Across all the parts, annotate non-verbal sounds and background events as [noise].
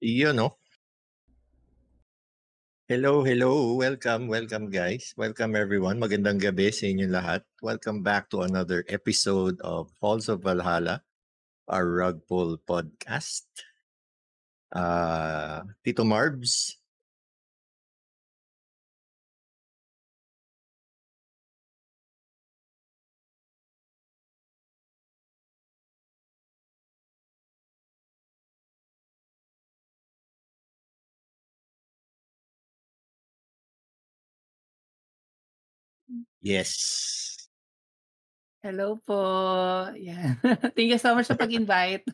Yun, no? Hello, hello. Welcome, welcome guys. Welcome everyone. Magandang gabi sa inyong lahat. Welcome back to another episode of Falls of Valhalla, our rug pull podcast. Uh, Tito Marbs, Yes. Hello po. Yeah. [laughs] Thank you so much sa pag-invite. [laughs]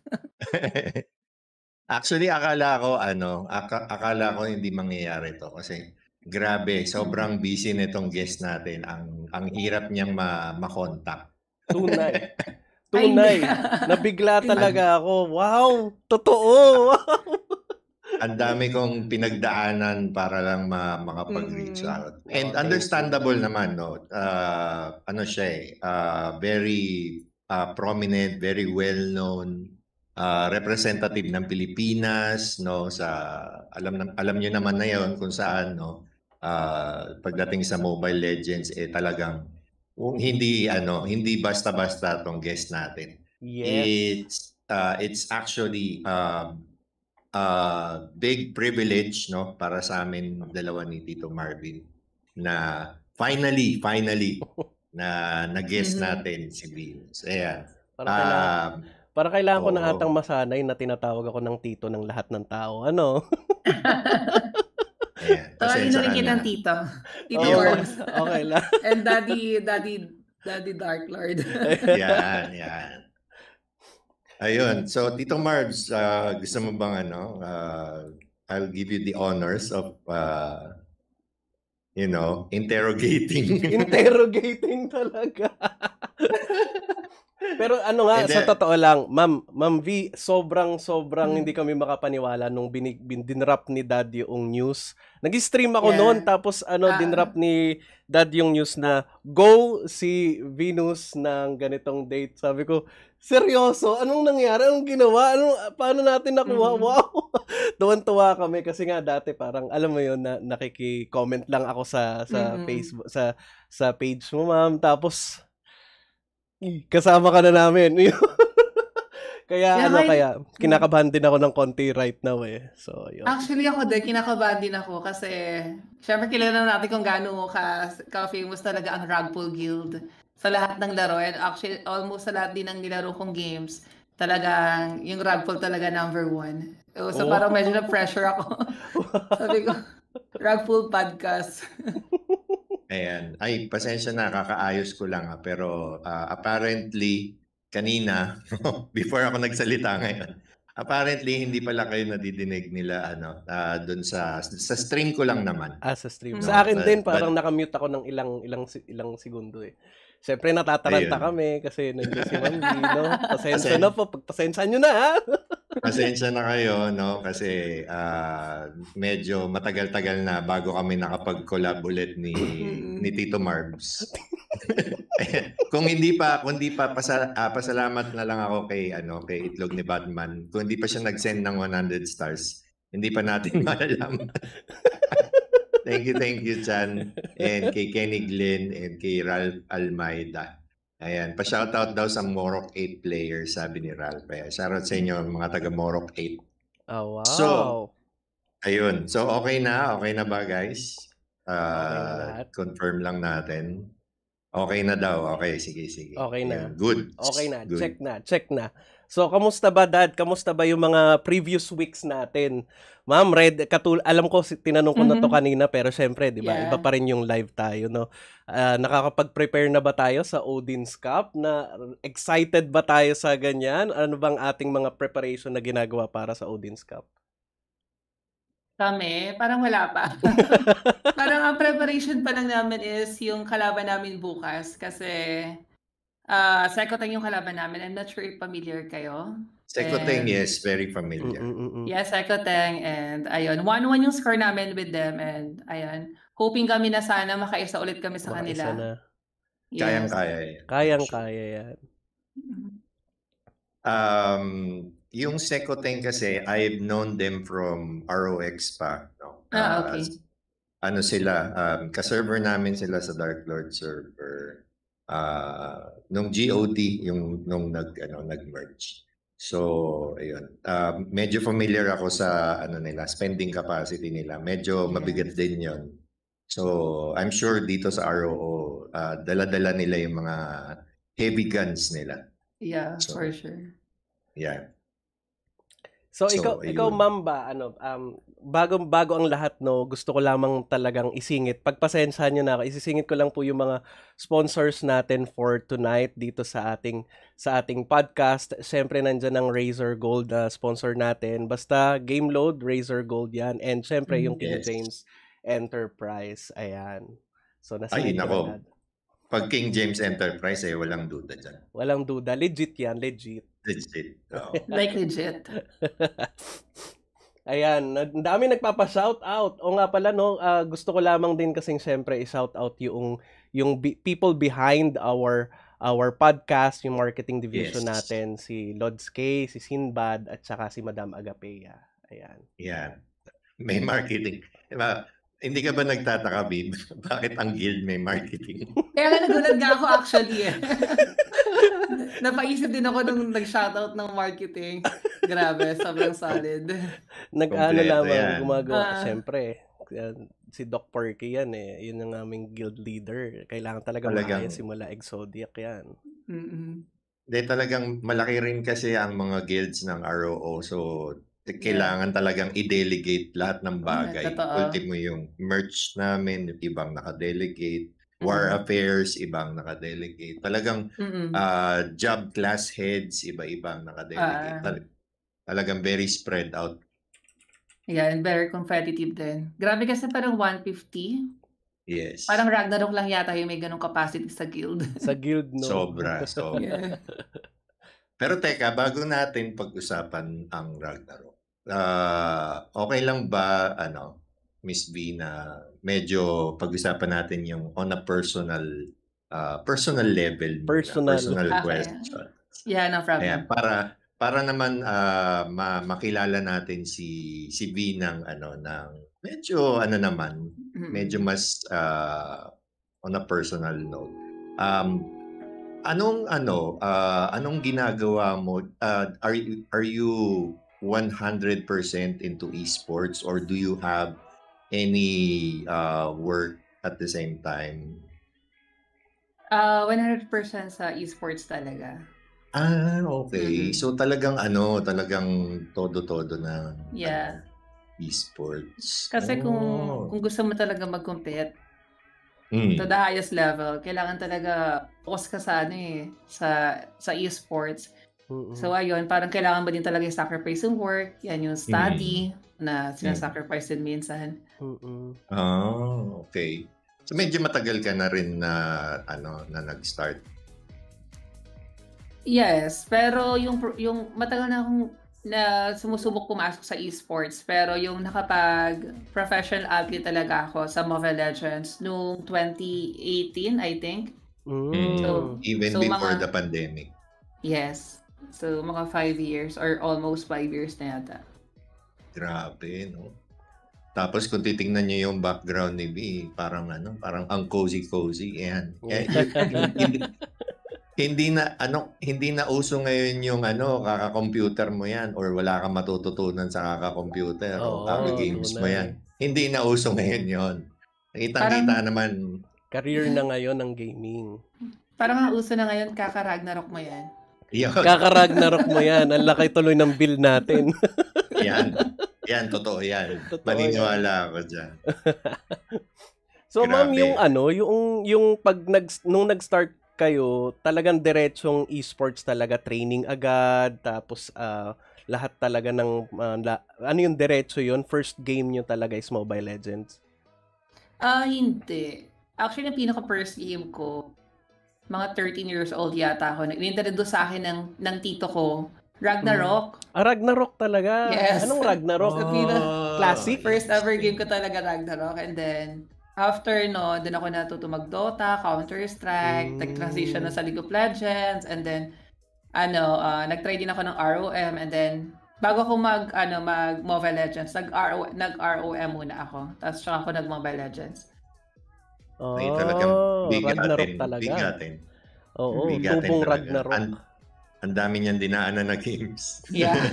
Actually, akala ko ano, ak- akala ko hindi mangyayari to kasi grabe, sobrang busy nitong guest natin. Ang ang hirap niyang ma- ma-contact. Tunay. [laughs] Tunay. Nabigla talaga ako. Wow! Totoo! Ang dami kong pinagdaanan para lang ma- makapag-reach mm out. Oh, And understandable naman, no? Uh, ano siya eh, uh, very uh, prominent, very well-known uh, representative ng Pilipinas, no? Sa, alam, na, alam nyo naman na yon kung saan, no? Uh, pagdating sa Mobile Legends, eh talagang hindi ano hindi basta-basta tong guest natin yes. it's uh, it's actually uh, uh, big privilege no para sa amin dalawa ni Tito Marvin na finally, finally na nag guest mm-hmm. natin si Vince. Ayan. Para kailangan, um, para kailangan oh, ko na atang masanay na tinatawag ako ng tito ng lahat ng tao. Ano? [laughs] Ayan. Tawagin na rin kitang tito. Tito oh, Worms. Okay lang. And daddy, daddy, daddy Dark Lord. yan, yan. Ayun. Mm. So, Tito Marbs, uh, ah, gusto mo bang ano, uh, I'll give you the honors of, uh, you know, interrogating. [laughs] interrogating talaga. [laughs] Pero ano nga, then, sa totoo lang, ma'am, ma'am V, sobrang, sobrang hmm. hindi kami makapaniwala nung binig, bin, dinrap ni dad yung news. Nag-stream ako yeah. noon, tapos ano, uh, dinrap ni dad yung news na go si Venus ng ganitong date. Sabi ko, Seryoso? Anong nangyari? Anong ginawa? Anong, paano natin nakuha? Mm. Wow! [laughs] Tuwan-tuwa kami kasi nga dati parang, alam mo yun, na, nakiki lang ako sa, sa mm-hmm. Facebook, sa, sa page mo, ma'am. Tapos, kasama ka na namin. [laughs] kaya yeah, ano, I... kaya mm. kinakabahan din ako ng konti right now eh. So, yun. Actually ako din, kinakabahan din ako kasi syempre kilala natin kung gaano ka, ka-famous talaga ang Rugpool Guild sa lahat ng laro and actually almost sa lahat din ng nilaro kong games, talagang yung ragful talaga number one. So, so oh. parang medyo na pressure ako. [laughs] Sabi ko, ragful podcast. [laughs] Ayan. Ay, pasensya na, kakaayos ko lang. Ha. Ah. Pero uh, apparently, kanina, [laughs] before ako nagsalita ngayon, apparently hindi pala kayo nadidinig nila ano uh, ah, doon sa sa stream ko lang naman. Ah, sa stream. No, mm. sa akin but, din parang but, nakamute ako ng ilang ilang ilang segundo eh. Siyempre natataranta Ayun. kami kasi nandiyan si Mandy, no? [laughs] Pasensya Pasen- na po, pagpasensya nyo na, ha? [laughs] pasensya na kayo, no? Kasi uh, medyo matagal-tagal na bago kami nakapag-collab ulit ni, mm-hmm. ni Tito Marbs. [laughs] Eh, kung hindi pa, kung hindi pa, pasal, uh, ah, pasalamat na lang ako kay, ano, kay Itlog ni Batman. Kung hindi pa siya nag-send ng 100 stars, hindi pa natin malalaman thank you, thank you, Chan. [laughs] And kay Kenny Glenn and kay Ralph Almeida. Ayan, pa-shoutout daw sa Morok 8 player, sabi ni Ralph. Ayan, shoutout sa inyo mga taga Morok 8. Oh, wow. So, ayun. So, okay na? Okay na ba, guys? Uh, okay ah, confirm lang natin. Okay na daw. Okay, sige, sige. Okay na. Yeah, good. Okay na. Good. Check na. Check na. So, kamusta ba dad? Kamusta ba yung mga previous weeks natin? Ma'am, Red, katul alam ko tinanong ko mm-hmm. na to mm-hmm. kanina pero syempre, 'di ba? Yeah. Iba pa rin yung live tayo, no. Uh, nakakapag-prepare na ba tayo sa Odin's Cup? Na excited ba tayo sa ganyan? Ano bang ating mga preparation na ginagawa para sa Odin's Cup? Kami, parang wala pa. [laughs] parang ang preparation pa lang namin is yung kalaban namin bukas kasi uh, ah, Secoteng yung kalaban namin. I'm not sure if familiar kayo. Secoteng, and, yes, very familiar. Mm-mm-mm. Yeah, Secoteng and ayun, 1-1 yung score namin with them and ayun, hoping kami na sana makaisa ulit kami sa kanila. Na. Yes. Kayang-kaya yan. Kayang-kaya yan. Mm-hmm. Um, yung Secoteng kasi, I've known them from ROX pa. No? Ah, ah okay. Uh, ano sila, um, ka-server namin sila sa Dark Lord server. Uh, nung GOT, yung nung nag, ano, nag-merge. So, ayun. Uh, medyo familiar ako sa ano nila, spending capacity nila. Medyo mabigat din yon So, I'm sure dito sa ROO, uh, dala-dala nila yung mga heavy guns nila. Yeah, so, for sure. Yeah. So, so ikaw, ayun. ikaw ma'am ba, ano, um, bagong bago ang lahat, no, gusto ko lamang talagang isingit. Pagpasensahan nyo na ako, isisingit ko lang po yung mga sponsors natin for tonight dito sa ating, sa ating podcast. Siyempre, nandyan ang Razer Gold na uh, sponsor natin. Basta, game load, Razer Gold yan. And siyempre, yung mm, yes. King James Enterprise. Ayan. So, nasa Ay, nako. Pag King James Enterprise, eh, walang duda dyan. Walang duda. Legit yan, legit. Legit. Oh. [laughs] like legit. [laughs] Ayan, ang dami nagpapa-shout out. O nga pala no, uh, gusto ko lamang din kasi syempre i-shout out yung yung be- people behind our our podcast, yung marketing division yes. natin, si Lods K, si Sinbad at saka si Madam Agapea. Ayan. Yan. May marketing. Diba? Hindi ka ba nagtataka, Bim? [laughs] Bakit ang guild may marketing? Kaya nga nagulag na ako actually. Eh. [laughs] Napaisip din ako nung nag-shoutout ng marketing. Grabe, sobrang solid. Nag-ano lamang yan. gumagawa. Ah. Siyempre, si Doc Perky yan eh. Yun ang aming guild leader. Kailangan talaga Talagang... makaya simula Exodiac yan. Mm-hmm. Hindi, talagang malaki rin kasi ang mga guilds ng ROO. So, kailangan yeah. talagang i-delegate lahat ng bagay. Yeah, Ultimo yung merch namin, yung ibang nakadelegate, war affairs, ibang naka-delegate. Talagang mm-hmm. uh, job class heads, iba-ibang nakadelegate. Uh, Tal- talagang very spread out. Yeah, and very competitive din. Grabe kasi parang 150. Yes. Parang Ragnarok lang yata yung may ganong capacity sa guild. sa guild, no? Sobra, [laughs] sobra. yeah. Pero teka, bago natin pag-usapan ang Ragnarok, uh, okay lang ba, ano, Miss V na medyo pag-usapan natin yung on a personal uh, personal level personal, personal okay. question. Yeah, no problem. Ayan, para para naman uh, ma- makilala natin si si V ng ano ng medyo ano naman mm-hmm. medyo mas uh, on a personal note. Um anong ano uh, anong ginagawa mo uh, are are you 100% into esports or do you have any uh, work at the same time? Uh, ah, 100% sa esports talaga. Ah, okay. Mm-hmm. So talagang ano, talagang todo-todo na yeah. Ano, esports. Kasi oh. kung kung gusto mo talaga mag-compete mm. to the highest level, kailangan talaga focus ka sa ano eh, sa sa esports Mm-hmm. So ayun, parang kailangan ba din talaga yung sacrifice yung work, yan yung study mm-hmm. na sinasacrifice din minsan. Mm-hmm. Oh, okay. So medyo matagal ka na rin na ano na nag-start. Yes, pero yung yung matagal na akong na sumusubok pumasok sa esports pero yung nakapag professional athlete talaga ako sa Mobile Legends noong 2018 I think. Mm. mm. So even so before mga, the pandemic. Yes. So, mga five years or almost five years na yata. Grabe, no? Tapos kung titingnan niyo yung background ni V, parang ano, parang ang cozy-cozy. Ayan. Eh, hindi, hindi na ano, hindi na uso ngayon yung ano, kaka-computer mo yan or wala kang matututunan sa kaka-computer oh, o kaka-games oh, mo yan. Hindi na uso ngayon yon. Kitang-kita naman. Career na ngayon ng gaming. Parang ang uso na ngayon, kaka-Ragnarok mo yan. Yun. Kakaragnarok mo yan. Ang laki tuloy ng bill natin. [laughs] yan. Yan, totoo yan. [laughs] Totoo Maniniwala yan. ako dyan. [laughs] so Grabe. ma'am, yung ano, yung, yung pag nag, nung nag-start kayo, talagang diretsong esports talaga, training agad, tapos uh, lahat talaga ng, uh, la, ano yung diretso yun? First game nyo talaga is Mobile Legends? Ah, uh, hindi. Actually, yung pinaka-first game ko, mga 13 years old yata ako. Inintroduce sa akin ng, ng tito ko Ragnarok. Mm. Ah, Ragnarok talaga? Yes. Anong Ragnarok? Oh. Classic? First ever game ko talaga Ragnarok. And then, after no, din ako natuto mag-Dota, Counter-Strike, mm. nag-transition na sa League of Legends, and then, ano, uh, nag-try din ako ng ROM, and then, bago ako mag, ano, mag-Mobile Legends, nag-ROM nag muna ako. Tapos, saka ako nag-Mobile Legends. Oh, Ay, ah, talagang bigatin. Ragnarok talaga. Bigatin. Oo, oh, bigatin tubong talaga. Ragnarok. Ang, ang dami niyan dinaanan na games. Yeah. [laughs]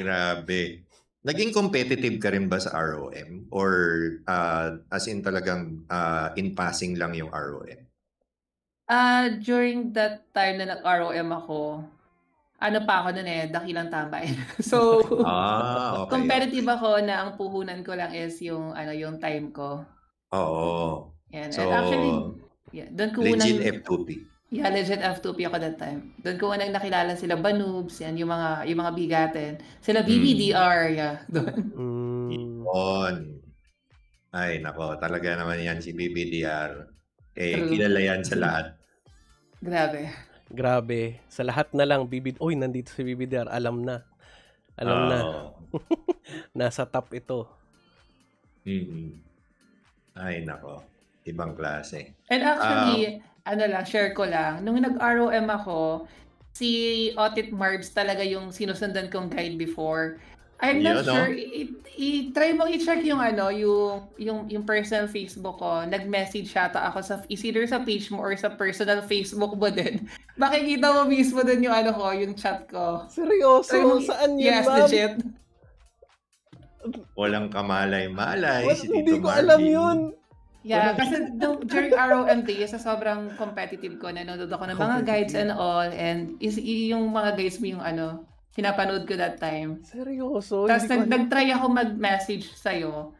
Grabe. Naging competitive ka rin ba sa ROM? Or uh, as in talagang uh, in passing lang yung ROM? Uh, during that time na nag-ROM ako, ano pa ako noon eh, dakilang tambay. [laughs] so, ah, okay. competitive ako na ang puhunan ko lang is yung ano yung time ko. Oo. Yan. So, And actually, yeah, doon ko legit unang, F2P. Yeah, legit F2P ako that time. Doon ko unang nakilala sila Banubs, yan, yung mga, yung mga bigatin. Sila BBDR, mm. yeah, [laughs] doon. Mm. Yun. Ay, nako, talaga naman yan si BBDR. Eh, True. kilala yan sa lahat. Grabe. Grabe. Sa lahat na lang, BBD... Uy, nandito si BBDR. Alam na. Alam oh. na. Ah, [laughs] Nasa top ito. Mm-hmm. Ay, nako. Ibang klase. And actually, um, ano lang, share ko lang. Nung nag-ROM ako, si Otit Marbs talaga yung sinusundan kong guide before. I'm not yeah, sure. No? I-try mo i-check yung ano, yung yung yung personal Facebook ko. Nag-message yata ako sa is either sa page mo or sa personal Facebook mo din. [laughs] Makikita mo mismo din yung ano ko, yung chat ko. Seryoso? Um, Saan yun, Yes, ma'am? legit. Walang kamalay-malay well, si Tito Hindi ko Marvin. alam yun. Yeah, Walang... kasi do, [laughs] during ROMT, sa sobrang competitive ko, nanonood ako ng mga guides and all, and is, yung mga guides mo yung ano, Pinapanood ko that time. Seryoso? Tapos nag- nag-try ako mag-message sa'yo.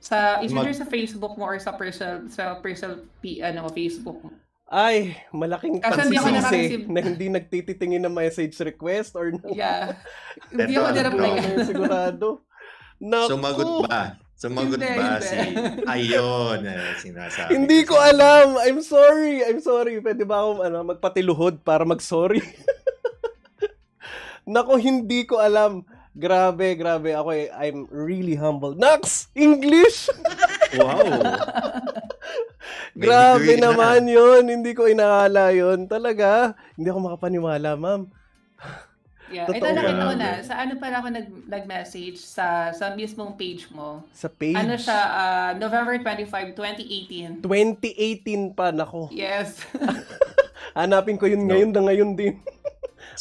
Sa, is mag- sa Facebook mo or sa personal, sa personal P, ano, Facebook mo. Ay, malaking Kasi hindi ako na hindi nagtititingin ng message request or no. Yeah. [laughs] hindi ako na-reply. Ano? [laughs] sigurado. Naku. Sumagot ba? Sumagot hindi, ba hindi. si... Ayun, eh, sinasabi. Hindi ko alam. I'm sorry. I'm sorry. Pwede ba ako ano, magpatiluhod para mag-sorry? [laughs] Nako, hindi ko alam. Grabe, grabe. Ako, eh, I'm really humble. Nax! English! [laughs] Wow! grabe naman na. yun. Hindi ko inaala yon. Talaga. Hindi ako makapaniwala, ma'am. Yeah. Ito na kita na. Sa ano pa ako nag, nag-message sa sa mismong page mo. Sa page? Ano siya, uh, November 25, 2018. 2018 pa, nako. Yes. [laughs] Hanapin ko yun no. ngayon na ngayon din.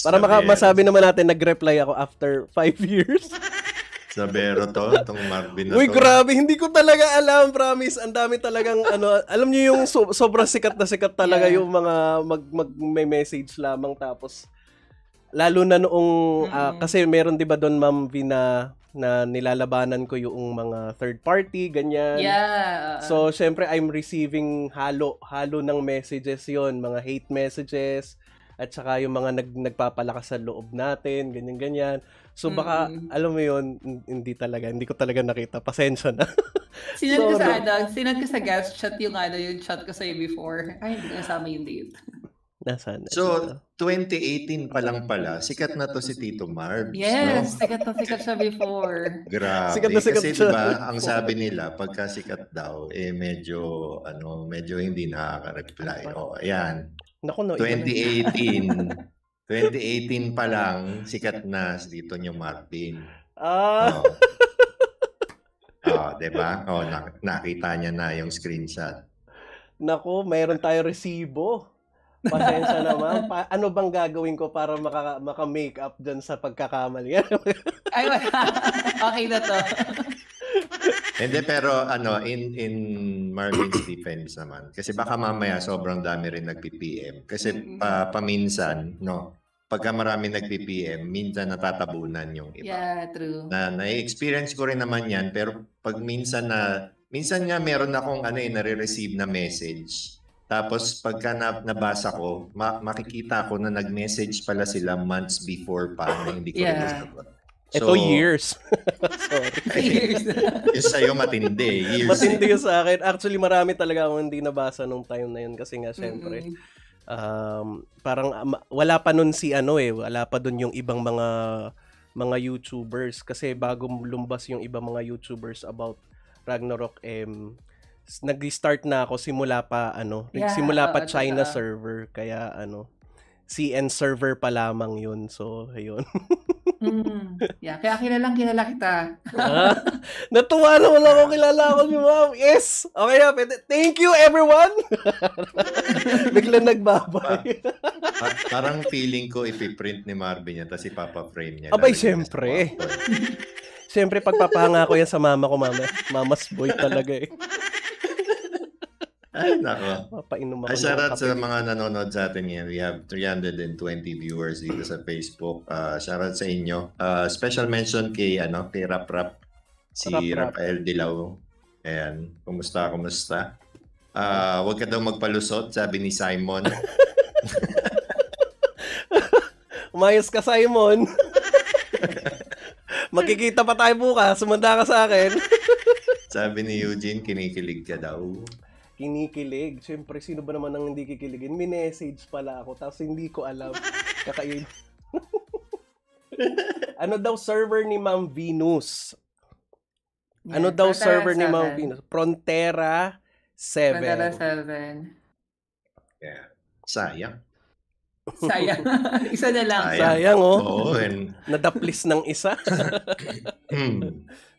Para maka- masabi naman natin, nag-reply ako after five years. Sabero [laughs] to, itong Marvin na Uy, to. grabe, hindi ko talaga alam, promise. Ang dami talagang, ano, alam niyo yung so, sobra sikat na sikat talaga yeah. yung mga mag, mag, may message lamang tapos lalo na noong mm-hmm. uh, kasi meron diba doon Ma'am Vina na nilalabanan ko yung mga third party ganyan. Yeah. So syempre I'm receiving halo halo ng messages 'yon, mga hate messages, at saka yung mga nag, nagpapalakas sa loob natin, ganyan-ganyan. So baka, mm alam mo yun, hindi talaga, hindi ko talaga nakita. Pasensya na. [laughs] sinad ko sa, ano, ano sinad ko sa guest chat yung, ano, yung chat ko sa'yo before. Ay, hindi kasama yung date. Nasaan? Na so, 2018 pa lang pala, sikat na to si Tito Marbs. Yes, no? sikat na sikat siya before. [laughs] Grabe. Sikat na sikat Kasi diba, ang sabi nila, pagka sikat daw, eh medyo, ano, medyo hindi nakaka-reply. O, oh, ayan. Naku, no, 2018. 2018 [laughs] pa lang, sikat na si Tito Nyo Martin. Ah. Uh... Oh. [laughs] oh, 'di diba? Oh, nakita niya na yung screenshot. Nako, mayroon tayo resibo pasensya na ma'am. Pa- ano bang gagawin ko para maka- maka-make up dyan sa pagkakamali? [laughs] Ay, okay na to. Hindi, pero ano, in in Marvin's defense naman. Kasi baka mamaya sobrang dami rin nag-PPM. Kasi pa, paminsan, no, pagka marami nag-PPM, minsan natatabunan yung iba. Yeah, true. Na, na-experience ko rin naman yan, pero pag minsan na, minsan nga meron akong ano eh, nare-receive na message tapos pagka na, nabasa ko, ma- makikita ko na nag-message pala sila months before pa na hindi ko yeah. So, Ito years. [laughs] Sorry. years. yung sa'yo matindi. Years. Matindi yung sa akin. Actually, marami talaga akong hindi nabasa nung time na yun kasi nga, syempre, mm-hmm. um, parang um, wala pa nun si ano eh, wala pa dun yung ibang mga mga YouTubers kasi bago lumbas yung ibang mga YouTubers about Ragnarok, eh, nag restart na ako simula pa ano, yeah, simula pa uh, China uh, server kaya ano CN server pa lamang yun. So, ayun. [laughs] mm, yeah, kaya kilalang kilala kita. ah, natuwa wala akong kilala ako ni Ma'am. Yes! Okay, yeah, pwede. thank you everyone! [laughs] Biglang nagbabay. pa- parang feeling ko ipiprint ni Marvin yan, tapos ipapa-frame niya. Abay, siyempre. Siyempre, pagpapahanga ko yan sa mama ko, mama. Mama's boy talaga eh. Ay, nako. Mapainom ako. Ay, shout sa mga nanonood sa atin ngayon. We have 320 viewers dito sa Facebook. Uh, shout sa inyo. Uh, special mention kay, ano, kay Rap Rap. Si Rap, Rap. Rafael Dilaw. Ayan. Kumusta, kumusta? Uh, ah, wag ka daw magpalusot, sabi ni Simon. [laughs] Umayos ka, Simon. [laughs] Magkikita pa tayo bukas. Sumanda ka sa akin. Sabi ni Eugene, kinikilig ka daw kinikilig. Siyempre, sino ba naman ang hindi kikiligin? Minessage pala ako, tapos hindi ko alam. Kakain. [laughs] ano daw server ni Ma'am Venus? Ano yeah, daw server seven. ni Ma'am Venus? Frontera 7. Frontera 7. Yeah. Sayang. Sayang. [laughs] isa na lang. Sayang, Sayang oh. Oo, and... Nadaplis ng isa. [laughs]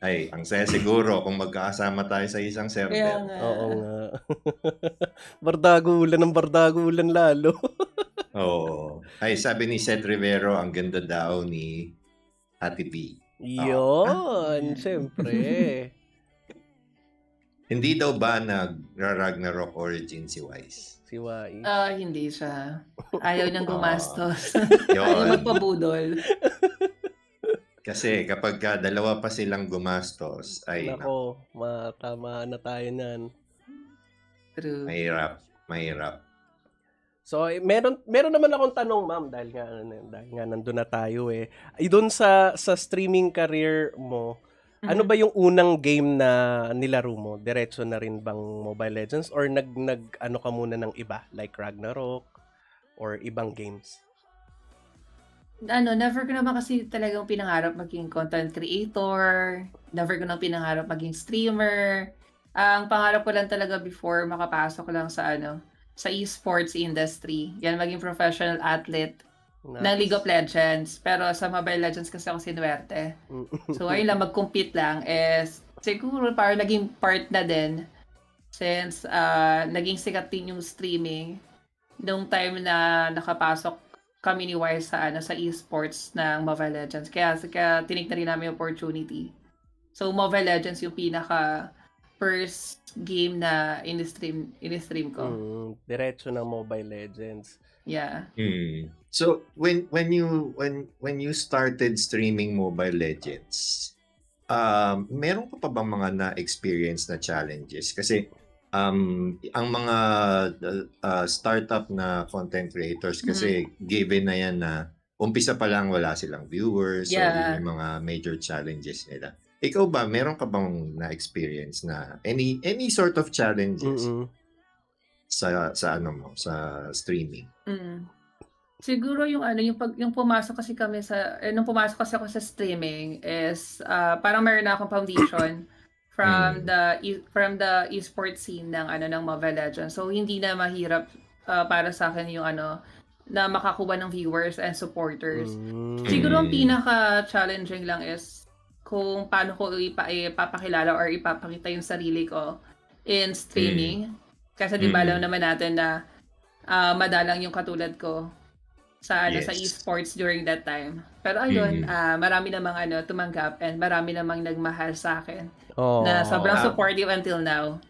Ay, ang saya siguro kung magkasama tayo sa isang server. Kaya nga. Oo nga. [laughs] bardagulan ng bardagulan lalo. Oo. Ay, sabi ni Seth Rivero, ang ganda daw ni Ate B. Yun, oh. siyempre. Hindi daw ba nag-Ragnarok origin si Wise? Si Wai. Uh, hindi siya. Ayaw niyang [laughs] ah. gumastos. [laughs] Ayaw magpabudol. Kasi kapag ka dalawa pa silang gumastos, ay... Nako, matama na tayo nan. True. Mahirap, mahirap. So, eh, meron meron naman akong tanong, ma'am, dahil nga dahil nga nandoon na tayo eh. Doon sa sa streaming career mo, ano mm-hmm. ba yung unang game na nilaro mo? Diretso na rin bang Mobile Legends or nag nag ano ka muna ng iba like Ragnarok or ibang games? Ano, never ko naman kasi talagang pinangarap maging content creator. Never ko nang pinangarap maging streamer. Ang pangarap ko lang talaga before makapasok lang sa ano, sa esports industry. Yan maging professional athlete Nice. ng League of Legends. Pero sa Mobile Legends kasi ako sinuwerte. Mm. so ayun lang, mag-compete lang. Is, siguro parang naging part na din since uh, naging sikat din yung streaming nung time na nakapasok kami ni Wise sa, ano, sa esports ng Mobile Legends. Kaya, kaya tinignan rin namin yung opportunity. So Mobile Legends yung pinaka first game na in-stream in-stream ko. Mm, diretso ng Mobile Legends. Yeah. Mm. So when when you when when you started streaming Mobile Legends, um, meron ka pa bang mga na-experience na challenges? Kasi um, ang mga uh, uh, startup na content creators mm-hmm. kasi mm-hmm. given na yan na umpisa pa lang wala silang viewers, yeah. so yung mga major challenges nila. Ikaw ba, meron ka bang na-experience na any any sort of challenges mm-hmm. sa sa ano mo, sa streaming? Mm-hmm. Siguro yung ano, yung pag yung pumasok kasi kami sa eh, nung pumasok kasi ako sa streaming is uh, parang meron na akong foundation [coughs] from mm. the e, from the esports scene ng ano ng Mobile Legends. So hindi na mahirap uh, para sa akin yung ano na makakuha ng viewers and supporters. Mm. Siguro ang pinaka challenging lang is kung paano ko ipa, ipapakilala or ipapakita yung sarili ko in streaming. Mm. Kasi di ba mm. naman natin na uh, madalang yung katulad ko sa ano yes. sa esports during that time. Pero ayun, mm-hmm. uh, marami namang ano tumanggap and marami namang nagmahal sa akin. Oh, na sobrang uh, supportive until now.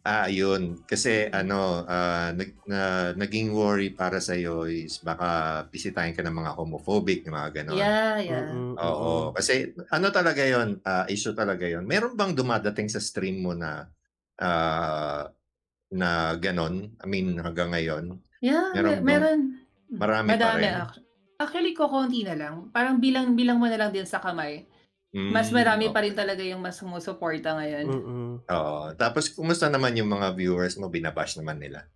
Ah, yun. Kasi ano, uh, nag, na, naging worry para sa iyo is baka bisitahin ka ng mga homophobic, ng mga ganon. Yeah, yeah. Mm-hmm. Oo. Kasi ano talaga yun, uh, issue talaga yun. Meron bang dumadating sa stream mo na uh, na ganon? I mean, hanggang ngayon? Yeah, meron. May, meron. Marami pa Madami rin. actually. Actually, kokonti na lang. Parang bilang-bilang mo na lang din sa kamay. Mm, mas hmm, marami okay. pa rin talaga yung mas sumusuporta ngayon. Mm-mm. Oo. Tapos, kumusta naman yung mga viewers mo? Binabash naman nila.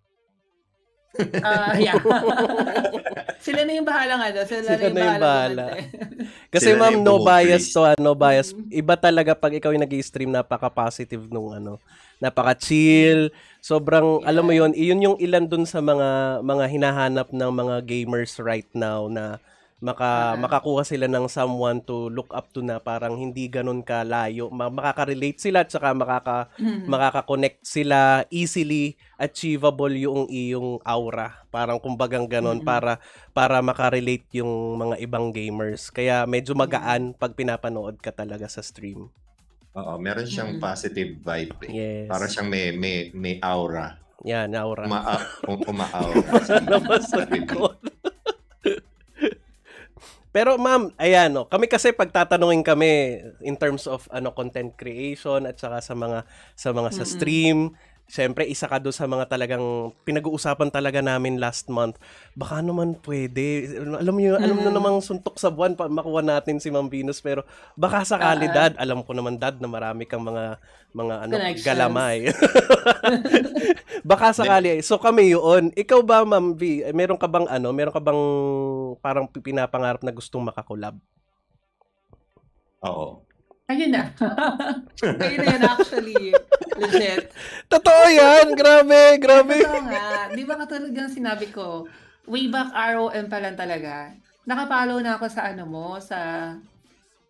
Ah, uh, [laughs] yeah. [laughs] sila na yung bahala nga. Ano, sila, sila na yung bahala. bahala. [laughs] Kasi sila ma'am, ah, no bias to, no bias. Iba talaga pag ikaw yung nag-stream, napaka-positive nung ano. Napaka-chill, Sobrang yeah. alam mo 'yon, iyon yung ilan dun sa mga mga hinahanap ng mga gamers right now na maka uh-huh. makakuha sila ng someone to look up to na parang hindi ganun kalayo makaka-relate sila at saka makaka mm-hmm. makaka-connect sila easily achievable yung iyong aura parang kumbagang ganun mm-hmm. para para makarelate yung mga ibang gamers kaya medyo magaan pag pinapanood ka talaga sa stream Oo, meron siyang mm positive vibe. Eh. Yes. Para siyang may may may aura. yeah, aura. Uma, ah, um, uma-aura. [laughs] Labas sa likod. Pero ma'am, ayan no, oh, kami kasi pagtatanungin kami in terms of ano content creation at saka sa mga sa mga mm-hmm. sa stream, Siyempre, isa ka doon sa mga talagang pinag-uusapan talaga namin last month. Baka naman pwede. Alam niyo, mm. alam na mm. namang suntok sa buwan pa makuha natin si Ma'am Venus pero baka sakali uh, dad, alam ko naman dad na marami kang mga mga ano galamay. [laughs] baka sakali. So kami yun. Ikaw ba Ma'am V, meron ka bang ano, meron ka bang parang pinapangarap na gustong makakolab? Oo. Ayun na. [laughs] Ayun na actually. Legit. Totoo yan. Grabe, grabe. Totoo nga. Di ba katulad yung sinabi ko, way back ROM pa lang talaga, nakapalo na ako sa ano mo, sa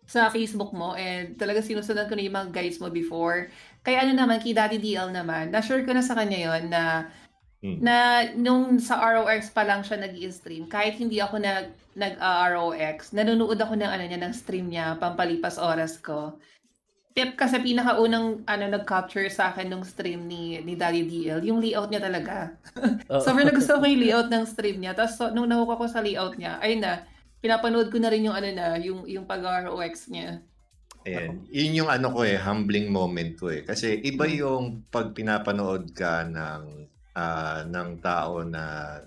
sa Facebook mo and talaga sinusunod ko na yung mga guys mo before. Kaya ano naman, kay Daddy DL naman, na-sure ko na sa kanya yon na Hmm. Na nung sa ROX pa lang siya nag stream kahit hindi ako nag nag-ROX, nanonood ako ng ano niya ng stream niya pampalipas oras ko. Pep kasi pinakaunang ano nag-capture sa akin nung stream ni ni Daddy DL, yung layout niya talaga. Oh. [laughs] so, ko yung layout ng stream niya. Tapos so, nung nakuha ko sa layout niya, ay na, pinapanood ko na rin yung ano na, yung yung pag-ROX niya. Ayan. Yun yung ano ko eh, humbling moment ko eh. Kasi iba mm. yung pag pinapanood ka ng uh, ng tao na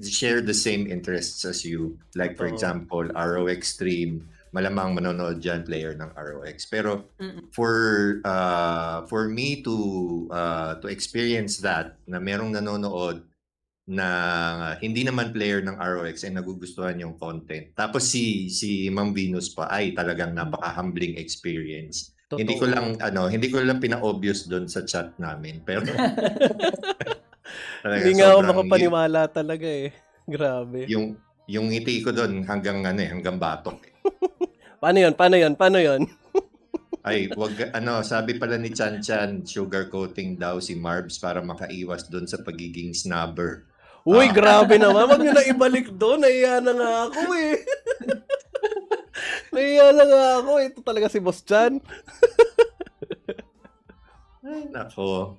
share the same interests as you. Like for oh. example, RO Extreme, malamang manonood dyan player ng ROX. Pero for uh, for me to uh, to experience that na merong nanonood na hindi naman player ng ROX ay nagugustuhan yung content. Tapos si si Ma'am Venus pa ay talagang napaka-humbling experience. Totoo. Hindi ko lang ano, hindi ko lang pina-obvious doon sa chat namin, pero [laughs] Hindi nga ako makapaniwala y- talaga eh. [laughs] Grabe. Yung yung ngiti ko doon hanggang ano eh, hanggang batok. Eh. [laughs] paano 'yon? Paano 'yon? Paano 'yon? [laughs] Ay, wag ano, sabi pala ni Chan Chan, sugar coating daw si Marbs para makaiwas doon sa pagiging snubber. Uy, ah. grabe naman. Wag niyo na ibalik doon. Naiya na nga ako eh. Naiya na nga ako. Ito talaga si Boss Chan. Ay, nako.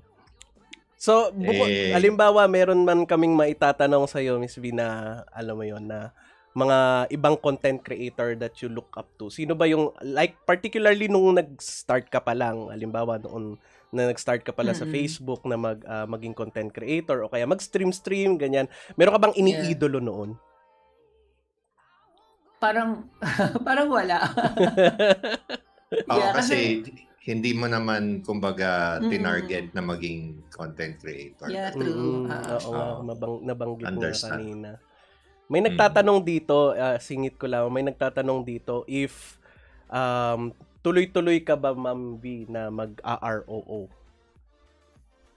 So, buko, eh, halimbawa, meron man kaming maitatanong sa iyo, Miss Vina, alam mo yon na mga ibang content creator that you look up to. Sino ba yung, like, particularly nung nag-start ka pa lang, halimbawa, noon na nag-start ka pala mm-hmm. sa Facebook na mag, uh, maging content creator o kaya mag-stream-stream, ganyan. Meron ka bang iniidolo yeah. noon? Parang, [laughs] parang wala. [laughs] Oo, yeah, kasi, kasi hindi mo naman kumbaga mm na maging content creator. Yeah, true. mm Uh, Oo, uh, nabang, nabanggit understand. mo na kanina. May mm. nagtatanong mm. dito, uh, singit ko lang, may nagtatanong dito if um, tuloy-tuloy ka ba, Ma'am B, na mag-ROO?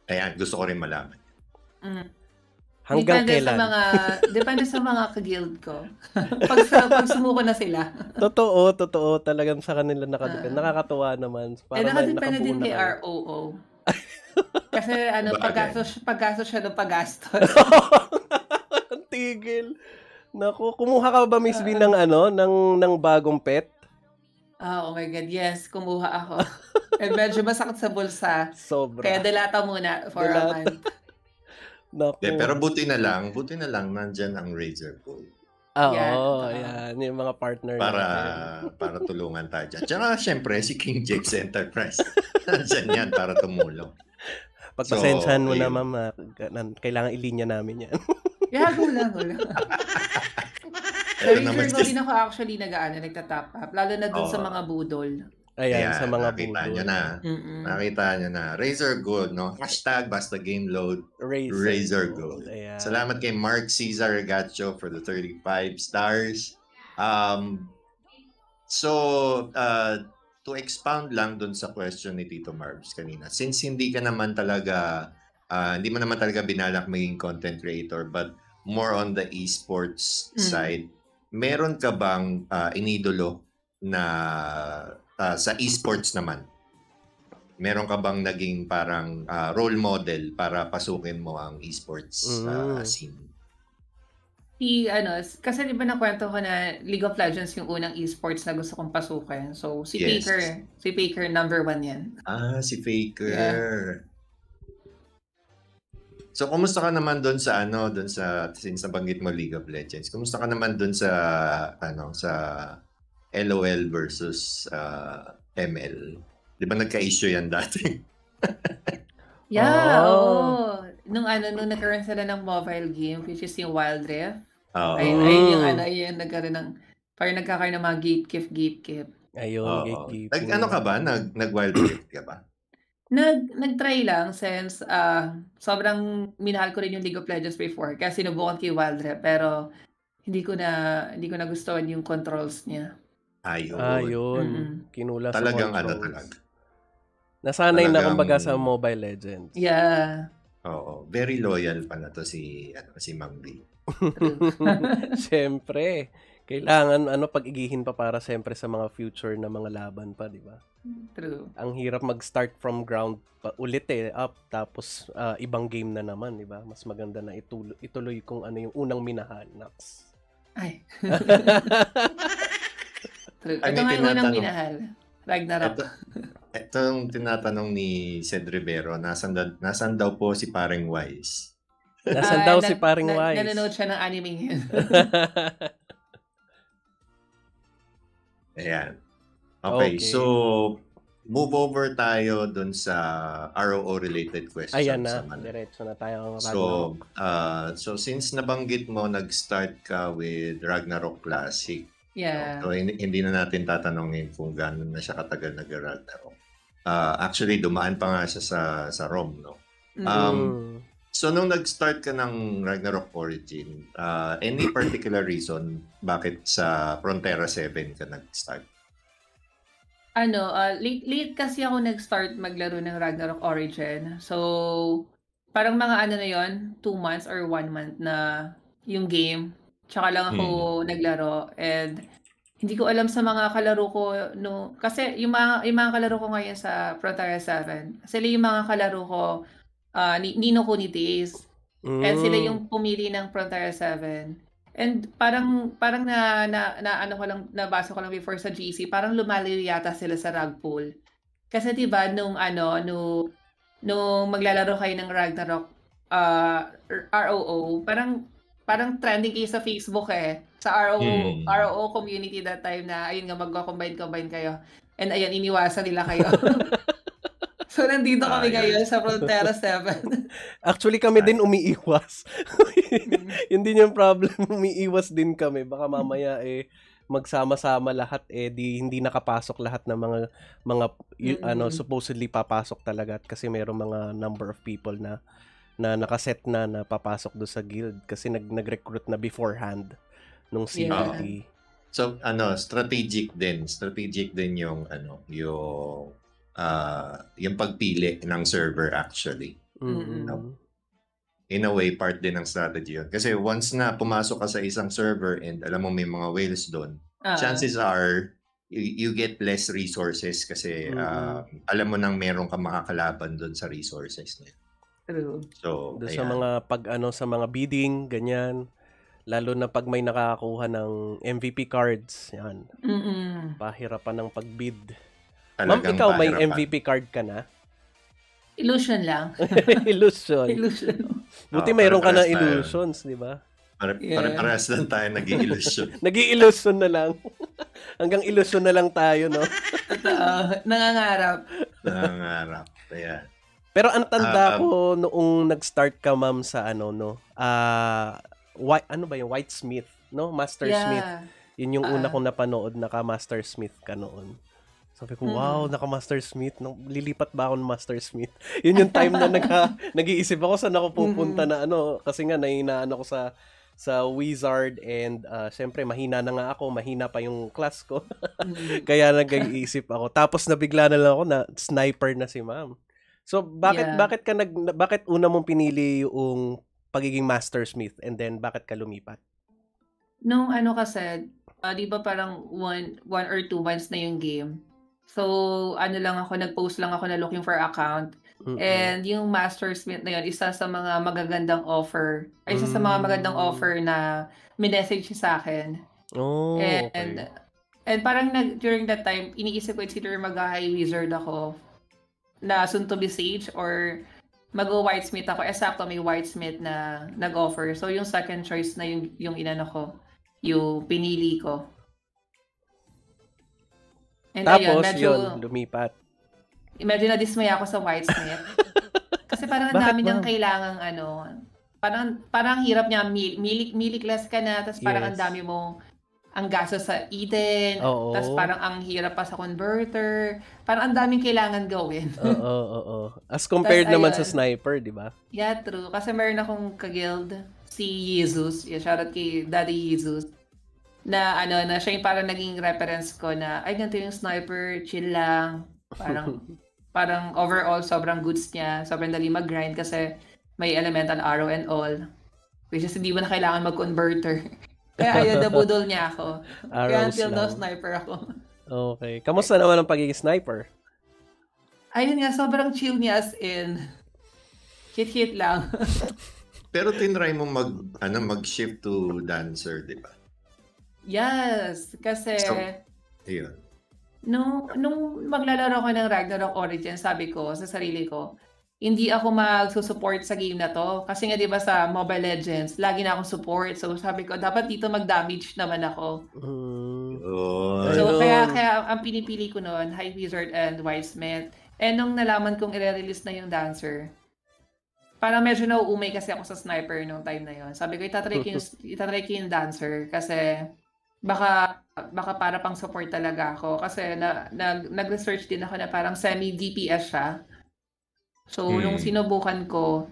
Ayan, gusto ko rin malaman. Mm. Hanggang depende kailan? Sa mga, depende sa mga ka-guild ko. [laughs] pag, pag sumuko na sila. totoo, totoo. Talagang sa kanila nakadepende. Uh, ah. Nakakatuwa naman. Para eh, nakadepende din kay ROO. [laughs] Kasi ano, paggastos, paggastos siya ng pagastos. [laughs] Ang tigil. Naku, kumuha ka ba, Miss uh, ng ano, ng, ng bagong pet? Ah, oh, my God, yes. Kumuha ako. And eh, medyo masakit sa bulsa. Sobra. Kaya delata muna for delata. a month. Naku. De, pero buti na lang, buti na lang nandiyan ang Razer Pool. Oo, yan, oh, yan. Yung mga partner Para, natin. [laughs] para tulungan tayo dyan. Tsaka syempre, si King Jake's Enterprise. [laughs] nandiyan yan para tumulong. Pagpasensyahan so, mo yun. Ah. na, mama. Kailangan ilinya namin yan. Gago lang, [laughs] wala. Pero naman, mo rin ako actually nag-ano, nagtatap up. Lalo na dun oh. sa mga budol. Ayan, Ayan, sa mga nakita bulol. nyo na. Mm-mm. Nakita nyo na. Razor Gold, no? Hashtag basta game load. Razor, Razor Gold. Gold. Salamat kay Mark Cesar Gacho for the 35 stars. Um, so, uh, to expound lang dun sa question ni Tito Marbs kanina, since hindi ka naman talaga, uh, hindi mo naman talaga binalak maging content creator, but more on the esports mm. side, meron ka bang uh, inidolo na uh, sa esports naman, meron ka bang naging parang uh, role model para pasukin mo ang esports ah, mm. uh, scene? Si ano, kasi di ba nakwento ko na League of Legends yung unang esports na gusto kong pasukin. So si yes. Faker, si Faker number one yan. Ah, si Faker. Yeah. So kumusta ka naman doon sa ano, doon sa since nabanggit mo League of Legends. Kumusta ka naman doon sa ano, sa LOL versus uh, ah, ML. Di ba nagka-issue yan dati? [laughs] yeah, oh. oh. Nung ano, nung nagkaroon sila ng mobile game, which is yung Wild Rift. Oh. Ayun, ayun yung ano, ayun, nagkaroon ng, parang nagkakaroon ng mga gatekeep, gatekeep. Ayun, oh. gatekeep. Like, ano ka ba? Nag, nag-Wild Rift ka ba? Nag, nag-try lang since uh, sobrang minahal ko rin yung League of Legends before kasi sinubukan kay Wild Rift pero hindi ko na hindi ko na gusto yung controls niya. Ayun. Ayun. yun. Mm-hmm. Kinula Talagang sa ano talaga. Nasanay Talagang, na kumbaga sa Mobile Legends. Yeah. Oo, very loyal pala to si ano si Mang B. [laughs] Siyempre. Kailangan ano pag-igihin pa para siyempre sa mga future na mga laban pa, di ba? True. Ang hirap mag-start from ground pa ulit eh up tapos uh, ibang game na naman, di ba? Mas maganda na ituloy, ituloy kung ano yung unang minahan, Nax. Ay. [laughs] True. Ito nga yung unang minahal. Ragnarok. Ito, itong tinatanong ni Sed Rivero, nasan, da, nasan daw po si Paring Wise? Nasaan uh, ah, daw na, si Paring na, Wise? Nanonood siya ng anime yun. [laughs] Ayan. Okay, okay, so move over tayo dun sa ROO related questions. Ayan na, naman. diretso na tayo. Ragnarok. So, uh, so since nabanggit mo, nag-start ka with Ragnarok Classic. Yeah. So, hindi, na natin tatanungin kung gano'n na siya katagal nag-aral. Pero, uh, ah, actually, dumaan pa nga siya sa, sa Rome, no? Mm. Um, mm. So, nung nag-start ka ng Ragnarok Origin, uh, any [clears throat] particular reason bakit sa Frontera 7 ka nag-start? Ano, uh, late, late kasi ako nag-start maglaro ng Ragnarok Origin. So, parang mga ano na yon two months or one month na yung game. Tsaka lang ako hmm. naglaro and hindi ko alam sa mga kalaro ko no kasi yung mga yung mga kalaro ko ngayon sa Frontier 7 sila yung mga kalaro ko uh, ni Nino ko ni Days mm. and sila yung hmm. pumili ng Frontier 7 and parang parang na, na, na ano ko lang nabasa ko lang before sa GC parang lumalayo yata sila sa rag pool kasi 'di ba nung ano no nung maglalaro kayo ng Ragnarok uh, ah, ROO parang parang trending kayo sa Facebook eh. Sa RO, hmm. RO community that time na ayun nga magko-combine-combine kayo. And ayun, iniwasan nila kayo. [laughs] so, nandito kami ngayon sa Frontera 7. [laughs] Actually, kami din umiiwas. [laughs] Hindi din yung problem. Umiiwas din kami. Baka mamaya eh, magsama-sama lahat eh di hindi nakapasok lahat ng mga mga mm-hmm. ano supposedly papasok talaga kasi mayroong mga number of people na na nakaset na na papasok do sa guild kasi nag nag-recruit na beforehand nung CVT. Yeah. So ano, strategic din, strategic din yung ano, yung uh, yung pagpili ng server actually. Mm-hmm. mm-hmm. in a way, part din ng strategy yun. Kasi once na pumasok ka sa isang server and alam mo may mga whales doon, uh-huh. chances are you, get less resources kasi mm-hmm. uh, alam mo nang meron kang makakalaban doon sa resources nila. True. So, Doon sa mga pag ano sa mga bidding, ganyan. Lalo na pag may nakakakuha ng MVP cards, yan. Mm-mm. Pahirapan ng pagbid. Ma'am, ikaw pahirapan. may MVP card ka na? Illusion lang. [laughs] illusion. illusion. Buti oh, mayroon ka na illusions, di ba? para yeah. pare lang tayo nag-i-illusion. [laughs] nag illusion na lang. [laughs] Hanggang illusion na lang tayo, no? Totoo. Nangangarap. Nangangarap. Ayan. Pero ang tanda uh, um, ko noong nag-start ka ma'am sa ano no, uh, ah, why, ano ba yung White Smith, no? Master yeah. Smith. Yun yung uh, una kong napanood naka Master Smith ka noon. Sabi ko, wow, naka Master Smith. No, lilipat ba ako ng Master Smith? [laughs] Yun yung time na nag [laughs] nag-iisip ako saan ako pupunta mm-hmm. na ano. Kasi nga, nainaan ako sa sa Wizard and uh, syempre mahina na nga ako, mahina pa yung class ko. [laughs] Kaya nag-iisip ako. Tapos nabigla na lang ako na sniper na si ma'am. So bakit yeah. bakit ka nag bakit una mong pinili yung pagiging master smith and then bakit ka lumipat? no, ano kasi, uh, 'di ba parang one one or two months na yung game. So ano lang ako, nag-post lang ako na looking for account. Mm-mm. And yung master smith na yun, isa sa mga magagandang offer. Ay, isa mm. sa mga magagandang mm. offer na minessage sa akin. Oh, and, okay. and, and parang nag, during that time, iniisip ko it's either mag-high wizard ako na soon to be Sage or mag-whitesmith ako. Esakto, eh, may whitesmith na nag-offer. So, yung second choice na yung, yung inano ko, yung pinili ko. And Tapos, ayun, medyo, yun, lumipat. Medyo na-dismay ako sa whitesmith. [laughs] Kasi parang ang dami niyang kailangang ano, parang parang hirap niya milik milik less ka na tapos parang yes. ang dami mong ang gaso sa Eden, oo. tas parang ang hirap pa sa converter. Parang ang daming kailangan gawin. oo, oo, oo. As compared tas, naman ayun, sa sniper, di ba? Yeah, true. Kasi meron akong kagild, si Jesus, yeah, shoutout kay Daddy Jesus, na ano, na siya yung parang naging reference ko na, ay, ganito yung sniper, chill lang. Parang, [laughs] parang overall, sobrang goods niya. Sobrang dali mag-grind kasi may elemental arrow and all. Which is, hindi mo na kailangan mag-converter. Kaya ayun, nabudol niya ako. Arrows Kaya until now, sniper ako. okay. Kamusta naman ang pagiging sniper? Ayun nga, sobrang chill niya as in. Hit-hit lang. [laughs] Pero tinry mo mag, ano, mag-shift to dancer, di ba? Yes, kasi... So, yun. Nung, nung maglalaro ko ng Ragnarok Origins, sabi ko sa sarili ko, hindi ako mag-support sa game na to. Kasi nga 'di ba sa Mobile Legends, lagi na akong support. So sabi ko, dapat dito mag-damage naman ako. Uh, so kaya kaya ang pinipili ko noon, High Wizard and Wise Man. And nung nalaman kong i-release na yung Dancer, parang medyo nauumay kasi ako sa sniper nung time na yon. Sabi ko, itatry ko yung, [laughs] itatry ko yung dancer kasi baka baka para pang support talaga ako kasi na, na, nag-research din ako na parang semi DPS siya. So, hmm. nung sinubukan ko,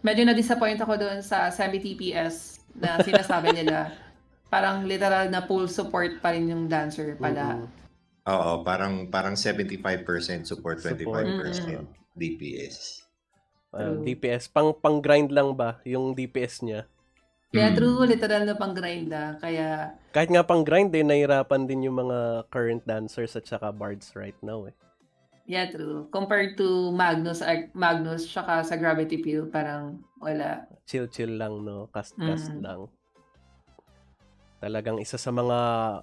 medyo na-disappoint ako doon sa semi-TPS na [laughs] sinasabi nila. parang literal na full support pa rin yung dancer pala. Oo, parang parang 75% support, 25% support. Mm-hmm. DPS. Uh, DPS. Pang pang-grind lang ba yung DPS niya? Kaya yeah, mm. true, literal na pang-grind ah. Kaya... Kahit nga pang-grind eh, nahirapan din yung mga current dancers at saka bards right now eh. Yeah, true. Compared to Magnus, Magnus, saka sa Gravity Field, parang wala. Chill-chill lang, no? Cast-cast mm. lang. Talagang isa sa mga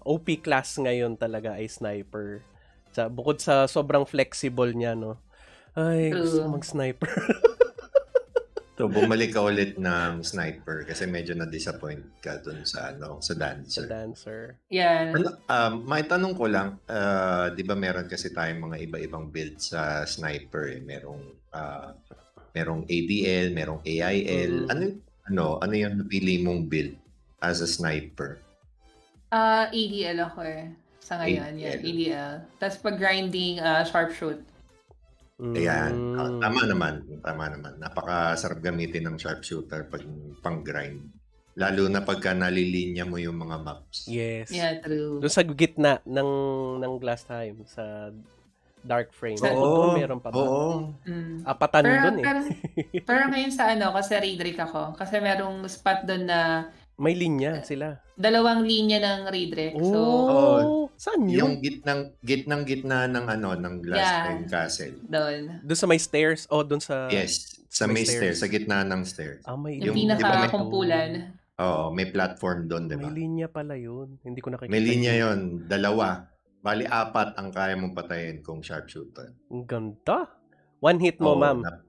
OP class ngayon talaga ay sniper. Sa, bukod sa sobrang flexible niya, no? Ay, True. gusto mag-sniper. [laughs] So bumalik ka ulit ng sniper kasi medyo na-disappoint ka dun sa ano, sa dancer. Sa dancer. Yeah. Ano, um, may tanong ko lang, uh, 'di ba meron kasi tayong mga iba-ibang build sa sniper, eh. merong uh, merong ADL, merong AIL. Mm. Mm-hmm. Ano ano, ano yung napili mong build as a sniper? Uh, ah, ADL ako eh. Sa ngayon, ADL. yan, ADL. Tapos pag grinding, uh, sharpshoot. Ayan. Uh, tama naman. Tama naman. Napakasarap gamitin ng sharpshooter pag pang-grind. Lalo na pagka nalilinya mo yung mga maps. Yes. Yeah, true. Doon sa gitna ng ng glass time sa dark frame. Oo, oo meron pa ba? Oo. Mm. Apatan pero, doon eh. Pero, pero ngayon sa ano, kasi Redrick ako, kasi merong spot doon na may linya sila. Dalawang linya ng redirect. so, oh, oh, saan yun? Yung gitnang, gitnang gitna ng ano, ng Last yeah. Time Castle. Doon. Doon sa may stairs? Oh, doon sa... Yes, sa may, may stairs. stairs. Sa gitna ng stairs. Ah, may Yung, yung pinaka-kumpulan. Oo, oh, may platform doon, di ba? May linya pala yun. Hindi ko nakikita. May linya yun. Dalawa. Bali, apat ang kaya mong patayin kung sharpshooter. Ang ganda. One hit mo, oh, ma'am. Na-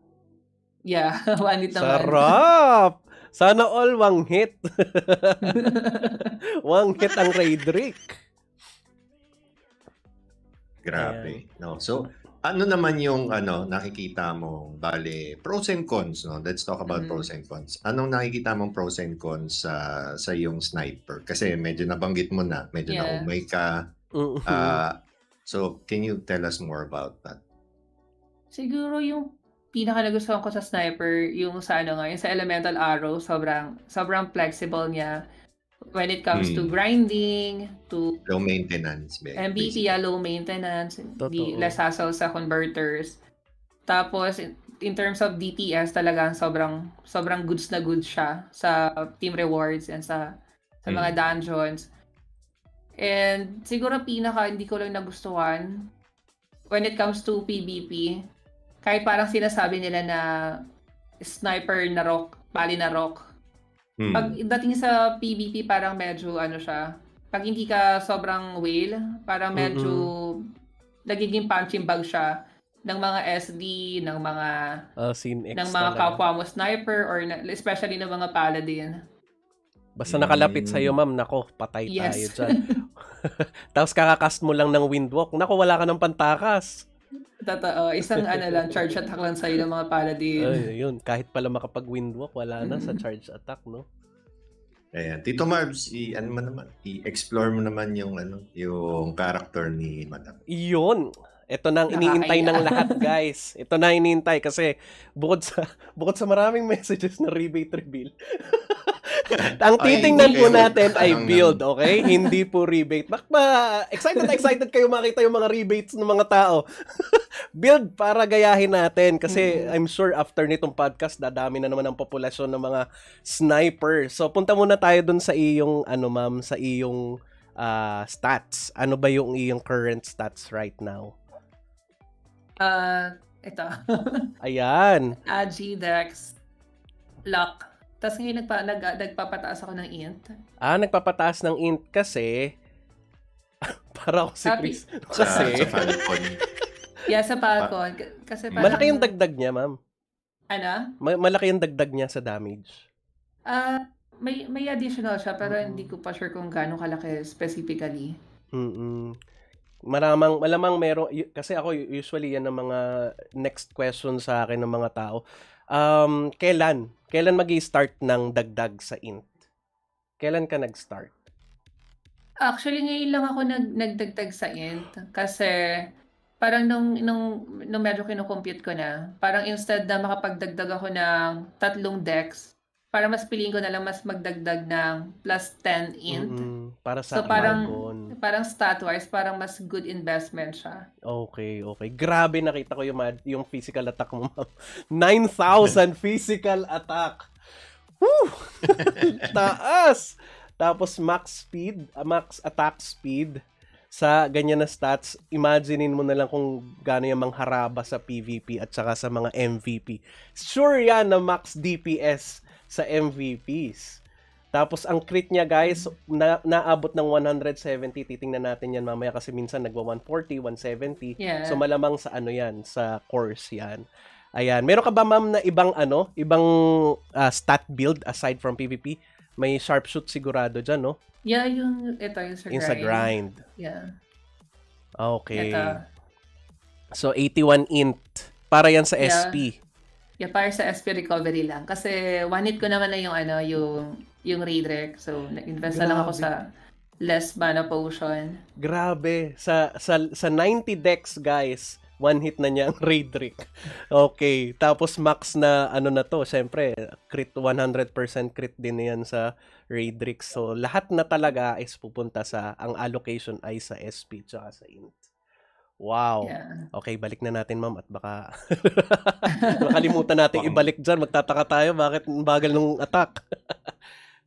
yeah, [laughs] one hit naman. Sarap! Sana all one hit. one [laughs] hit ang Raidrick. Grabe. Ayan. No. So, ano naman yung ano nakikita mong bale pros and cons no let's talk about mm-hmm. pros and cons anong nakikita mong pros and cons sa uh, sa yung sniper kasi medyo nabanggit mo na medyo yeah. naumay ka uh, so can you tell us more about that siguro yung pinaka nagustuhan ko sa sniper, yung sa ano nga, yung sa elemental arrow, sobrang, sobrang flexible niya when it comes mm. to hmm. grinding, to low maintenance. MVP, ah, ya low maintenance, Totoo. di less hassle sa converters. Tapos, in, terms of DPS, talagang sobrang, sobrang goods na goods siya sa team rewards and sa, sa mm. mga hmm. dungeons. And siguro pinaka hindi ko lang nagustuhan when it comes to PvP, kahit parang sinasabi nila na sniper na rock, pali na rock. Hmm. Pag dating sa PvP, parang medyo ano siya, pag hindi ka sobrang whale, parang medyo mm-hmm. nagiging punching bag siya ng mga SD, ng mga uh, X ng mga talaga. kapwa mo sniper or na, especially ng mga paladin. Basta nakalapit sa iyo, ma'am, nako, patay yes. tayo diyan. [laughs] Tapos kakakast mo lang ng windwalk, nako wala ka ng pantakas. Totoo. Isang ano lang, charge attack lang sa'yo ng mga paladin. Ay, yun. Kahit pala makapag-windwalk, wala na sa mm-hmm. charge attack, no? Ayan. Tito Marbs, i, ano naman, i-explore mo naman yung, ano, yung character ni Madam. Yun! Ito na ang iniintay ng lahat, guys. Ito na iniintay kasi bukod sa [laughs] bukod sa maraming messages na rebate reveal. [laughs] ang titingnan po natin ay build, okay? Hindi po rebate. Bakba, excited excited kayo makita yung mga rebates ng mga tao. [laughs] build para gayahin natin kasi mm-hmm. I'm sure after nitong podcast dadami na naman ang populasyon ng mga sniper. So punta muna tayo dun sa iyong ano ma'am, sa iyong uh, stats. Ano ba yung iyong current stats right now? Uh, ito. [laughs] Ayan. Aji, ah, Dex, Luck. Tapos ngayon nagpa, nag, nagpapataas ako ng int. Ah, nagpapataas ng int kasi [laughs] para ako si Chris. Kasi... Sa, sa Falcon. yeah, sa Falcon. Kasi para... Malaki yung dagdag niya, ma'am. Ano? Ma- malaki yung dagdag niya sa damage. Ah, uh, may may additional siya pero mm-hmm. hindi ko pa sure kung gaano kalaki specifically. Mm-mm maramang malamang meron kasi ako usually yan ng mga next question sa akin ng mga tao. Um, kailan? Kailan magi-start ng dagdag sa int? Kailan ka nag-start? Actually, ngayon lang ako nag nagdagdag sa int kasi parang nung, nung, nung medyo kino-compute ko na, parang instead na makapagdagdag ako ng tatlong decks, para mas piliin ko na lang mas magdagdag ng plus 10 int. Mm-hmm para sa So parang Margon. parang stat parang mas good investment siya. Okay, okay. Grabe nakita ko yung yung physical attack mo, ma'am. 9,000 [laughs] physical attack. Woo! [laughs] Taas. Tapos max speed, ah, max attack speed sa ganyan na stats, imaginein mo na lang kung gaano yung mangharaba sa PvP at saka sa mga MVP. Sure yan na max DPS sa MVPs. Tapos ang crit niya guys, na, naabot ng 170. Titingnan natin yan mamaya kasi minsan nagwa 140, 170. Yeah. So malamang sa ano yan, sa course yan. Ayan. Meron ka ba ma'am na ibang ano, ibang uh, stat build aside from PvP? May sharpshoot sigurado dyan, no? Yeah, yung ito, yung sa grind. Yung sa grind. Yeah. Okay. Ito. So, 81 int. Para yan sa yeah. SP. Yeah, para sa SP recovery lang. Kasi one hit ko naman na yung ano, yung yung redirect. So, nag-invest na lang ako sa less mana potion. Grabe. Sa, sa, sa 90 decks, guys, one hit na niya ang [laughs] redirect. Okay. Tapos max na ano na to. Siyempre, crit 100% crit din yan sa redirect. So, lahat na talaga is pupunta sa, ang allocation ay sa SP tsaka sa int. Wow. Yeah. Okay, balik na natin, ma'am, at baka makalimutan [laughs] natin ibalik dyan. Magtataka tayo, bakit bagal nung attack? [laughs]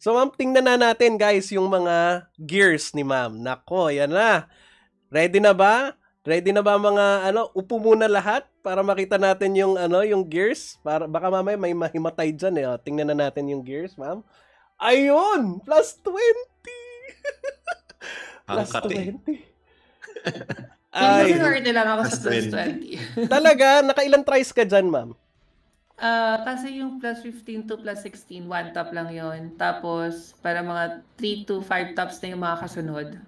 So, ma'am, tingnan na natin, guys, yung mga gears ni ma'am. Nako, yan na. Ready na ba? Ready na ba mga ano, upo muna lahat para makita natin yung ano, yung gears? Para baka mamaya may mahimatay diyan eh. Oh, tingnan na natin yung gears, ma'am. Ayun, plus 20. [laughs] plus Angkat 20. Eh. Ay, Ay, lang ako plus 20. 20. Talaga, nakailan tries ka diyan, ma'am? Ah, kasi yung plus 15 to plus 16, one top lang yon Tapos, para mga 3 to 5 tops na yung mga kasunod. [laughs]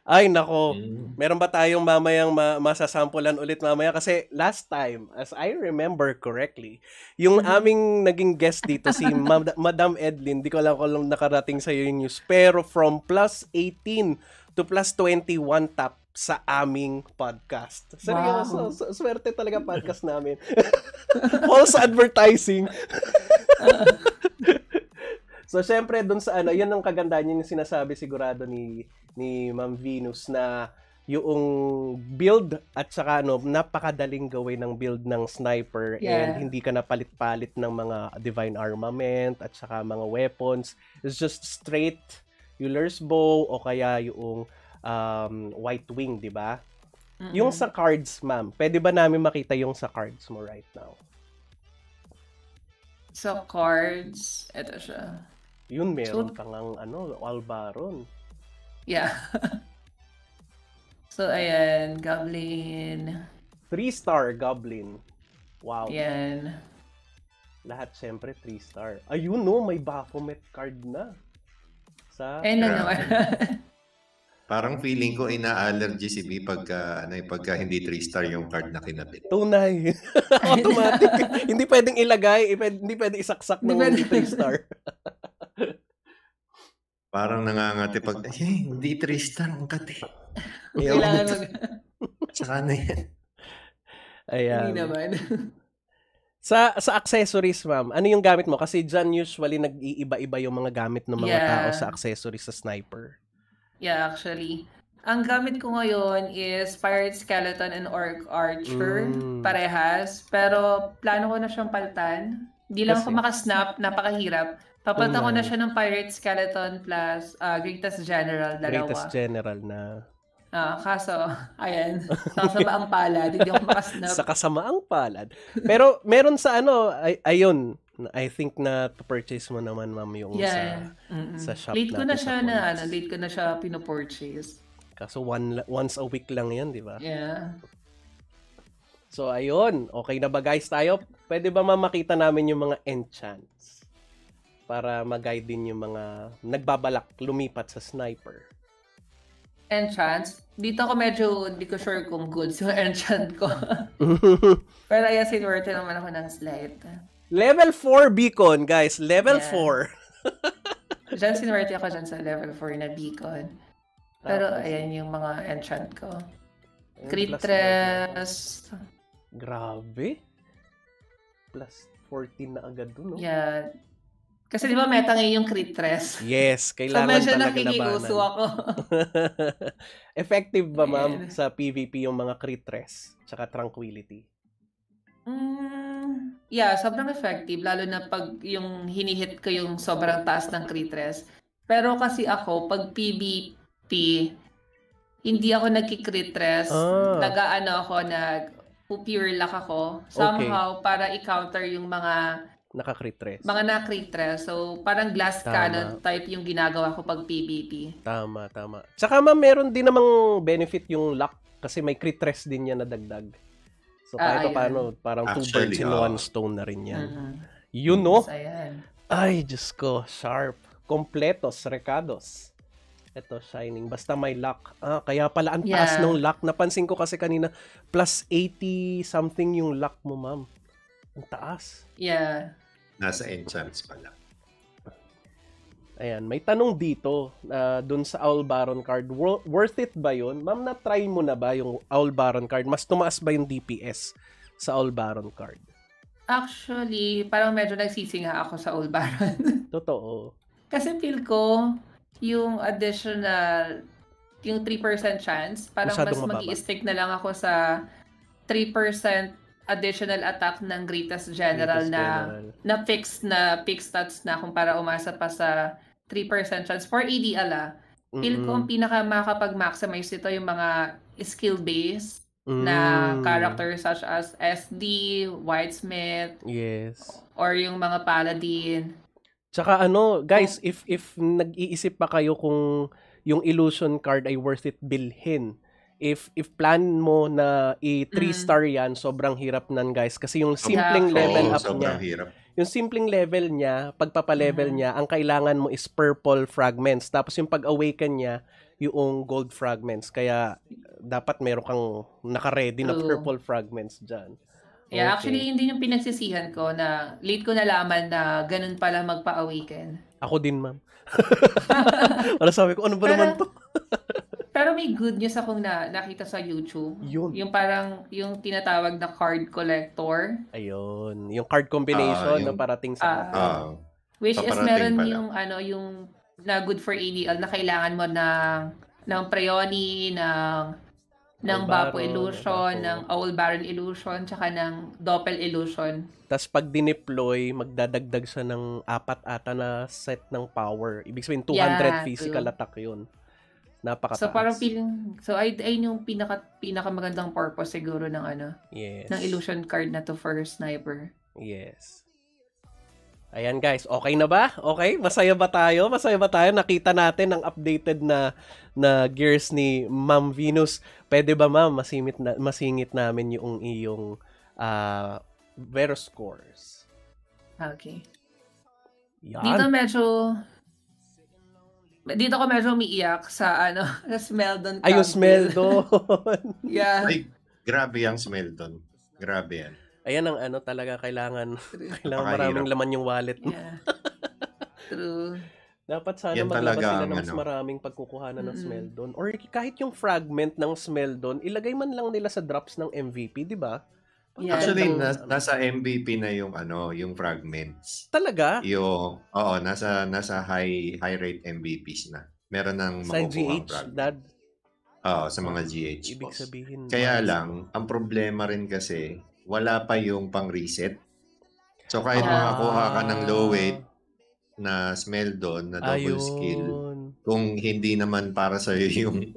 Ay, nako. Mm. Meron ba tayong mamayang ma- masasampulan ulit mamaya? Kasi last time, as I remember correctly, yung mm-hmm. aming naging guest dito, si [laughs] Ma- Madam Edlin, di ko alam kung nakarating sa yung news, pero from plus 18 to plus 21 top sa aming podcast. Seryoso, wow. So, swerte talaga podcast namin. [laughs] False advertising. [laughs] so syempre doon sa ano, 'yun ang kagandahan yung sinasabi sigurado ni ni Ma'am Venus na yung build at saka ano, napakadaling gawin ng build ng sniper yeah. and hindi ka napalit-palit ng mga divine armament at saka mga weapons. It's just straight Euler's bow o kaya yung um, White Wing, di ba? Mm-hmm. Yung sa cards, ma'am, pwede ba namin makita yung sa cards mo right now? Sa so, cards, eto siya. Yun, meron so, kang ano, Albaron. Yeah. [laughs] so, ayan, Goblin. Three-star Goblin. Wow. Ayan. Lahat, syempre, three-star. Ayun, no, may Baphomet card na. Sa... Ayun na naman. [laughs] Parang feeling ko ina-allergy si B pagka, ano, eh, pagka hindi 3-star yung card na kinabit. Tunay. [laughs] Automatic. hindi pwedeng ilagay, eh, hindi pwedeng isaksak ng hindi 3-star. Parang nangangati pag, eh, hey, hindi 3-star, ang kati. Kailangan mag... Tsaka na ano yan. Ayan. Hindi naman. Sa sa accessories, ma'am, ano yung gamit mo? Kasi dyan usually nag-iiba-iba yung mga gamit ng mga yeah. tao sa accessories sa sniper. Yeah, actually. Ang gamit ko ngayon is Pirate Skeleton and Orc Archer, mm. parehas. Pero plano ko na siyang palitan. Hindi lang Kasi... ako makasnap, napakahirap. Papalta ko na siya ng Pirate Skeleton plus uh, Greatest General, dalawa. Greatest General na... Ah, uh, kaso, ayan, sa kasamaang palad, hindi ako makasnap. [laughs] sa kasamaang palad. Pero meron sa ano, ay, ayun, I think na purchase mo naman ma'am yung yeah, sa yeah. sa shop Late ko na siya na ano, late ko na siya pino-purchase. Kaso one once a week lang 'yan, di ba? Yeah. So ayun, okay na ba guys tayo? Pwede ba mamakita namin yung mga enchants para mag-guide din yung mga nagbabalak lumipat sa sniper? Enchants? Dito ako medyo hindi ko sure kung good so [laughs] enchant ko. [laughs] Pero I guess it naman ako ng slide. Level 4 beacon, guys. Level 4. Yeah. [laughs] Diyan sinwerte ako dyan sa level 4 na beacon. Pero Tapos, ayan yung mga enchant ko. Critress. Grabe. Plus 14 na agad dun, no? Yeah. Kasi di ba meta ngayon yung critress? Yes, [laughs] kailangan so, talaga labanan. ako. [laughs] Effective ba, ma'am, sa PvP yung mga critress? Tsaka tranquility? Hmm, yeah, sobrang effective lalo na 'pag yung hinihit ko yung sobrang taas ng crit rate. Pero kasi ako, pag PvP, hindi ako nagki-crit rate. Ah. Nagaano ako, nag pure luck ako. Somehow, okay. para i-counter yung mga naka-crit rest. Mga na-crit rest. So, parang glass tama. cannon type yung ginagawa ko pag PvP. Tama, tama. Tsaka ma, meron din namang benefit yung luck kasi may crit rest din niya na dagdag. So kahit ah, pa paano, parang Actually, two birds in ah. one stone na rin yan. Mm-hmm. Ah. You know? Ayan. Ay, Diyos ko, sharp. Completos, recados. Ito, shining. Basta may luck. Ah, kaya pala ang taas yeah. ng luck. Napansin ko kasi kanina, plus 80 something yung luck mo, ma'am. Ang taas. Yeah. Nasa enchants pala. Ayan, may tanong dito na uh, dun sa Owl Baron card. Worth it ba yun? Ma'am, na-try mo na ba yung Owl Baron card? Mas tumaas ba yung DPS sa Owl Baron card? Actually, parang medyo nagsisinga ako sa Owl Baron. [laughs] Totoo. Kasi feel ko, yung additional, yung 3% chance, parang Masyadong mas mag stick na lang ako sa 3% additional attack ng Greatest General greatest na na fixed na fixed stats na kung para umasa pa sa 3% chance for ADL e ah. Mm-hmm. Feel ko ang pinaka makapag-maximize dito yung mga skill-based mm. na characters such as SD, Whitesmith. Yes. Or yung mga paladin. Tsaka ano, guys, if if nag-iisip pa kayo kung yung illusion card ay worth it bilhin, if if plan mo na i 3 mm. star yan sobrang hirap nan guys kasi yung simpleng yeah. level oh, up sobrang niya hirap yung simpleng level niya, pagpapa-level mm-hmm. niya, ang kailangan mo is purple fragments. Tapos yung pag-awaken niya, yung gold fragments. Kaya dapat meron kang naka-ready na purple fragments diyan. Okay. Yeah, actually, hindi yung pinagsisihan ko na late ko nalaman na ganun pala magpa-awaken. Ako din, ma'am. Wala [laughs] sabi ko, ano ba Pero, naman to? [laughs] Pero may good news akong na, nakita sa YouTube. Yun. Yung parang, yung tinatawag na card collector. Ayun. Yung card combination uh, yung, no, parating sa uh, uh, Which is meron pala. yung, ano, yung na good for ADL na kailangan mo ng, ng Preoni, ng ng Bapo Illusion, ng Owl Baron Illusion, tsaka ng Doppel Illusion. Tapos pag dineploy, magdadagdag sa ng apat ata na set ng power. Ibig sabihin 200 yeah, physical true. attack 'yun. Napakataas. So parang feeling so ay ay yung pinaka pinakamagandang purpose siguro ng ano. Yes. Ng illusion card na to for sniper. Yes. Ayan guys, okay na ba? Okay? Masaya ba tayo? Masaya ba tayo? Nakita natin ang updated na na gears ni Ma'am Venus. Pwede ba ma'am masingit na, masingit namin yung iyong uh, ah, Vero scores? Ah, okay. Yan. Dito medyo dito ko medyo umiiyak sa ano, [laughs] sa Smeldon. Ay, yung Smeldon. [laughs] yeah. Ay, grabe yung Smeldon. Grabe yan. Ayan ang ano talaga kailangan. [laughs] kailangan Pakahirap. maraming laman yung wallet. Yeah. True. Dapat sana Yan maglabas sila ng mas ano. maraming pagkukuhanan ng mm smell doon. Or kahit yung fragment ng smell doon, ilagay man lang nila sa drops ng MVP, di ba? Yeah, Actually, na, nasa MVP na yung ano, yung fragments. Talaga? Yung, oo, nasa nasa high high rate MVPs na. Meron ng mga fragments. GH, Dad? Oo, sa mga GH. Ibig post. sabihin. Kaya lang, ang problema rin kasi, wala pa yung pang-reset. So, kahit ah. makakuha ka ng low weight na smell doon, na double Ayun. skill, kung hindi naman para sa iyo [laughs] yung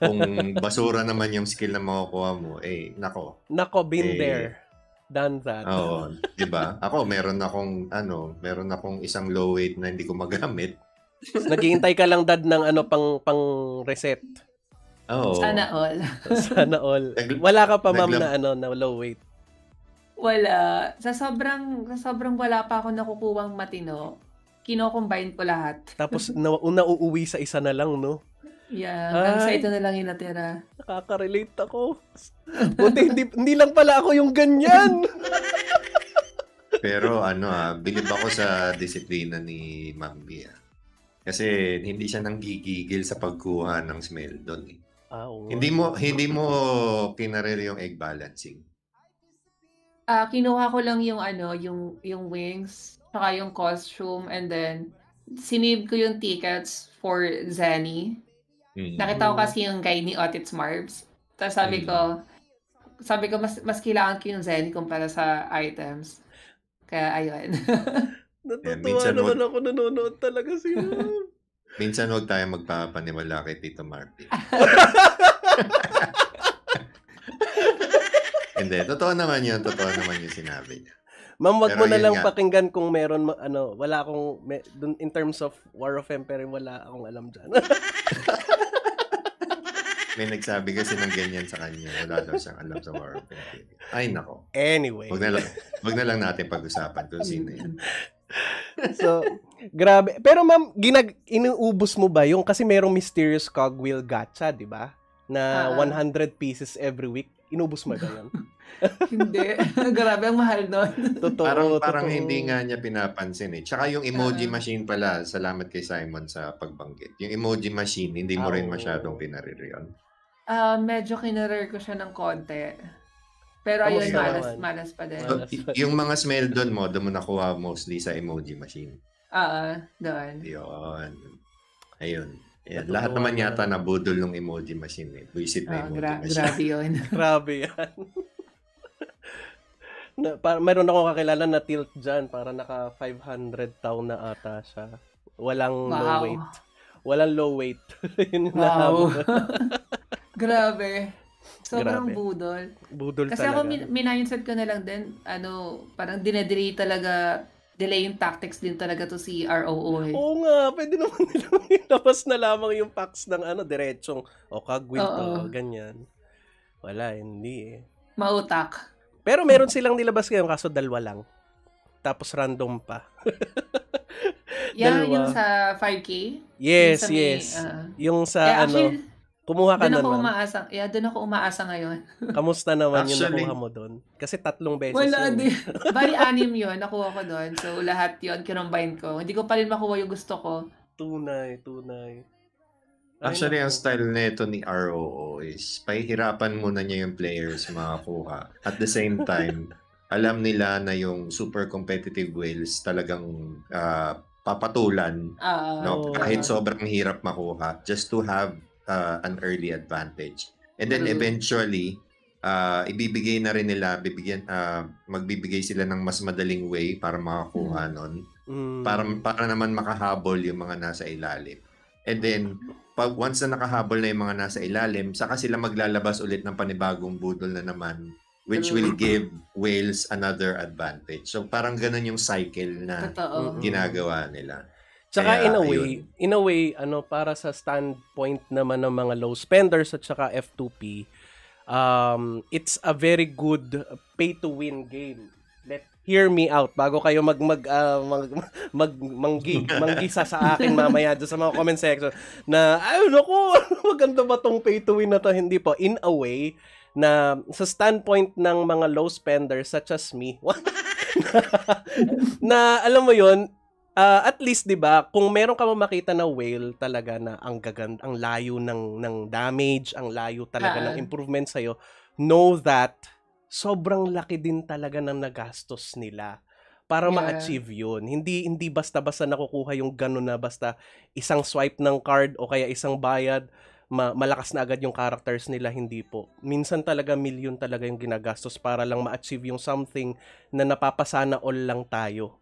kung basura naman yung skill na makukuha mo eh nako nako been eh, there done that oo di ba ako meron akong ano meron akong isang low weight na hindi ko magamit [laughs] naghihintay ka lang dad ng ano pang pang reset oh sana all [laughs] sana all wala ka pa ma'am na ano na low weight wala sa sobrang sa sobrang wala pa ako nakukuwang matino kino-combine ko lahat. Tapos na- uuwi sa isa na lang, no? Yeah, hanggang sa ito na lang yung natira. Nakaka-relate ako. Buti, hindi, hindi lang pala ako yung ganyan. [laughs] Pero ano ah, bilib ako sa disiplina ni Ma'am Bia. Kasi hindi siya nang gigigil sa pagkuha ng smell doon eh. Ah, oo. Hindi mo hindi mo kinaril yung egg balancing. Ah, kinuha ko lang yung ano, yung yung wings tsaka yung costume, and then sinib ko yung tickets for Zenny. Mm-hmm. Nakita ko kasi yung guy ni Otits Marbs. Tapos sabi mm-hmm. ko, sabi ko, mas, mas kailangan ko yung Zenny kumpara sa items. Kaya ayun. [laughs] Natutuwa yeah, naman ako nanonood talaga siya. [laughs] Minsan huwag tayo magpapanimala kay Tito Marty. [laughs] Hindi, totoo naman yun. Totoo naman yung sinabi niya. Ma'am, wag mo na lang nga. pakinggan kung meron ano, wala akong me, dun, in terms of War of Empire, wala akong alam diyan. [laughs] May nagsabi kasi ng ganyan sa kanya. Wala daw siyang alam sa War of Empire. Ay, nako. Anyway. Wag na lang, wag na lang natin pag-usapan kung sino yan. [laughs] so, grabe. Pero ma'am, ginag inuubos mo ba yung kasi merong mysterious cogwheel gacha, 'di ba? Na uh ah. 100 pieces every week. Inubos mo ba 'yan? [laughs] [laughs] hindi. [laughs] Grabe, ang mahal nun. Totoo. Parang, totoo. parang hindi nga niya pinapansin eh. Tsaka yung emoji uh, machine pala, salamat kay Simon sa pagbanggit. Yung emoji machine, hindi mo oh. rin ah, masyadong pinarir yun. Uh, medyo kinarir ko siya ng konti. Pero oh, ayun, malas, naman. malas pa din. Malas yung mga smell doon mo, doon mo nakuha mostly sa emoji machine. Oo, doon. Yun. Ayun. Yeah, lahat naman yata nabudol ng emoji machine eh. Buisit na oh, emoji gra- machine. Grabe yun. [laughs] grabe yan na, para, meron akong kakilala na tilt dyan. Para naka 500 taon na ata siya. Walang wow. low weight. Walang low weight. [laughs] Yun yung wow. [laughs] Grabe. Sobrang Grabe. budol. Budol Kasi talaga. ako, min- minayonsad ko na lang din, ano, parang dinedelay talaga, delay yung tactics din talaga to si ROO eh. Oo nga, pwede naman [laughs] nila ilabas na lamang yung packs ng ano, diretsong, o kagwin ganyan. Wala, hindi eh. Mautak. Pero meron silang nilabas ngayon, kaso dalawa lang. Tapos random pa. [laughs] yeah, yung sa 5K? Yes, yung sa yes. May, uh, yung sa yeah, ano, actually, kumuha ka doon ako naman. umaasa. Yeah, doon ako umaasa ngayon. [laughs] Kamusta naman actually, yung nakuha mo doon? Kasi tatlong beses Wala, yun. Eh. Di, [laughs] bali anim yun, nakuha ko doon. So lahat yun, kinombine ko. Hindi ko pa rin makuha yung gusto ko. Tunay, tunay. Actually, ang style nito ni ROO is pahihirapan muna niya yung players makakuha. At the same [laughs] time, alam nila na yung super competitive whales talagang uh, papatulan. Uh, ah, no? Kahit sobrang hirap makuha just to have uh, an early advantage. And then mm-hmm. eventually, uh, ibibigay na rin nila, bibigyan, uh, magbibigay sila ng mas madaling way para makakuha mm nun. mm Para, para naman makahabol yung mga nasa ilalim. And then, pag once na nakahabol na yung mga nasa ilalim, saka sila maglalabas ulit ng panibagong budol na naman which will give whales another advantage. So parang ganun yung cycle na Totoo. ginagawa nila. Tsaka Kaya, in a way, ayun. in a way ano para sa standpoint naman ng mga low spenders at saka F2P, um it's a very good pay to win game hear me out bago kayo mag mag uh, mag, mag manggi, [laughs] manggisa sa akin mamaya do sa mga comment section na ay nako [laughs] maganda ba tong pay to win na to hindi po in a way na sa standpoint ng mga low spenders such as me na, [laughs] na alam mo yon uh, ah, at least 'di ba kung meron ka makita na whale talaga na ang gaganda ang layo ng ng damage ang layo talaga uh ng improvement sa know that sobrang laki din talaga ng nagastos nila para yeah. ma-achieve yun. Hindi hindi basta-basta nakukuha yung gano'n na basta isang swipe ng card o kaya isang bayad ma- malakas na agad yung characters nila, hindi po. Minsan talaga million talaga yung ginagastos para lang ma-achieve yung something na napapasana all lang tayo.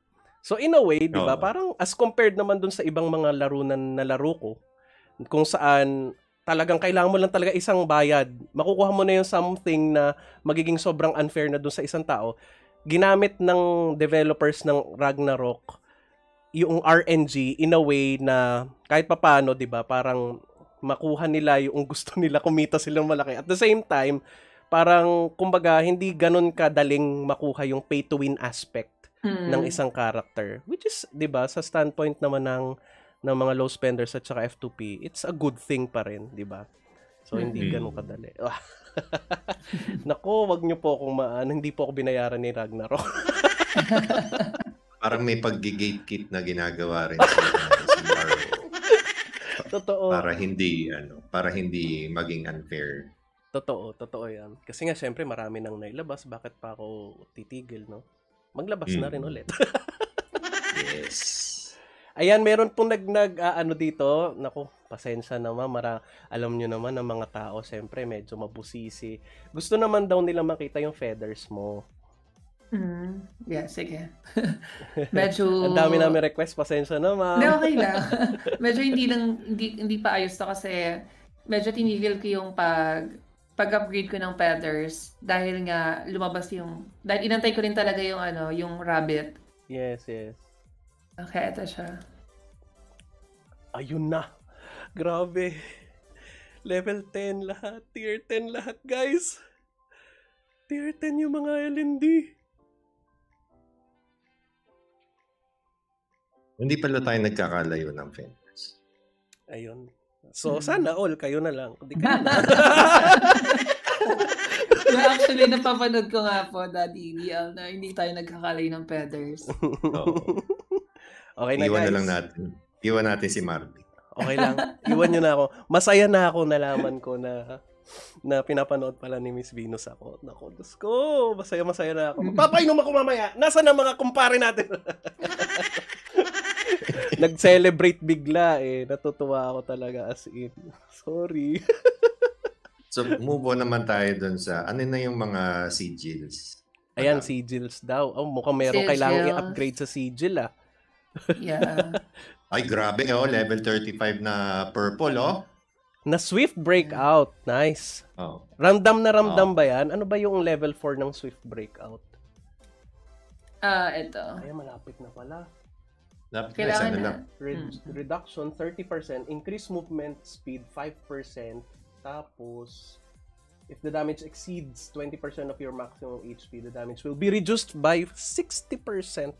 So in a way, 'di ba? Oh. Parang as compared naman dun sa ibang mga laro na nalaro ko kung saan talagang kailangan mo lang talaga isang bayad. Makukuha mo na yung something na magiging sobrang unfair na doon sa isang tao. Ginamit ng developers ng Ragnarok yung RNG in a way na kahit papano, 'di ba, parang makuha nila yung [laughs] gusto nila, kumita silang malaki. At the same time, parang kumbaga hindi ganun kadaling makuha yung pay to win aspect mm. ng isang character. Which is, 'di ba, sa standpoint naman ng ng mga low spenders at saka F2P, it's a good thing pa rin, di ba? So, hmm. hindi mm-hmm. ganun kadali. [laughs] Nako, wag niyo po akong maan. Hindi po ako binayaran ni Ragnarok. [laughs] Parang may pag-gatekeep na ginagawa rin sa Totoo. Para hindi, ano, para hindi maging unfair. Totoo, totoo yan. Kasi nga, syempre, marami nang nailabas. Bakit pa ako titigil, no? Maglabas mm. na hmm. rin ulit. [laughs] yes. Ayan, meron pong nag, nag uh, ano dito. Nako, pasensya naman. Mara, alam nyo naman ng mga tao, siyempre, medyo mabusisi. Gusto naman daw nila makita yung feathers mo. Mm, yeah, sige. [laughs] Medyo... Ang dami namin request, pasensya naman. Hindi, okay lang. [laughs] medyo hindi lang, hindi, hindi pa ayos to kasi medyo tinigil ko yung pag pag-upgrade ko ng feathers dahil nga lumabas yung dahil inantay ko rin talaga yung ano yung rabbit. Yes, yes. Nakakita siya. Ayun na. Grabe. Level 10 lahat. Tier 10 lahat, guys. Tier 10 yung mga LND. Hindi pala tayo nagkakalayo ng fairness. Ayun. So, hmm. sana all kayo na lang. Hindi kayo na. no, [laughs] actually, napapanood ko nga po, Daddy Lial, hindi tayo nagkakalayo ng feathers. Oo. Oh. Okay na Iwan guys. na lang natin. Iwan natin si Marvin. Okay lang. Iwan nyo na ako. Masaya na ako nalaman ko na na pinapanood pala ni Miss Venus ako. Naku, Diyos ko. Masaya-masaya na ako. Papainom ako mamaya. Nasa ang mga kumpare natin? [laughs] Nag-celebrate bigla eh. Natutuwa ako talaga as in. Sorry. [laughs] so, move on naman tayo dun sa ano na yung mga sigils. Ayan, sigils daw. Oh, mukhang meron Sergio. kailangan i-upgrade sa sigil ah. Yeah. [laughs] Ay, grabe oh. Level 35 na purple oh. Na swift breakout. Nice. Oh. Random na ramdam oh. ba yan? Ano ba yung level 4 ng swift breakout? Ah, uh, ito. Ay, malapit na pala. Lapit Kailangan na. na. Red- hmm. Reduction 30%, increase movement speed 5%, tapos if the damage exceeds 20% of your maximum HP, the damage will be reduced by 60%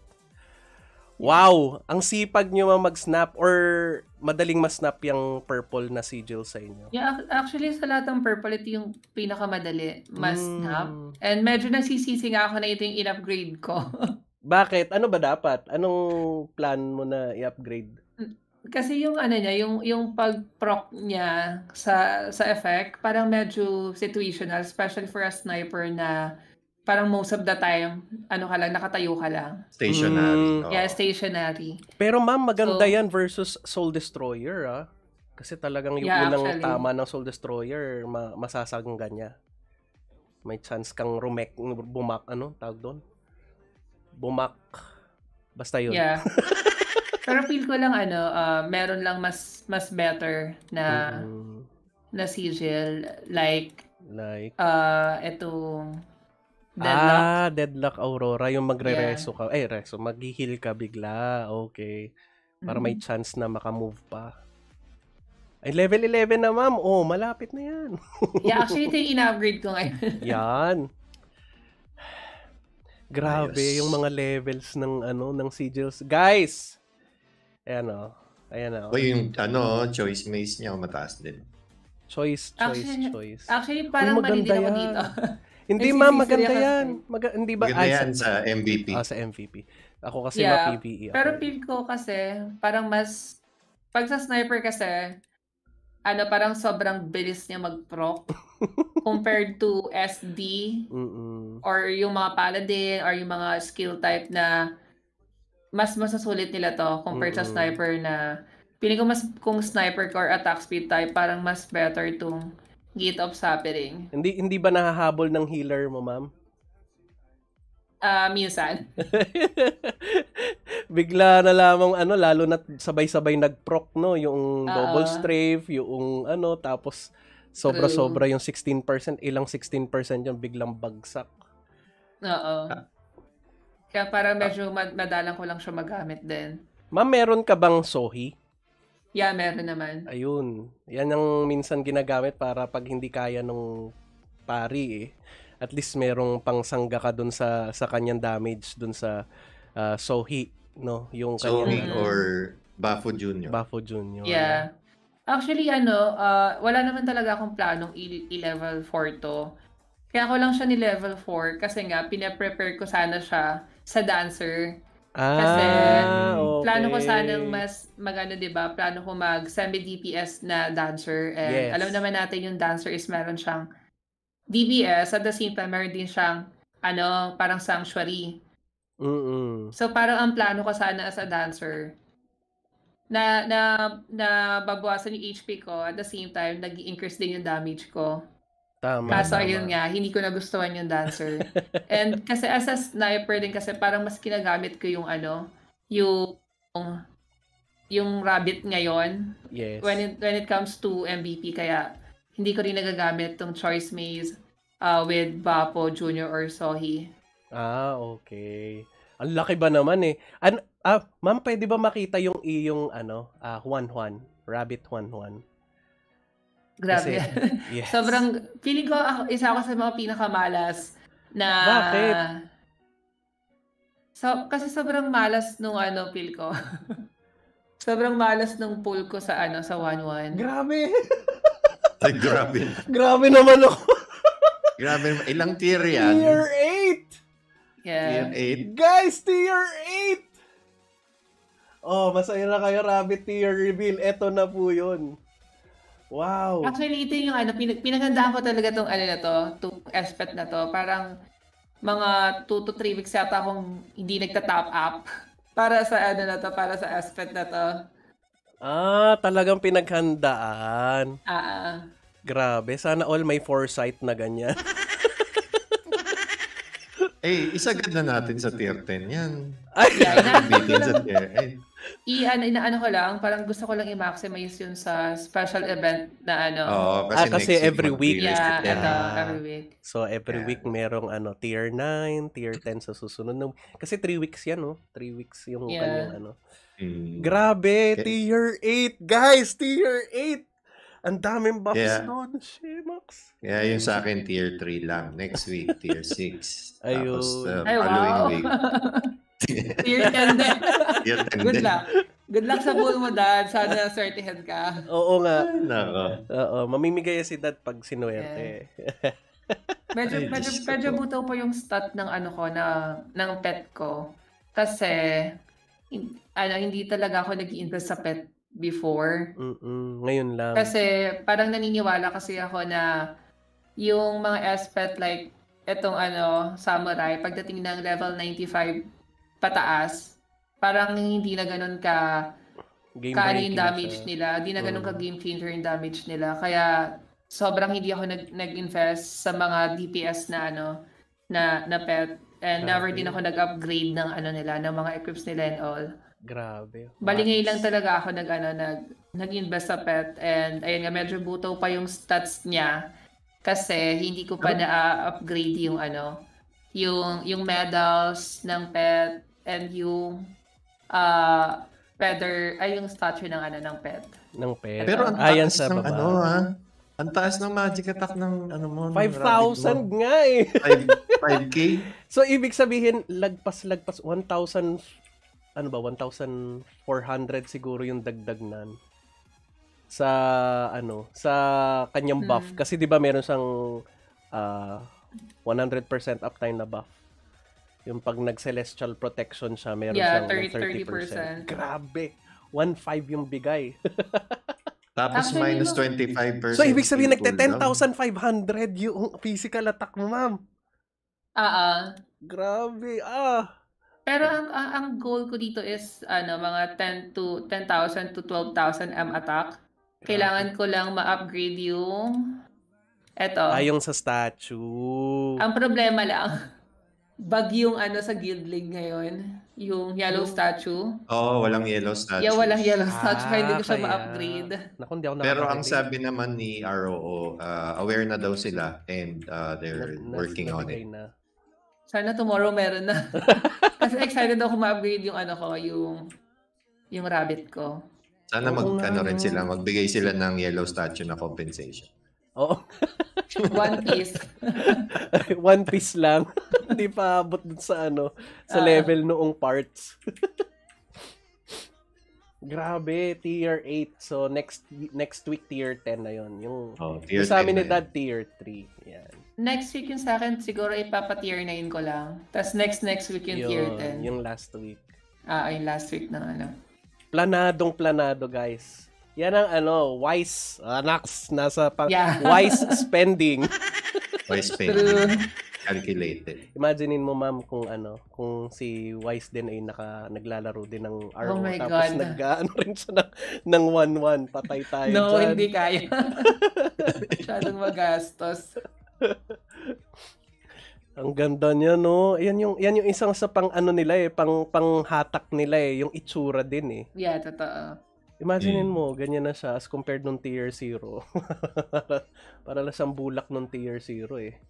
Wow! Ang sipag nyo mag-snap or madaling ma-snap yung purple na sigil sa inyo? Yeah, actually sa lahat ng purple, ito yung pinakamadali ma-snap. Mm. And medyo nasisisi nga ako na ito yung in-upgrade ko. [laughs] Bakit? Ano ba dapat? Anong plan mo na i-upgrade? Hmm, kasi yung ano niya, yung yung pag-proc niya sa sa effect, parang medyo situational, especially for a sniper na parang most of the time, ano ka lang, nakatayo ka lang. Stationary. Mm. Yeah, stationary. Pero ma'am, maganda so, yan versus Soul Destroyer, ah. Kasi talagang yung yeah, unang actually. tama ng Soul Destroyer, ma- masasaggan niya. May chance kang rumek, bumak, ano, tawag doon? Bumak. Basta yun. Yeah. [laughs] Pero feel ko lang ano, uh, meron lang mas mas better na mm. na sigil like like uh etong Deadlock. Ah, Deadlock Aurora. Yung magre-reso yeah. ka. Eh, reso. Mag-heal ka bigla. Okay. Para mm-hmm. may chance na makamove pa. Ay, level 11 na, ma'am. Oh, malapit na yan. yeah, [laughs] actually, ito yung ina-upgrade ko ngayon. yan. Grabe Ayos. yung mga levels ng ano ng sigils. Guys. Ayan oh. Ayan oh. O yung ano, oh, choice maze niya oh, mataas din. Choice, choice, actually, choice. Actually, parang mali din ako dito. [laughs] Hindi ma'am, maganda yan. Mag- hindi ba? Maganda yan sa MVP. Ah, sa MVP. Ako kasi yeah. ma-PVE. Pero feel ko kasi, parang mas, pag sa sniper kasi, ano, parang sobrang bilis niya mag-proc [laughs] compared to SD Mm-mm. or yung mga paladin or yung mga skill type na mas masasulit nila to compared Mm-mm. sa sniper na piling ko mas kung sniper ko or attack speed type, parang mas better tong Gate of Suffering. Hindi hindi ba nahahabol ng healer mo, ma'am? Ah, uh, minsan. [laughs] Bigla na lamang ano, lalo na sabay-sabay nag-proc no, yung Uh-oh. double strafe, yung ano, tapos sobra-sobra yung 16%, ilang 16% yung biglang bagsak. Oo. Ah. Kaya parang ah. medyo madalang ko lang siya magamit din. Ma'am, meron ka bang sohi? Yeah, meron naman. Ayun. Yan ang minsan ginagamit para pag hindi kaya nung pari eh. At least merong pangsangga ka dun sa, sa kanyang damage dun sa uh, Sohi, no? Yung kanyang... Sohi or mm-hmm. Bafo Junior. Bafo Junior. Yeah. Actually, ano, uh, wala naman talaga akong planong i-level 4 to. Kaya ako lang siya ni level 4 kasi nga, pina-prepare ko sana siya sa dancer Ah, Kasi okay. plano ko sanang mas magano 'di ba? Plano ko mag semi-DPS na dancer and yes. alam naman natin yung dancer is meron siyang DPS at the same time meron din siyang ano, parang sanctuary. Mm-mm. So parang ang plano ko sana as a dancer na na na babawasan yung HP ko at the same time nag-increase din yung damage ko. Tama, Kaso ayun nga, hindi ko nagustuhan yung dancer. [laughs] And kasi as a sniper din kasi parang mas kinagamit ko yung ano, yung yung rabbit ngayon. Yes. When it, when it comes to MVP kaya hindi ko rin nagagamit tong choice maze uh, with Bapo Jr. or Sohi. Ah, okay. Ang laki ba naman eh. An ah, ma'am, pwede ba makita yung iyong ano, uh, Juan Juan, Rabbit Juan Juan? Grabe. Kasi, [laughs] yes. Sobrang, feeling ko isa ako sa mga pinakamalas na... Bakit? So, kasi sobrang malas nung ano, feel ko. [laughs] sobrang malas nung pull ko sa ano, sa 1-1. Grabe! [laughs] Ay, grabe. grabe naman ako. grabe Ilang tier yan? Tier 8! Yeah. Tier 8? Guys, tier 8! Oh, masaya na kayo, Rabbit Tier Reveal. Eto na po yun. Wow. Actually, ito yung ano, pinag pinagandaan ko talaga tong ano na to, tong aspect na to. Parang mga 2 to 3 weeks yata akong hindi nagta-top up [laughs] para sa ano na to, para sa aspect na to. Ah, talagang pinaghandaan. Ah, ah. Grabe, sana all may foresight na ganyan. [laughs] Eh, isagad na natin sa tier 10 yan. Ay, natin sa tier 8. I, ano, inaano ko lang, parang gusto ko lang i-maximize yun sa special event na ano. Oo, kasi, ah, kasi every week. Yeah, yeah. ito, every week. So, every yeah. week merong ano, tier 9, tier 10 sa susunod. Ng, kasi 3 weeks yan, no? 3 weeks yung yeah. kanyang ano. Mm. Grabe, okay. tier 8, guys! Tier 8! Ang daming buffs yeah. doon. Shimax. Yeah, yung sa akin tier 3 lang. Next week, tier 6. [laughs] Ayun. Tapos um, Ay, wow. following week. [laughs] tier 10 din. [laughs] tier 10 Good luck. Good luck sa bull mo, Dad. Sana certihan ka. Oo nga. Nako. Oo, mamimigay si Dad pag sinuwerte. Yeah. medyo, Ay, medyo, medyo butaw pa yung stat ng ano ko, na, ng pet ko. Kasi, ano, hindi talaga ako nag invest sa pet before. Mm-mm, ngayon lang. Kasi parang naniniwala kasi ako na yung mga aspect like itong ano, samurai, pagdating ng level 95 pataas, parang hindi na ganun ka game kaano yung damage siya. nila. Hindi na ganun mm. ka game changer yung damage nila. Kaya sobrang hindi ako nag, nag-invest sa mga DPS na ano na na pet and okay. never din ako nag-upgrade ng ano nila ng mga equips nila and all. Grabe. Balingay lang talaga ako nag ano nag nag-invest sa pet and ayun nga medyo butaw pa yung stats niya kasi hindi ko pa ano? na-upgrade yung ano yung yung medals ng pet and yung uh, feather ay yung statue ng ano ng pet. Ng pet. Pero ang ayan ah, sa baba. Ano ha? Ang taas ng magic attack ng ano mo. 5,000 nga eh. 5, 5K? [laughs] so ibig sabihin lagpas lagpas 1,000 ano ba 1,400 siguro yung dagdag nan sa ano sa kanyang hmm. buff hmm. kasi 'di ba meron siyang uh, ah, 100% uptime na buff. Yung pag nag celestial protection siya meron yeah, siyang 30%. 30%. 30%. Grabe. 1.5 yung bigay. [laughs] Tapos Actually, minus 25%. So, ibig sabihin, nagte 10,500 yung physical attack mo, ma'am. Oo. Uh-uh. Ah, ah. Grabe, ah. Pero ang, ang, ang goal ko dito is ano mga 10 to 10,000 to 12,000 M attack. Kailangan ko lang ma-upgrade yung eto. Ah, sa statue. Ang problema lang, [laughs] bag yung ano sa Guild League ngayon, yung yellow statue. oh, walang yellow statue. Yeah, walang yellow ah, statue, ah, hindi ko siya kaya... ma-upgrade. Naku, hindi ako Pero ang sabi naman ni ROO, uh, ah, aware na daw sila and uh, they're working on it. Na. Sana tomorrow meron na. [laughs] Kasi excited ako ma-upgrade yung ano ko, yung yung rabbit ko. Sana mag oh, ano rin sila, magbigay sila ng yellow statue na compensation. Oo. [laughs] One piece. [laughs] One piece lang. Hindi pa abot dun sa ano, sa uh, level noong parts. Grabe, tier 8. So next next week tier 10 na 'yon. Yung oh, tier sa amin ni Dad tier 3. Yan. Next week yung sa akin, siguro ipapa-tier 9 ko lang. Tapos next next week yung, tier 10. Yung last week. Ah, yung last week na ano. Planadong planado, guys. Yan ang ano, wise, uh, ah, Nax, nasa pa- yeah. [laughs] wise spending. [laughs] wise spending. Calculated. Imaginein mo, ma'am, kung ano, kung si Wise din ay naka, naglalaro din ng RO. Oh tapos God. nag ano rin siya ng, ng 1-1. Patay tayo no, dyan. hindi kaya. [laughs] Masyadong magastos. [laughs] Ang ganda niya, no? Yan yung, yan yung isang sa pang ano nila eh, pang, pang hatak nila eh, yung itsura din eh. Yeah, totoo. Imaginin mm. mo, ganyan na siya as compared nung tier 0. [laughs] para, para lasang bulak nung tier 0 eh.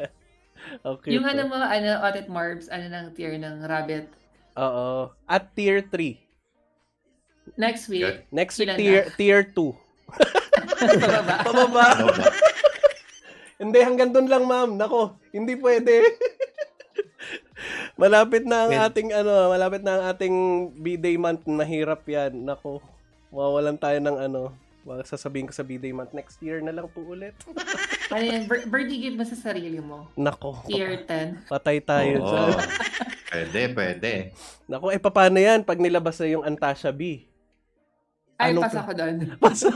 [laughs] okay. Yung po. ano mo, ano, audit marbs, ano ng tier ng rabbit. Oo. At tier 3. Next week. Next week, tier, na? tier 2. Pababa. Pababa. Hindi, hanggang doon lang, ma'am. Nako, hindi pwede. malapit na ang ating, ano, malapit na ang ating B-Day month. Mahirap yan. Nako, mawawalan tayo ng, ano, Baka sasabihin ko sa B-Day month, next year na lang po ulit. [laughs] ano yan? Birthday gift mo sa sarili mo? Nako. Year 10. Patay tayo Oo. dyan. [laughs] pwede, pwede. Nako, eh paano yan pag nilabas na yung Antasya B? Ay, ano pasa ko doon. [laughs] Pasa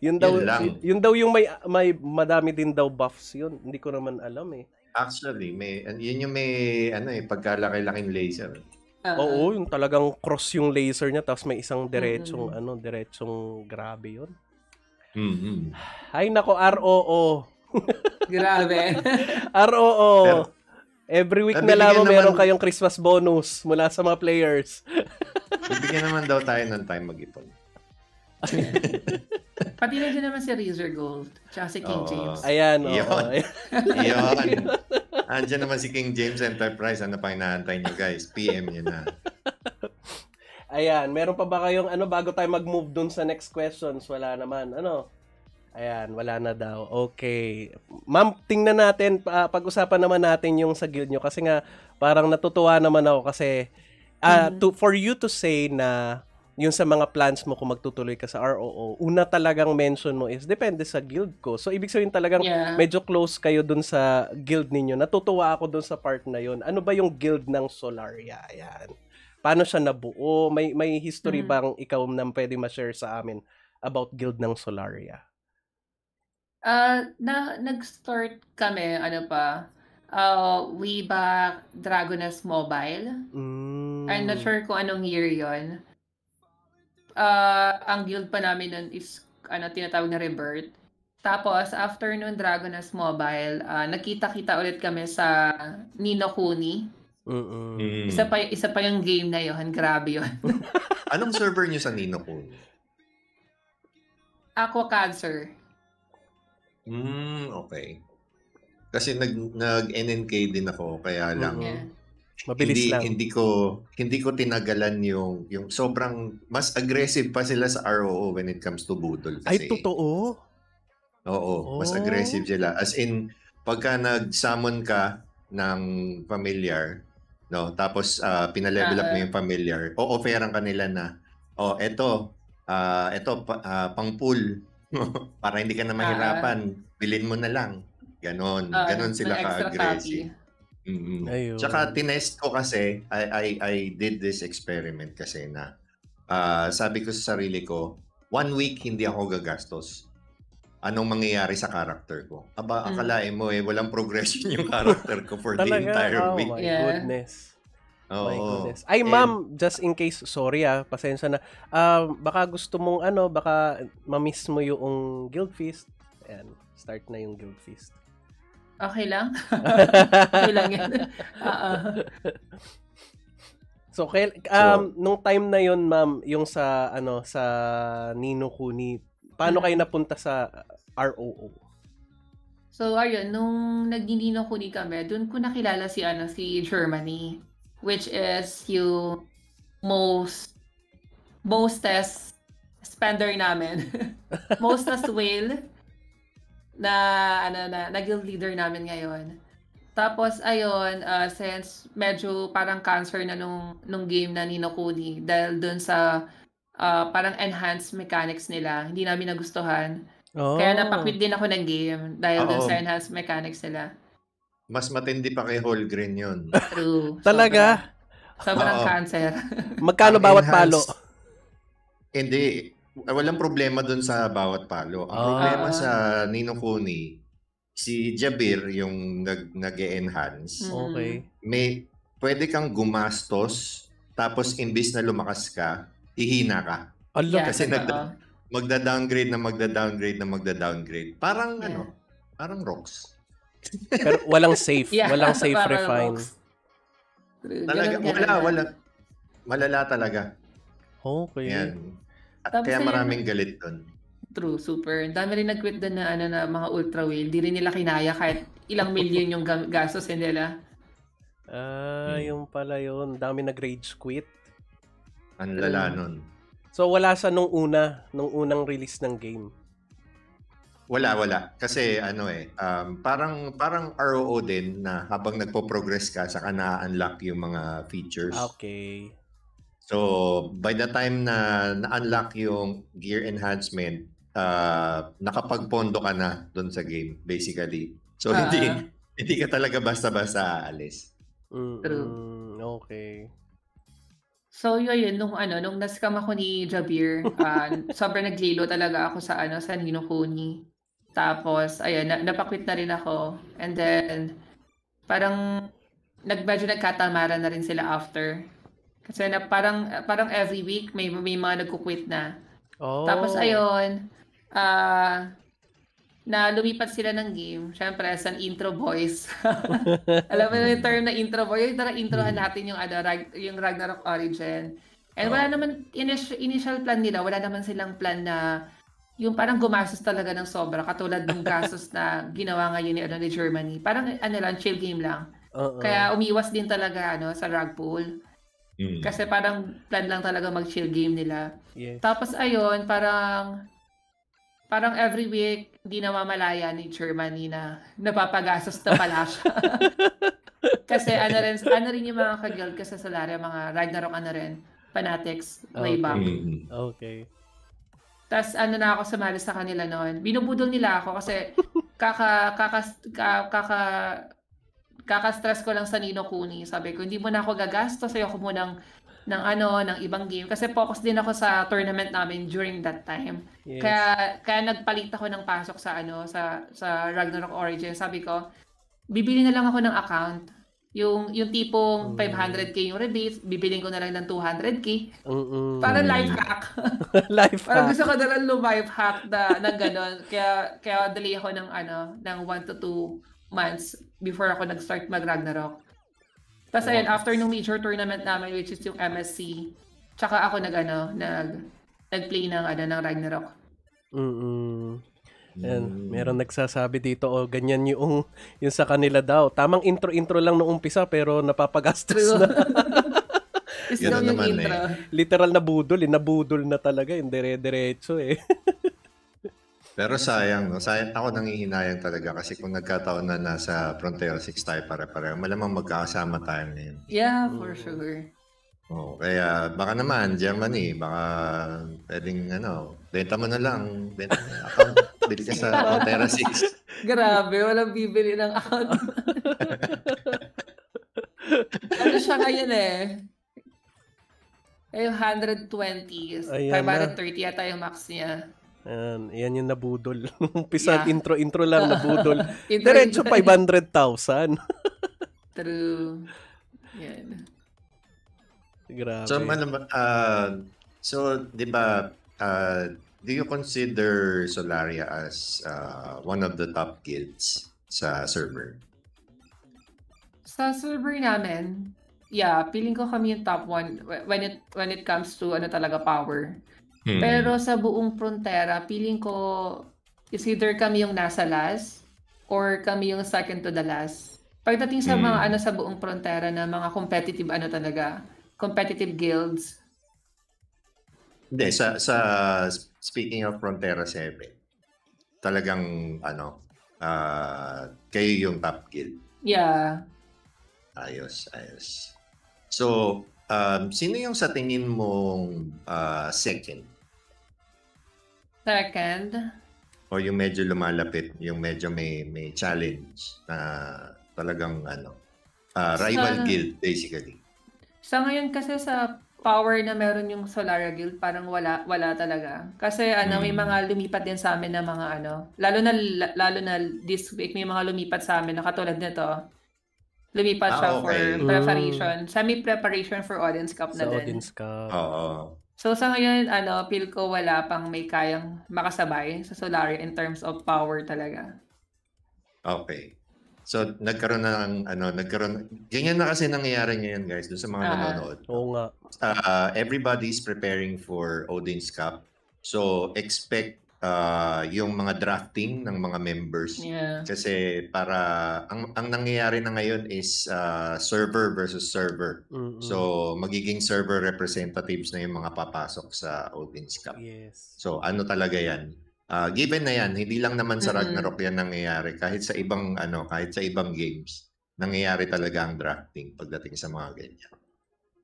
yun daw yun, lang. yun daw yung may may madami din daw buffs yun. Hindi ko naman alam eh. Actually, may yun yung may ano eh pagkalaki-laking laser. Uh-huh. Oo, yung talagang cross yung laser niya tapos may isang diretsong mm-hmm. ano, diretsong grabe yun. Mm-hmm. Ay nako ROO. [laughs] grabe. ROO. Every week na lang meron kayong Christmas bonus mula sa mga players. [laughs] bibigyan naman daw tayo ng time mag-ipon. [laughs] Pati na dyan naman si Razor Gold. Tsaka si King Oo. James. Ayan, oo. Yun. Yun. [laughs] Andiyan naman si King James Enterprise. Ano pang inaantay nyo guys? PM yun na. [laughs] Ayan, meron pa ba kayong ano bago tayo mag-move dun sa next questions? Wala naman. Ano? Ayan, wala na daw. Okay. Ma'am, tingnan natin, pa- pag-usapan naman natin yung sa guild nyo. Kasi nga, parang natutuwa naman ako kasi ah, mm-hmm. to, for you to say na yung sa mga plans mo kung magtutuloy ka sa ROO, una talagang mention mo is depende sa guild ko. So ibig sabihin talagang yeah. medyo close kayo dun sa guild ninyo. Natutuwa ako dun sa part na yon. Ano ba yung guild ng Solaria? Ayan. Paano siya nabuo? May may history mm. bang ikaw nang pwede ma-share sa amin about guild ng Solaria? Uh, na nag-start kami ano pa uh, way back Dragonas Mobile. Mm. I'm not mm. sure kung anong year yon uh, ang guild pa namin nun is ano, tinatawag na Rebirth. Tapos, after nun, Dragonas Mobile, uh, nakita-kita ulit kami sa Nino Kuni. Uh-uh. Mm. Isa, pa, isa pa yung game na yun. Grabe yun. [laughs] Anong server niyo sa Nino Kuni? Aqua Cancer. Mm, okay. Kasi nag, nag-NNK din ako, kaya lang... Yeah. Mabilis hindi, lang. Hindi ko hindi ko tinagalan yung yung sobrang mas aggressive pa sila sa ROO when it comes to budol kasi. Ay totoo. Oo, oh. mas aggressive sila. As in pagka nag-summon ka ng familiar, no? Tapos uh, pinalevel up mo ah, ah. yung familiar. O offeran kanila na, "Oh, eto, uh, eto uh, pang pool [laughs] para hindi ka na mahirapan, bilin mo na lang." Ganon. Uh, ganon sila ka-aggressive mm Ayun. Tsaka tinest ko kasi, I, I, I did this experiment kasi na uh, sabi ko sa sarili ko, one week hindi ako gagastos. Anong mangyayari sa character ko? Aba, mm. akalain mo eh, walang progression yung character ko for Talaga? the entire oh, week. Oh my yeah. goodness. Oh, my goodness. Ay, and, ma'am, just in case, sorry ah, pasensya na. Uh, baka gusto mong ano, baka mamiss mo yung Guild Feast. Ayan, start na yung Guild Feast. Okay lang? [laughs] okay lang yan. Oo. Ah, ah. So, kail, um, so, nung time na yon ma'am, yung sa, ano, sa Nino Kuni, paano mm. kayo napunta sa ROO? So, ayun, nung nag-Nino Kuni kami, doon ko nakilala si, ano, si Germany, which is yung most, mostest spender namin. [laughs] mostest whale na ano na, na guild leader namin ngayon. Tapos ayon uh, since medyo parang cancer na nung nung game na Nino ninukuni dahil doon sa uh, parang enhanced mechanics nila, hindi namin nagustuhan. Oh. Kaya napakwit din ako ng game dahil doon sa enhanced mechanics nila. Mas matindi pa kay Holgren yun. True. [laughs] Talaga? Sobrang, sobrang cancer. [laughs] Magkano bawat palo? Hindi walang problema doon sa bawat palo. Ang ah. problema sa Nino Kuni, si Jabir yung nag nag-enhance. Mm-hmm. Okay. May pwede kang gumastos tapos imbis na lumakas ka, ihina ka. Allah. Yeah, Kasi nag magda-downgrade na magda-downgrade na magda-downgrade. Parang yeah. ano, parang rocks. Pero walang safe, yeah, walang safe refine. Talaga, wala, wala. Malala talaga. Okay. Yan. At Tapos kaya maraming galit doon. True, super. Dami rin nag-quit doon na, ano, na mga ultra whale. Di rin nila kinaya kahit ilang million yung gastos nila. Ah, uh, hmm. yung pala yun. Dami nag-rage quit. Ang lala nun. So wala sa nung una, nung unang release ng game. Wala, wala. Kasi ano eh, um, parang parang ROO din na habang nagpo-progress ka, saka na-unlock yung mga features. Ah, okay. So, by the time na na-unlock yung gear enhancement, uh, nakapagpondo ka na doon sa game, basically. So, uh, hindi, hindi ka talaga basta-basta aalis. Mm, True. Okay. So, yun, nung ano, nung nascam ako ni Jabir, uh, ah, [laughs] sobrang naglilo talaga ako sa ano, sa Nino Kuni. Tapos, ayun, na, napakwit na rin ako. And then, parang, nag, medyo nagkatamara na rin sila after. Kasi na parang parang every week may may mga nagku-quit na. Oh. Tapos ayon, ah uh, na lumipat sila ng game, syempre as an intro voice. [laughs] Alam mo yung term na intro voice, yung tara introhan hmm. natin yung ano, rag, yung Ragnarok Origin. And oh. wala naman initial, initial plan nila, wala naman silang plan na yung parang gumastos talaga ng sobra katulad ng gastos na ginawa ngayon ni, ano, ni Germany. Parang ano lang, chill game lang. Uh-uh. Kaya umiwas din talaga ano sa rag pool. Mm. Kasi parang plan lang talaga mag-chill game nila. Yes. Tapos ayun, parang parang every week, hindi namamalaya ni Germany na napapagastos na pala siya. [laughs] kasi ano rin, ano rin yung mga kaguild kasi sa Solaria, mga Ragnarok ano rin, Fanatics, way okay. back. Okay. Tapos ano na ako sumali sa kanila noon. Binubudol nila ako kasi kaka, kaka, kaka, kaka kaka-stress ko lang sa Nino Kuni. Sabi ko, hindi mo na ako gagastos. ako muna ng, ng ano, ng ibang game. Kasi focus din ako sa tournament namin during that time. Yes. Kaya, kaya nagpalit ako ng pasok sa ano, sa, sa Ragnarok Origin. Sabi ko, bibili na lang ako ng account. Yung yung tipong mm. 500k yung rebates, bibilin ko na lang ng 200k. Mm-mm. Para life hack. [laughs] life Parang hack. gusto ko na lang life hack na, na ganun. Kaya, kaya delay ako ng ano, ng 1 to 2 months before ako nag-start mag-Ragnarok. Tapos wow. ayun, after nung major tournament namin, which is yung MSC, tsaka ako nag, ano, nag, nag-play ng, ano, ng Ragnarok. Mm-mm. Yan, mm. meron nagsasabi dito, oh, ganyan yung, yung sa kanila daw. Tamang intro-intro lang nung umpisa, pero napapagastos na. [laughs] Is yun yung naman intro. Eh. Literal na budol, eh. nabudol na talaga, yung dire-diretso eh. [laughs] Pero sayang, no? Sayang ako nangihinayang talaga kasi kung nagkataon na nasa Frontier 6 tayo pare-pareho, malamang magkakasama tayo ngayon. Yeah, for mm. sure. Oh, kaya baka naman Germany, baka pwedeng ano, benta mo na lang, benta mo na account, [laughs] bili ka sa Altera 6. [laughs] Grabe, walang bibili ng account. [laughs] ano siya ngayon eh? Ay, eh, 120. Ayan 530 na. yata yung max niya. Ayan, yan yung nabudol. [laughs] Umpisa, yeah. intro, intro lang, nabudol. [laughs] Diretso 500,000. [laughs] True. Yan. Grabe. So, man, uh, so di ba, uh, do you consider Solaria as uh, one of the top guilds sa server? Sa server namin, yeah, feeling ko kami yung top one when it when it comes to ano talaga power. Mm-hmm. Pero sa buong frontera, feeling ko is either kami yung nasa last or kami yung second to the last. Pagdating sa mm. mga ano sa buong frontera na mga competitive ano talaga, competitive guilds. Hindi, sa, sa speaking of Frontera 7, talagang ano, uh, kayo yung top guild. Yeah. Ayos, ayos. So, um, sino yung sa tingin mong uh, second? Second. O yung medyo lumalapit, yung medyo may may challenge na talagang ano, uh, rival sa, guild basically. Sa ngayon kasi sa power na meron yung Solara Guild, parang wala wala talaga. Kasi ano, mm. may hmm. mga lumipat din sa amin na mga ano, lalo na lalo na this week may mga lumipat sa amin na katulad nito. Lumipat ah, siya okay. for mm. preparation. Semi-preparation for Audience Cup na sa din. Audience Cup. Oo. So sa ngayon, ano, feel ko wala pang may kayang makasabay sa Solaria in terms of power talaga. Okay. So nagkaroon na ng ano, nagkaroon ganyan na kasi nangyayari ngayon guys dun sa mga uh, nanonood. Oo nga. Uh, ah, everybody's preparing for Odin's Cup. So expect uh, yung mga drafting ng mga members. Yeah. Kasi para ang ang nangyayari na ngayon is uh, server versus server. Mm-hmm. So magiging server representatives na yung mga papasok sa Odin's Cup. Yes. So ano talaga 'yan? Uh, given na 'yan, hindi lang naman sa Ragnarok mm-hmm. 'yan nangyayari kahit sa ibang ano, kahit sa ibang games. Nangyayari talaga ang drafting pagdating sa mga ganyan.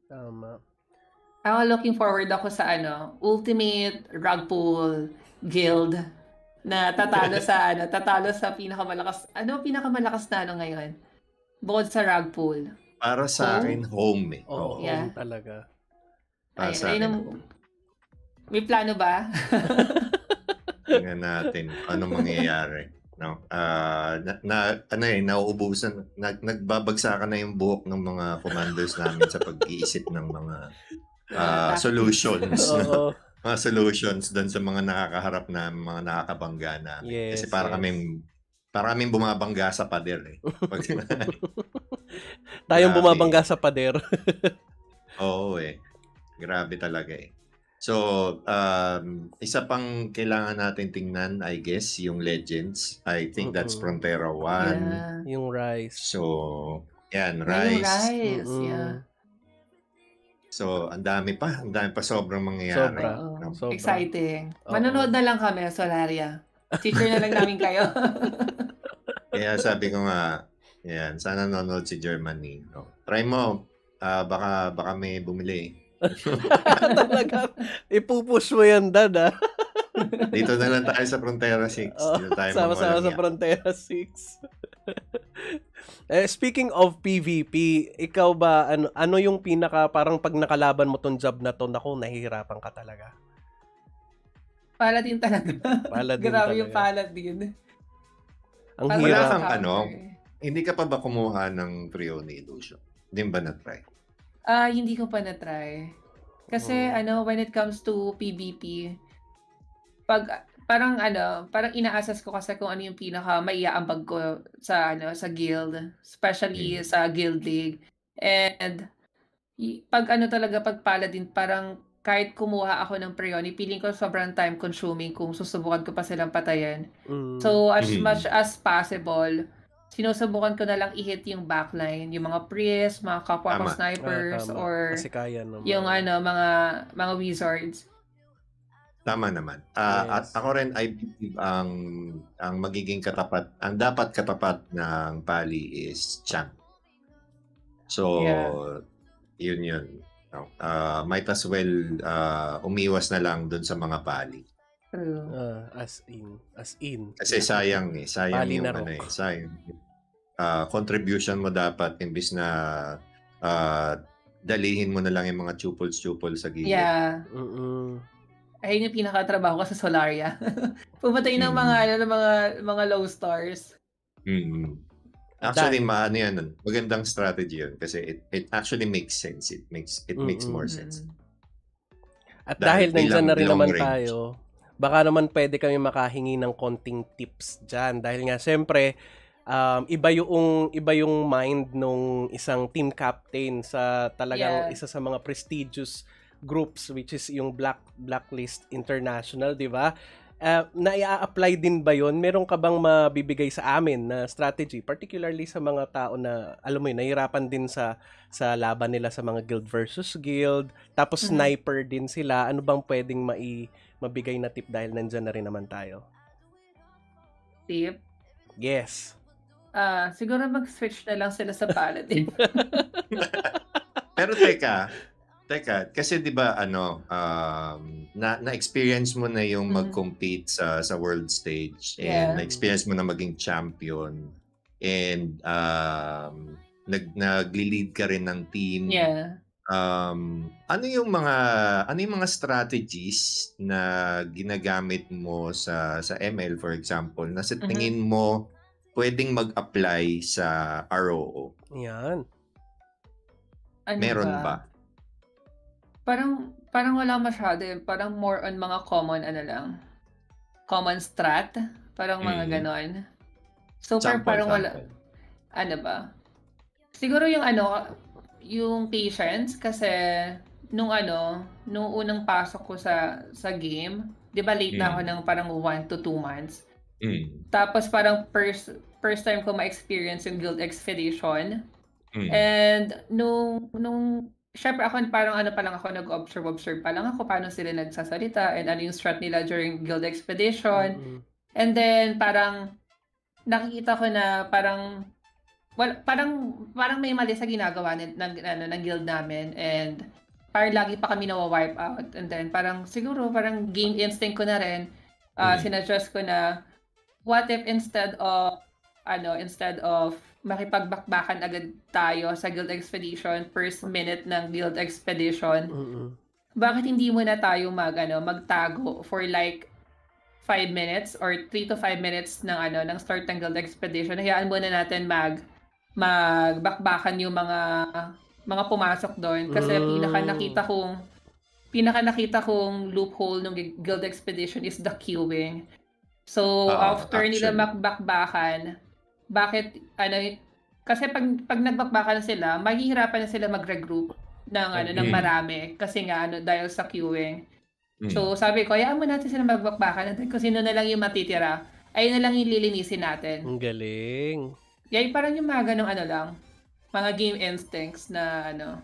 Tama. Ako looking forward ako sa ano, Ultimate Rug pool guild na tatalo [laughs] sa ano, tatalo sa pinakamalakas. Ano pinakamalakas na ano ngayon? Bukod sa rug pull. Para sa home? akin home. Eh. Oh, oh yeah. home talaga. Para ay, sa ay, akin. Nang... May plano ba? [laughs] Tingnan natin ano mangyayari. No. Uh, na, na ano eh nauubusan nag, nagbabagsakan na yung buhok ng mga commanders namin sa pag-iisip ng mga uh, solutions. [laughs] Oo. No? mga solutions doon sa mga nakakaharap na mga nakakabangga na Yes, Kasi para yes. kaming para kaming bumabangga sa pader eh. Pag, [laughs] [laughs] Tayong bumabangga sa pader. [laughs] Oo eh. Grabe talaga eh. So, um, isa pang kailangan natin tingnan, I guess, yung Legends. I think mm-hmm. that's Frontera 1. Yeah. Yung Rise. So, yan, Rise. Yung Rice, mm-hmm. yeah. So, ang dami pa. Ang dami pa sobrang mangyayari. Sobra. No? Sobra. Exciting. Manonood na lang kami, Solaria. Teacher na lang [laughs] namin kayo. [laughs] Kaya sabi ko nga, yan, sana nanonood si Germany. No? Try mo. Uh, baka, baka may bumili. [laughs] Talaga. Ipupush mo yan, Dad, ha? Ah. Dito na lang tayo sa Frontera 6. Oh, Dito tayo sama sa Frontera 6. [laughs] eh, speaking of PVP, ikaw ba, ano, ano yung pinaka, parang pag nakalaban mo tong job na to, naku, nahihirapan ka talaga? Paladin talaga. Paladin [laughs] Grabe talaga. yung paladin. Ang Parang hirap. Wala ano, hindi ka pa ba kumuha ng Trio Illusion? Hindi ba na-try? Ah, uh, hindi ko pa na-try. Kasi oh. ano, when it comes to PvP, pag parang ano, parang inaasas ko kasi kung ano yung pinaka maiaambag ko sa ano, sa guild, especially yeah. sa guild league. And pag ano talaga pag paladin, parang kahit kumuha ako ng Prioni, feeling ko sobrang time consuming kung susubukan ko pa silang patayin. Mm. So as mm-hmm. much as possible, sinusubukan ko na lang i-hit yung backline, yung mga priest, mga kapwa ko snipers, ah, tama. or kaya, no, yung ano, mga mga wizards. Tama naman. Uh, yes. At ako rin, I believe ang, ang magiging katapat, ang dapat katapat ng Pali is Chang. So, yeah. yun yun. Uh, might as well uh, umiwas na lang dun sa mga Pali. Uh, as in. As in. Kasi sayang eh. Sayang Pali yung ano eh. Sayang. Uh, contribution mo dapat imbis na uh, dalihin mo na lang yung mga chupols-chupols sa gilid. Yeah. Mm-mm ayun yung pinakatrabaho ko sa Solaria. [laughs] Pumatay ng mga, mm. ano, ng mga, mga low stars. Mm-hmm. Actually, maano yan. Magandang strategy yun kasi it, it actually makes sense. It makes it mm-hmm. makes more sense. At dahil, dahil nandyan na rin naman range. tayo, baka naman pwede kami makahingi ng konting tips dyan. Dahil nga, syempre, um, iba yung iba yung mind nung isang team captain sa talagang yeah. isa sa mga prestigious groups which is yung Black Blacklist International, 'di ba? Uh, eh, na i-apply din ba yon? Meron ka bang mabibigay sa amin na strategy particularly sa mga tao na alam mo yun, nahirapan din sa sa laban nila sa mga guild versus guild, tapos mm-hmm. sniper din sila. Ano bang pwedeng mai mabigay na tip dahil nandiyan na rin naman tayo? Tip? Yes. Uh, siguro mag-switch na lang sila sa paladin. [laughs] Pero teka, Teka, kasi 'di ba ano, um, na na-experience mo na yung mm. mag-compete sa sa world stage and yeah. na-experience mo na maging champion and um nag nagli-lead ka rin ng team. Yeah. Um, ano yung mga ano yung mga strategies na ginagamit mo sa sa ML for example na sa mm-hmm. tingin mm-hmm. mo pwedeng mag-apply sa ROO? Yan. Ano Meron ba? ba? Parang, parang wala masyado. eh. Parang more on mga common, ano lang. Common strat. Parang mga Mm. ganon. So, Sample, parang wala. Ano ba? Siguro yung ano, yung patience kasi nung ano, nung unang pasok ko sa sa game, 'di ba late na ako Mm. ng parang 1 to 2 months. Mm. Tapos parang first first time ko ma-experience yung Guild Expedition. Mm. And nung nung syempre ako parang ano pa lang ako nag-observe observe pa lang ako paano sila nagsasalita and ano yung strat nila during guild expedition. Mm-hmm. And then parang nakikita ko na parang well, parang parang may mali sa ginagawa ng, ng ano ng guild namin and parang lagi pa kami nawa-wipe out and then parang siguro parang game instinct ko na rin uh, ah, mm-hmm. sinadjust ko na what if instead of ano instead of makipagbakbakan agad tayo sa Guild Expedition, first minute ng Guild Expedition, mm-hmm. bakit hindi mo na tayo mag, ano, magtago for like 5 minutes or 3 to 5 minutes ng ano ng start ng Guild Expedition. Hayaan muna natin mag magbakbakan yung mga mga pumasok doon kasi mm. pinaka nakita kong pinaka nakita kong loophole ng Guild Expedition is the queuing. So uh, after action. nila magbakbakan, bakit ano eh, kasi pag pag nagbakbaka na sila, mahihirapan na sila mag-regroup ng ano okay. ng marami kasi nga ano dahil sa queuing. Mm. So sabi ko, hayaan mo natin sila magbakbakan natin kung sino na lang yung matitira. Ayun na lang yung lilinisin natin. Ang galing. Yay, parang yung mga ganong ano lang, mga game instincts na ano.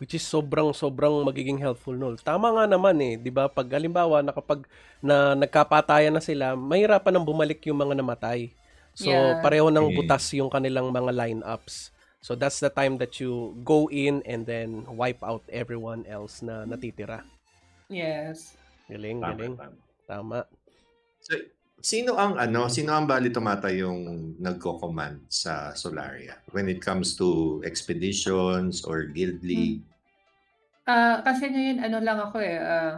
Which is sobrang sobrang magiging helpful no. Tama nga naman eh, 'di ba? Pag halimbawa kapag na nagkapatayan na sila, mahirapan nang bumalik yung mga namatay. So yeah. pareho ng butas yung kanilang mga lineups. So that's the time that you go in and then wipe out everyone else na natitira. Yes. Galing, tama, galing. Tama. tama. So sino ang ano, sino ang bali tumata yung nagko-command sa Solaria when it comes to expeditions or guild hmm. league? Hmm. Uh, kasi ngayon ano lang ako eh, uh,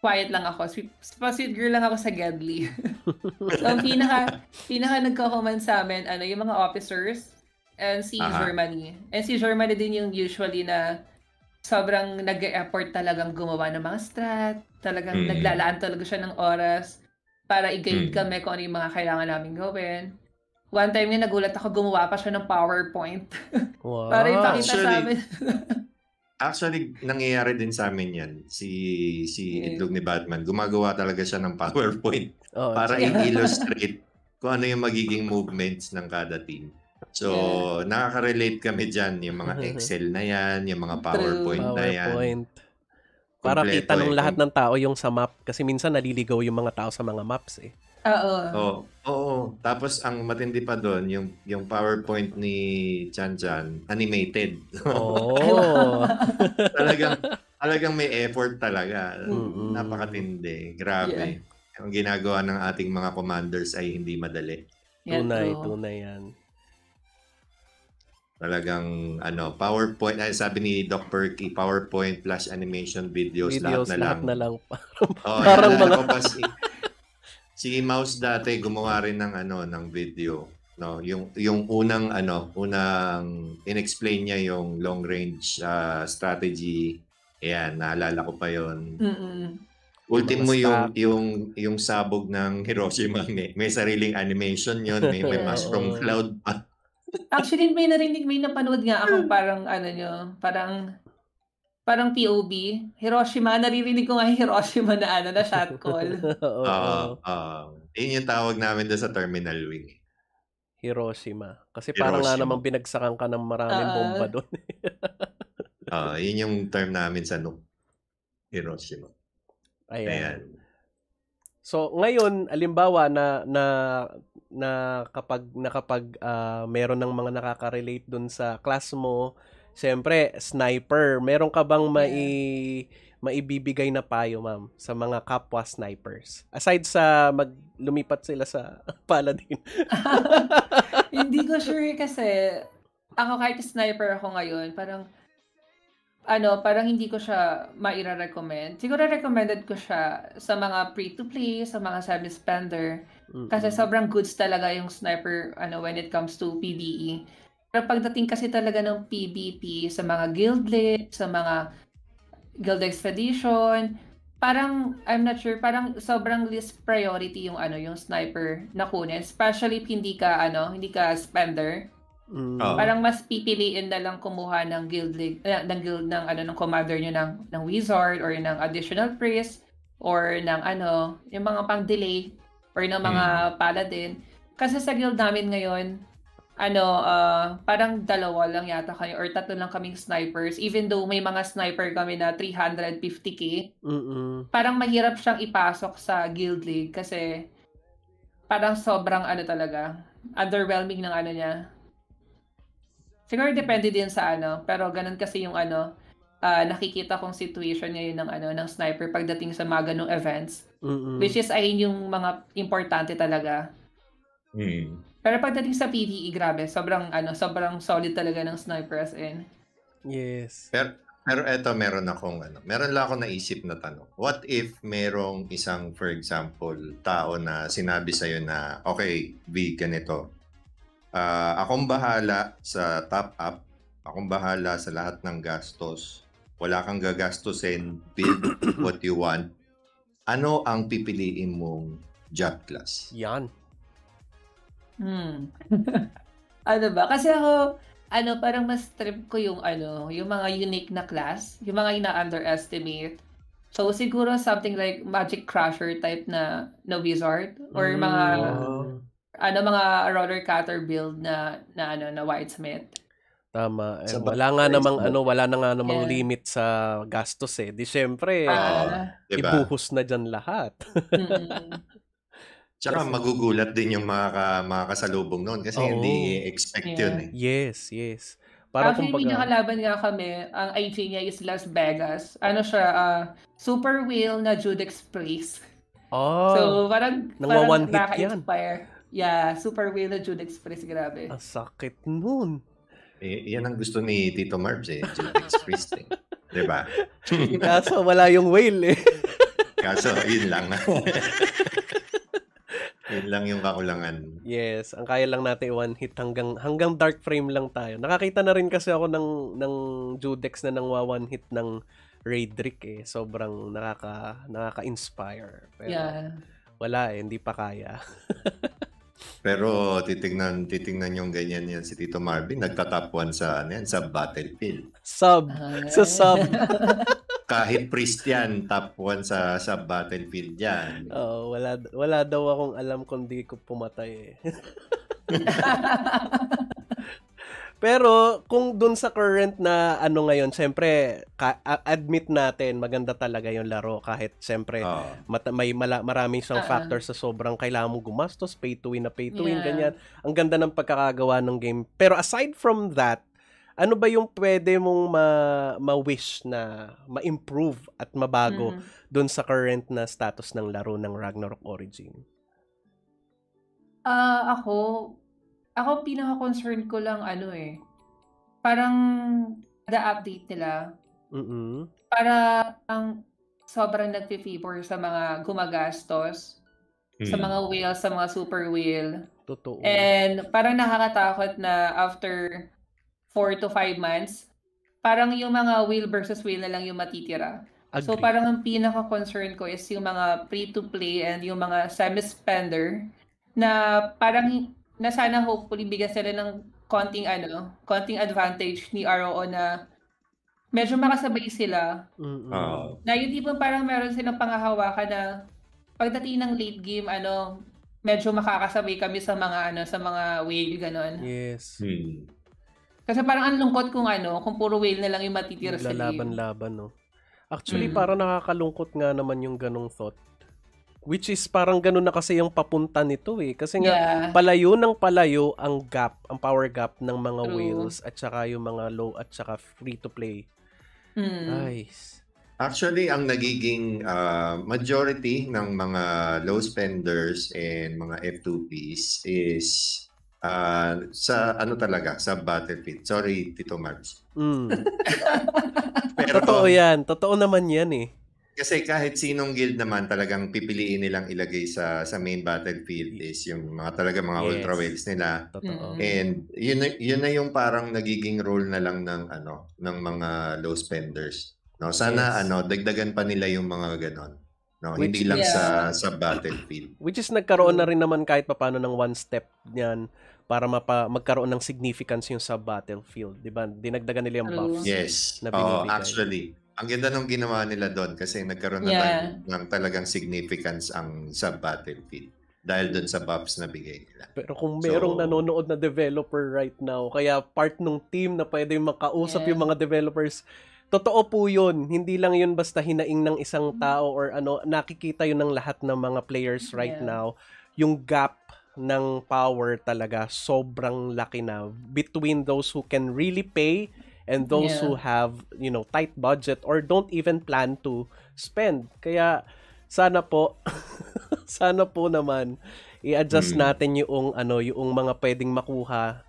quiet lang ako. Sweet, sweet girl lang ako sa Gedli. [laughs] so, ang pinaka, pinaka nagko-comment sa amin, ano, yung mga officers and si uh-huh. Germany. And si Germany din yung usually na sobrang nag-effort talagang gumawa ng mga strat. Talagang mm. naglalaan talaga siya ng oras para i-guide mm. kami kung ano yung mga kailangan namin gawin. One time nga nagulat ako, gumawa pa siya ng PowerPoint. [laughs] Wow, para ipakita sa amin. [laughs] Actually, nangyayari din sa amin yan. Si, si yeah. Mm. Itlog ni Batman, gumagawa talaga siya ng PowerPoint oh, [laughs] para yeah. i-illustrate kung ano yung magiging movements ng kada team. So, yeah. nakaka-relate kami dyan. Yung mga mm-hmm. Excel na yan, yung mga PowerPoint, PowerPoint. na yan. Para kita ng lahat ng tao yung sa map. Kasi minsan naliligaw yung mga tao sa mga maps eh. Oo. Oo. Oo. Tapos ang matindi pa doon, yung, yung PowerPoint ni Chan Chan, animated. Oo. Oh. [laughs] talagang, talagang may effort talaga. Mm-hmm. Napakatindi. Grabe. Yeah. Ang ginagawa ng ating mga commanders ay hindi madali. tunay, tunay yan. Talagang ano, PowerPoint, ay sabi ni Doc Perky, PowerPoint plus animation videos, videos lahat na lahat lang. na lang. parang, oh, parang mga si Mouse dati gumawa rin ng ano ng video no yung yung unang ano unang inexplain niya yung long range uh, strategy ayan naalala ko pa yon ultimo yung yung yung sabog ng Hiroshima may, may sariling animation yon may may [laughs] mushroom cloud pa Actually, may narinig, may napanood nga ako parang ano nyo, parang parang POB, Hiroshima, naririnig ko nga Hiroshima na ano, na shot call. [laughs] Oo. uh, uh, yun yung tawag namin doon sa terminal wing. Hiroshima. Kasi parang nga namang binagsakan ka ng maraming uh, bomba doon. uh, [laughs] yun yung term namin sa Nuk. Hiroshima. Ayan. Ayan. So ngayon, alimbawa na na na kapag nakapag uh, meron ng mga nakaka-relate doon sa class mo, Siyempre, sniper. Meron ka bang mai maibibigay na payo, ma'am, sa mga kapwa snipers? Aside sa maglumipat sila sa [laughs] paladin. [laughs] Hindi ko sure eh, kasi ako kahit sniper ako ngayon, parang ano, parang hindi ko siya maira-recommend. Siguro recommended ko siya sa mga pre to play sa mga service spender. Mm-hmm. Kasi sobrang goods talaga yung sniper ano when it comes to PvE. Pero pagdating kasi talaga ng PBP sa mga guild lit, sa mga guild expedition, parang I'm not sure, parang sobrang least priority yung ano, yung sniper na kunin, especially hindi ka ano, hindi ka spender. Mm. Parang mas pipiliin na lang kumuha ng guild league, uh, ng guild ng ano ng commander niyo ng ng wizard or ng additional priest or ng ano, yung mga pang delay or ng mga mm. paladin. Kasi sa guild namin ngayon, ano, uh, parang dalawa lang yata kami or tatlo lang kaming snipers. Even though may mga sniper kami na 350k, Mm-mm. parang mahirap siyang ipasok sa Guild League kasi parang sobrang ano talaga, underwhelming ng ano niya. Siguro depende din sa ano, pero ganun kasi yung ano, uh, nakikita kong situation ngayon ng ano ng sniper pagdating sa mga ganung events. Mm-mm. Which is ayun yung mga importante talaga. Mm. Pero pagdating sa PvE, grabe, sobrang ano, sobrang solid talaga ng snipers as in. Yes. Pero, pero eto meron akong ano, meron lang ako na isip na tanong. What if merong isang for example, tao na sinabi sa iyo na okay, V ganito. Uh, akong bahala sa top up. Akong bahala sa lahat ng gastos. Wala kang gagastusin. Build [coughs] what you want. Ano ang pipiliin mong job class? Yan. Hmm. [laughs] Ano ba? Kasi ako, ano, parang mas trip ko yung ano, yung mga unique na class, yung mga ina-underestimate. So siguro something like Magic Crusher type na na wizard or hmm. mga ano mga roller cutter build na na ano na whitesmith. Tama. Eh, Sa wala nga namang mo. ano, wala na nga namang Yeah. limit sa gastos eh. Di syempre, Ah, Ah, diba? ibuhos na diyan lahat. mm. [laughs] Tsaka Kasi, magugulat din yung mga, ka, mga kasalubong noon kasi Oo. hindi expect yeah. yun eh. Yes, yes. Para Actually, kumbaga... Ah, pinakalaban nga kami, ang IG niya is Las Vegas. Ano siya, uh, super wheel na Judex Priest. Oh, so, parang, nang parang one hit Yeah, super wheel na Judex Priest, grabe. Ang sakit nun. Eh, yan ang gusto ni Tito Marbs eh, Judex Priest eh. [laughs] diba? Kaso wala yung whale eh. Kaso, yun lang. [laughs] Yun lang yung kakulangan. Yes, ang kaya lang natin one hit hanggang hanggang dark frame lang tayo. Nakakita na rin kasi ako ng ng Judex na nangwa one hit ng Raidrick eh. Sobrang nakaka nakaka-inspire. Pero yeah. wala eh, hindi pa kaya. [laughs] Pero titingnan titingnan yung ganyan yan si Tito Marvin, nagtatapuan sa ano yan, sa battlefield. Sub. Ay. Ah. Sa sub. [laughs] Kahit priest yan, tapuan sa sa battlefield yan. Oh, wala wala daw akong alam kung di ko pumatay eh. [laughs] Pero kung dun sa current na ano ngayon, syempre ka- admit natin maganda talaga yung laro kahit syempre oh. mat- may mala- maraming siyang uh factor sa sobrang kailangan mo gumastos, pay to win na pay to win yeah. ganyan. Ang ganda ng pagkakagawa ng game. Pero aside from that, ano ba yung pwede mong ma- ma-wish na ma-improve at mabago mm. Mm-hmm. doon sa current na status ng laro ng Ragnarok Origin? Uh, ako, ako, pinaka-concern ko lang ano eh, parang the update nila, mm-hmm. para ang sobrang nagpe-favor sa mga gumagastos, mm. sa hmm. mga wheel, sa mga super wheel. Totoo. And parang nakakatakot na after 4 to 5 months, parang yung mga wheel versus wheel na lang yung matitira. Agree. So parang ang pinaka-concern ko is yung mga free-to-play and yung mga semi-spender na parang na sana hopefully bigyan sila ng konting ano, konting advantage ni ROO na medyo makasabay sila. Mm-hmm. Uh, na yung tipong parang meron silang pangahawakan na pagdating ng late game, ano, medyo makakasabay kami sa mga ano, sa mga whale ganon. Yes. Hmm. Kasi parang ang lungkot kung ano, kung puro whale na lang yung matitira sa game. laban no. Actually, mm. para nakakalungkot nga naman yung ganong thought Which is parang ganun na kasi yung papunta nito eh. Kasi nga yeah. palayo ng palayo ang gap, ang power gap ng mga True. whales at saka yung mga low at saka free to play. Mm. Nice. Actually, ang nagiging uh, majority ng mga low spenders and mga F2Ps is uh, sa ano talaga, sa Battlefield. Sorry, Tito Marbs. Mm. [laughs] Pero, Totoo yan. Totoo naman yan eh. Kasi kahit sinong guild naman talagang pipiliin nilang ilagay sa sa main battlefield is yung mga talaga mga yes. ultra whales nila. Totoo. And yun yun na yung parang nagiging role na lang ng ano ng mga low spenders. No, sana yes. ano dagdagan pa nila yung mga ganon. No, Which, hindi lang yeah. sa sa battlefield. Which is nagkaroon na mm. rin naman kahit papaano ng one step niyan para mapa, magkaroon ng significance yung sa battlefield, 'di ba? Dinagdagan nila yung buffs. Yes. Na oh, actually. Ang ganda nung ginawa nila doon kasi nagkaroon na yeah. ng talagang significance ang sa Battlefield dahil doon sa buffs na bigay nila. Pero kung merong so, nanonood na developer right now, kaya part ng team na pwede makausap yeah. yung mga developers, totoo po yun. Hindi lang yun basta hinaing ng isang mm-hmm. tao or ano, nakikita yun ng lahat ng mga players right yeah. now. Yung gap ng power talaga sobrang laki na between those who can really pay and those yeah. who have you know tight budget or don't even plan to spend kaya sana po [laughs] sana po naman i-adjust mm. natin yung ano yung mga pwedeng makuha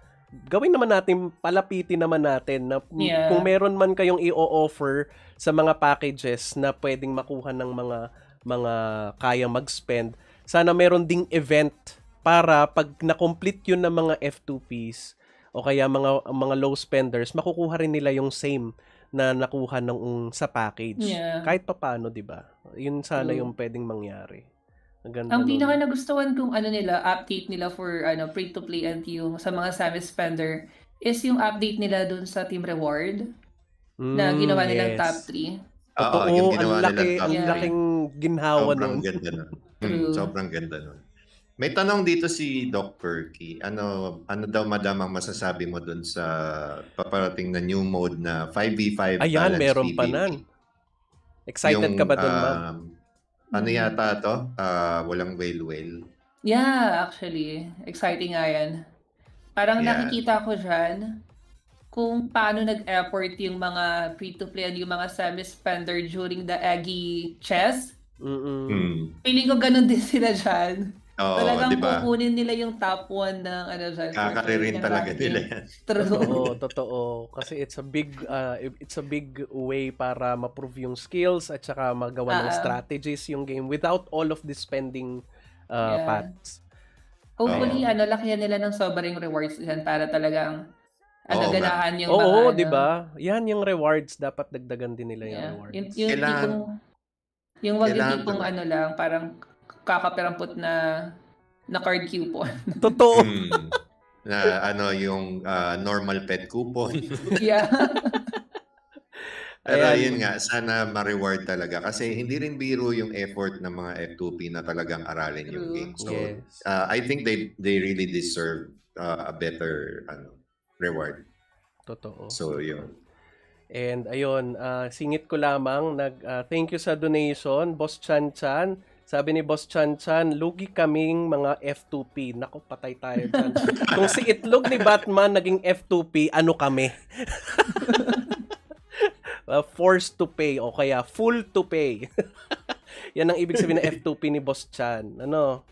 gawin naman natin palapitin naman natin na yeah. kung meron man kayong i-offer sa mga packages na pwedeng makuha ng mga mga kaya mag-spend sana meron ding event para pag na-complete yun ng mga F2Ps o kaya mga mga low spenders, makukuha rin nila yung same na nakuha ng sa package. Yeah. Kahit paano 'di ba? Yun sana True. yung pwedeng mangyari. Ang ganda. Ang pinaka nagustuhan kong ano nila, update nila for ano free to play and yung sa mga service spender is yung update nila dun sa team reward mm, na ginawa nila yes. top 3. Totoo, Oo, yung ginawa ang laki, ang yeah. laking ginhawa sobrang Ganda nun. Hmm, sobrang ganda nun. May tanong dito si Doc Perky. Ano ano daw madam ang masasabi mo dun sa paparating na new mode na 5v5 Ayan, meron PvP? pa nan. Excited Yung, ka ba doon, um, ma'am? Ano yata to? Uh, walang whale whale. Yeah, actually. Exciting nga yan. Parang yeah. nakikita ko dyan kung paano nag-effort yung mga free-to-play and yung mga semi-spender during the Aggie chess. Mm-mm. Hmm. Feeling ko ganun din sila dyan. Oo, Talagang 'di ba? kukunin nila yung top one ng ano sa Kakaririn talaga ranking. nila yan. [laughs] Totoo, totoo. Kasi it's a big uh, it's a big way para ma-prove yung skills at saka magawa ng Ah, ah. strategies yung game without all of this spending uh, Yeah. paths. Hopefully, ano, lakihan nila ng sobrang rewards dyan para talagang ano, Oo, ganahan yung mga, Oo, ano, 'di ba? Yan yung rewards dapat dagdagan din nila yung rewards. Yung, yung Kailangan- tipong, yung wag yung Kailangan tipong talaga. ano lang, parang kakaperampot na na card coupon. [laughs] Totoo. mm. Na ano yung uh, normal pet coupon. [laughs] yeah. Pero Ayan. yun nga, sana ma-reward talaga. Kasi hindi rin biro yung effort ng mga F2P na talagang aralin True. yung game. So, yes. uh, I think they they really deserve uh, a better ano reward. Totoo. So, yun. And ayun, uh, singit ko lamang, nag, uh, thank you sa donation, Boss Chan Chan. Sabi ni Boss Chan Chan, lugi kaming mga F2P. Nako, patay tayo dyan. [laughs] Kung si Itlog ni Batman naging F2P, ano kami? [laughs] Uh, forced to pay o kaya full to pay. [laughs] Yan ang ibig sabihin ng F2P ni Boss Chan. Ano?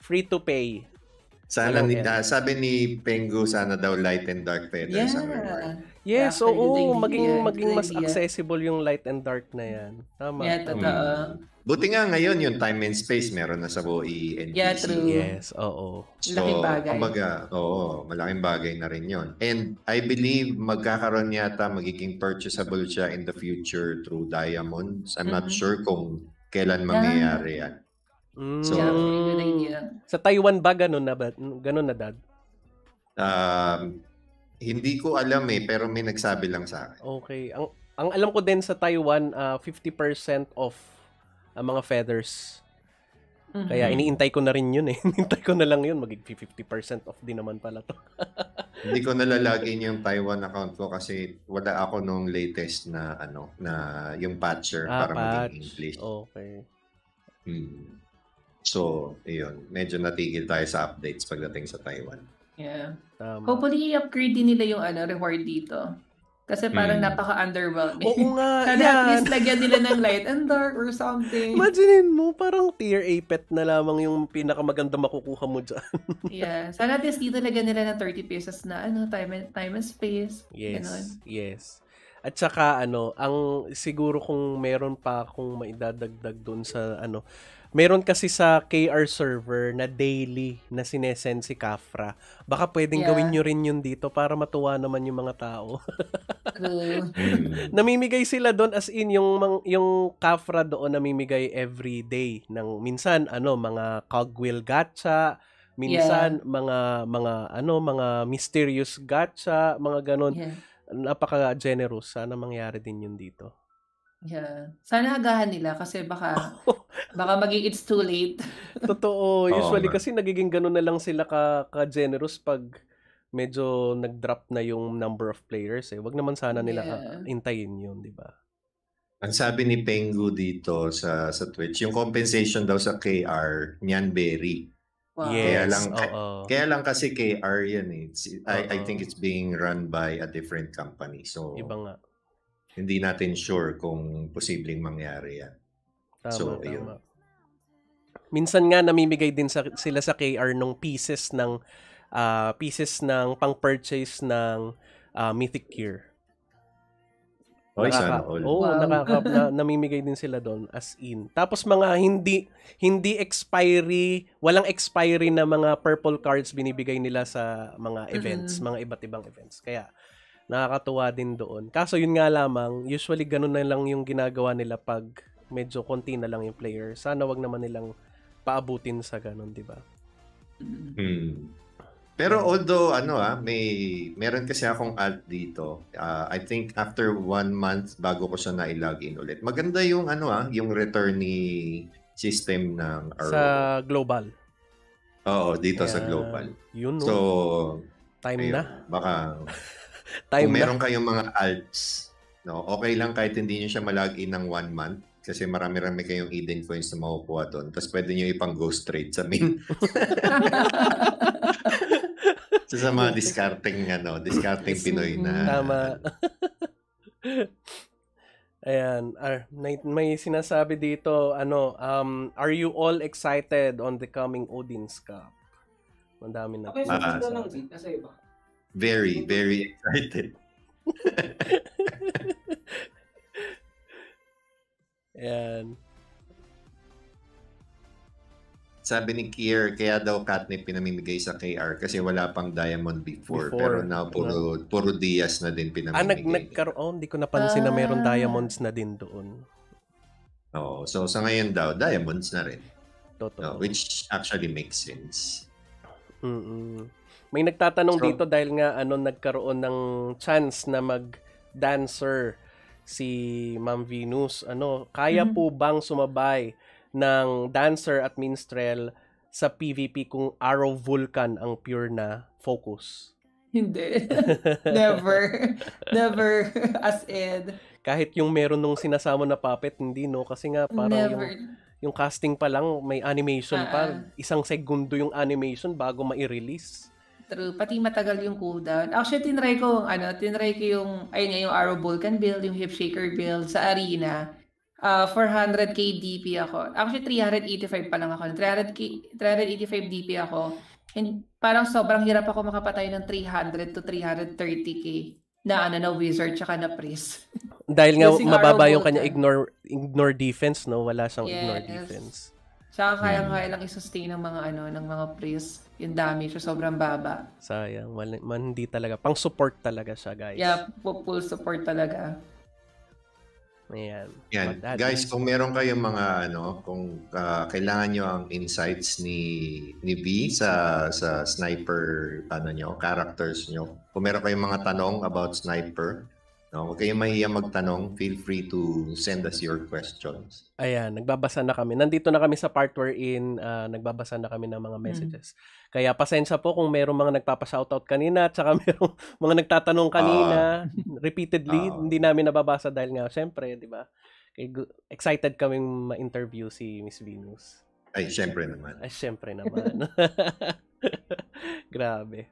Free to pay. Sana ano? ni, uh, sabi ni Pengu sana daw light and dark feathers yeah. Yes, yeah, so, oh, maging maging mas accessible yung light and dark na 'yan. Tama. Yeah, totoo. Mm. Buti nga ngayon yung time and space meron na sa OE and Yeah, true. Yes, oo. So, malaking bagay. oo, malaking bagay na rin yon. And I believe magkakaroon yata magiging purchasable siya in the future through diamonds. I'm mm-hmm. not sure kung kailan mangyayari yan. Mm. So, yeah, Sa Taiwan ba ganun na ba? Ganun na dad? Um, hindi ko alam eh, pero may nagsabi lang sa akin. Okay. Ang ang alam ko din sa Taiwan, uh, 50% of ang mga feathers. Mm-hmm. Kaya iniintay ko na rin yun eh. [laughs] iniintay ko na lang yun. Mag 50% off din naman pala to. [laughs] Hindi ko nalalagay yung Taiwan account ko kasi wala ako nung latest na ano, na yung patcher ah, para patch. maging English. Okay. Hmm. So, yun. Medyo natigil tayo sa updates pagdating sa Taiwan. Yeah. Tama. Hopefully, i-upgrade din nila yung ano, reward dito. Kasi parang mm. napaka-underwhelming. [laughs] Oo nga. Sana yan. at least lagyan nila ng [laughs] light and dark or something. Imagine mo, parang tier A pet na lamang yung pinakamaganda makukuha mo dyan. [laughs] yeah. Sana at least dito lagyan nila ng 30 pesos na ano, time and, time and space. Yes. Ganun. Yes. At saka ano, ang siguro kung meron pa akong maidadagdag doon sa ano, Meron kasi sa KR server na daily na sinesend si Kafra. Baka pwedeng yeah. gawin nyo rin yun dito para matuwa naman yung mga tao. [laughs] True. namimigay sila doon as in yung yung Kafra doon namimigay every day ng minsan ano mga cogwheel gacha, minsan yeah. mga mga ano mga mysterious gacha, mga ganun. Yeah. Napaka-generous. Sana mangyari din yun dito. Yeah. Sana agahan nila kasi baka [laughs] baka maging it's too late. [laughs] Totoo. Usually Oo, kasi nagiging ganun na lang sila ka, ka-generous pag medyo nag-drop na yung number of players eh. Wag naman sana nila yeah. intayin yun, di ba? Ang sabi ni Pengu dito sa sa Twitch, yung compensation daw sa KR, niyan Berry. Wow. Yes. Kaya lang Uh-oh. kaya lang kasi KR yan eh. It's, I I think it's being run by a different company. So Iba nga hindi natin sure kung posibleng mangyari yan. Tama, so, tama. Ayun. Minsan nga namimigay din sa, sila sa KR nung pieces ng uh, pieces ng pang-purchase ng uh, Mythic Gear. Okay, Nakaka- sana all. Oo, wow. nakaka, [laughs] namimigay din sila doon as in. Tapos mga hindi hindi expiry, walang expiry na mga purple cards binibigay nila sa mga events, mm-hmm. mga iba't ibang events. Kaya nakakatuwa din doon. Kaso yun nga lamang, usually ganun na lang yung ginagawa nila pag medyo konti na lang yung player. Sana wag naman nilang paabutin sa ganun, di ba? Hmm. Pero although ano ah, may meron kasi akong alt dito. Uh, I think after one month bago ko siya na-login ulit. Maganda yung ano ah, yung return ni system ng Aurora. Sa global. Oo, dito yeah, sa global. Yun. So time ayun, na. Baka [laughs] Time Kung meron kayong mga alts, no, okay lang kahit hindi nyo siya malagin ng one month kasi marami-rami kayong hidden coins na makukuha doon. Tapos pwede nyo ipang ghost trade sa main. so, [laughs] sa mga discarding, ano, discarding Pinoy na... Tama. [laughs] Ayan, are, ah, may, may sinasabi dito, ano, um, are you all excited on the coming Odin's Cup? Ang dami na. Okay, so, uh, din kasi iba. Very, very excited. [laughs] Yan. Sabi ni Kier, kaya daw catnip pinamimigay sa KR kasi wala pang diamond before. before. Pero now, puro, ano? puro Diaz na din pinamimigay. Ah, nag nagkaroon. Hindi ko napansin ah. na mayroon diamonds na din doon. Oh, so, sa ngayon daw, diamonds na rin. Totoo. No, oh, which actually makes sense. Mm-mm. May nagtatanong so, dito dahil nga ano nagkaroon ng chance na mag-dancer si Ma'am Venus. Ano, kaya mm-hmm. po bang sumabay ng dancer at minstrel sa PVP kung Arrow Vulcan ang pure na focus? Hindi. [laughs] Never. Never. As in. Kahit yung meron nung sinasamo na puppet, hindi no? Kasi nga parang Never. yung yung casting pa lang may animation uh-uh. pa ah, ah. isang segundo yung animation bago mai-release True. Pati matagal yung cooldown. Actually, tinry ko, ano, tinry ko yung, ayun nga, yung arrow Vulcan build, yung hip shaker build sa arena. Uh, 400k DP ako. Actually, 385 pa lang ako. 300k, 385 DP ako. And parang sobrang hirap ako makapatay ng 300 to 330k na ano na wizard tsaka na priest. [laughs] Dahil nga mababa yung kanya ignore ignore defense no, wala siyang yes. ignore defense. Tsaka kaya yeah. kaya lang i-sustain ng mga ano ng mga priest yung damage. So, sobrang baba. Sayang. Man, man, hindi talaga. Pang support talaga siya, guys. Yeah, full support talaga. Ayan. Yan. Guys, kung meron kayong mga ano, kung uh, kailangan nyo ang insights ni ni B sa sa sniper ano nyo, characters nyo. Kung meron kayong mga tanong about sniper, No, huwag kayong mahiyang magtanong. Feel free to send us your questions. Ayan, nagbabasa na kami. Nandito na kami sa part wherein uh, nagbabasa na kami ng mga mm. messages. Mm. Kaya pasensya po kung mayroong mga nagpapa-shoutout kanina at saka [laughs] mayroong mga nagtatanong ah. kanina uh, repeatedly. Uh, hindi namin nababasa dahil nga, syempre, di ba? Excited kaming ma-interview si Miss Venus. Ay, syempre naman. Ay, syempre naman. [laughs] Grabe.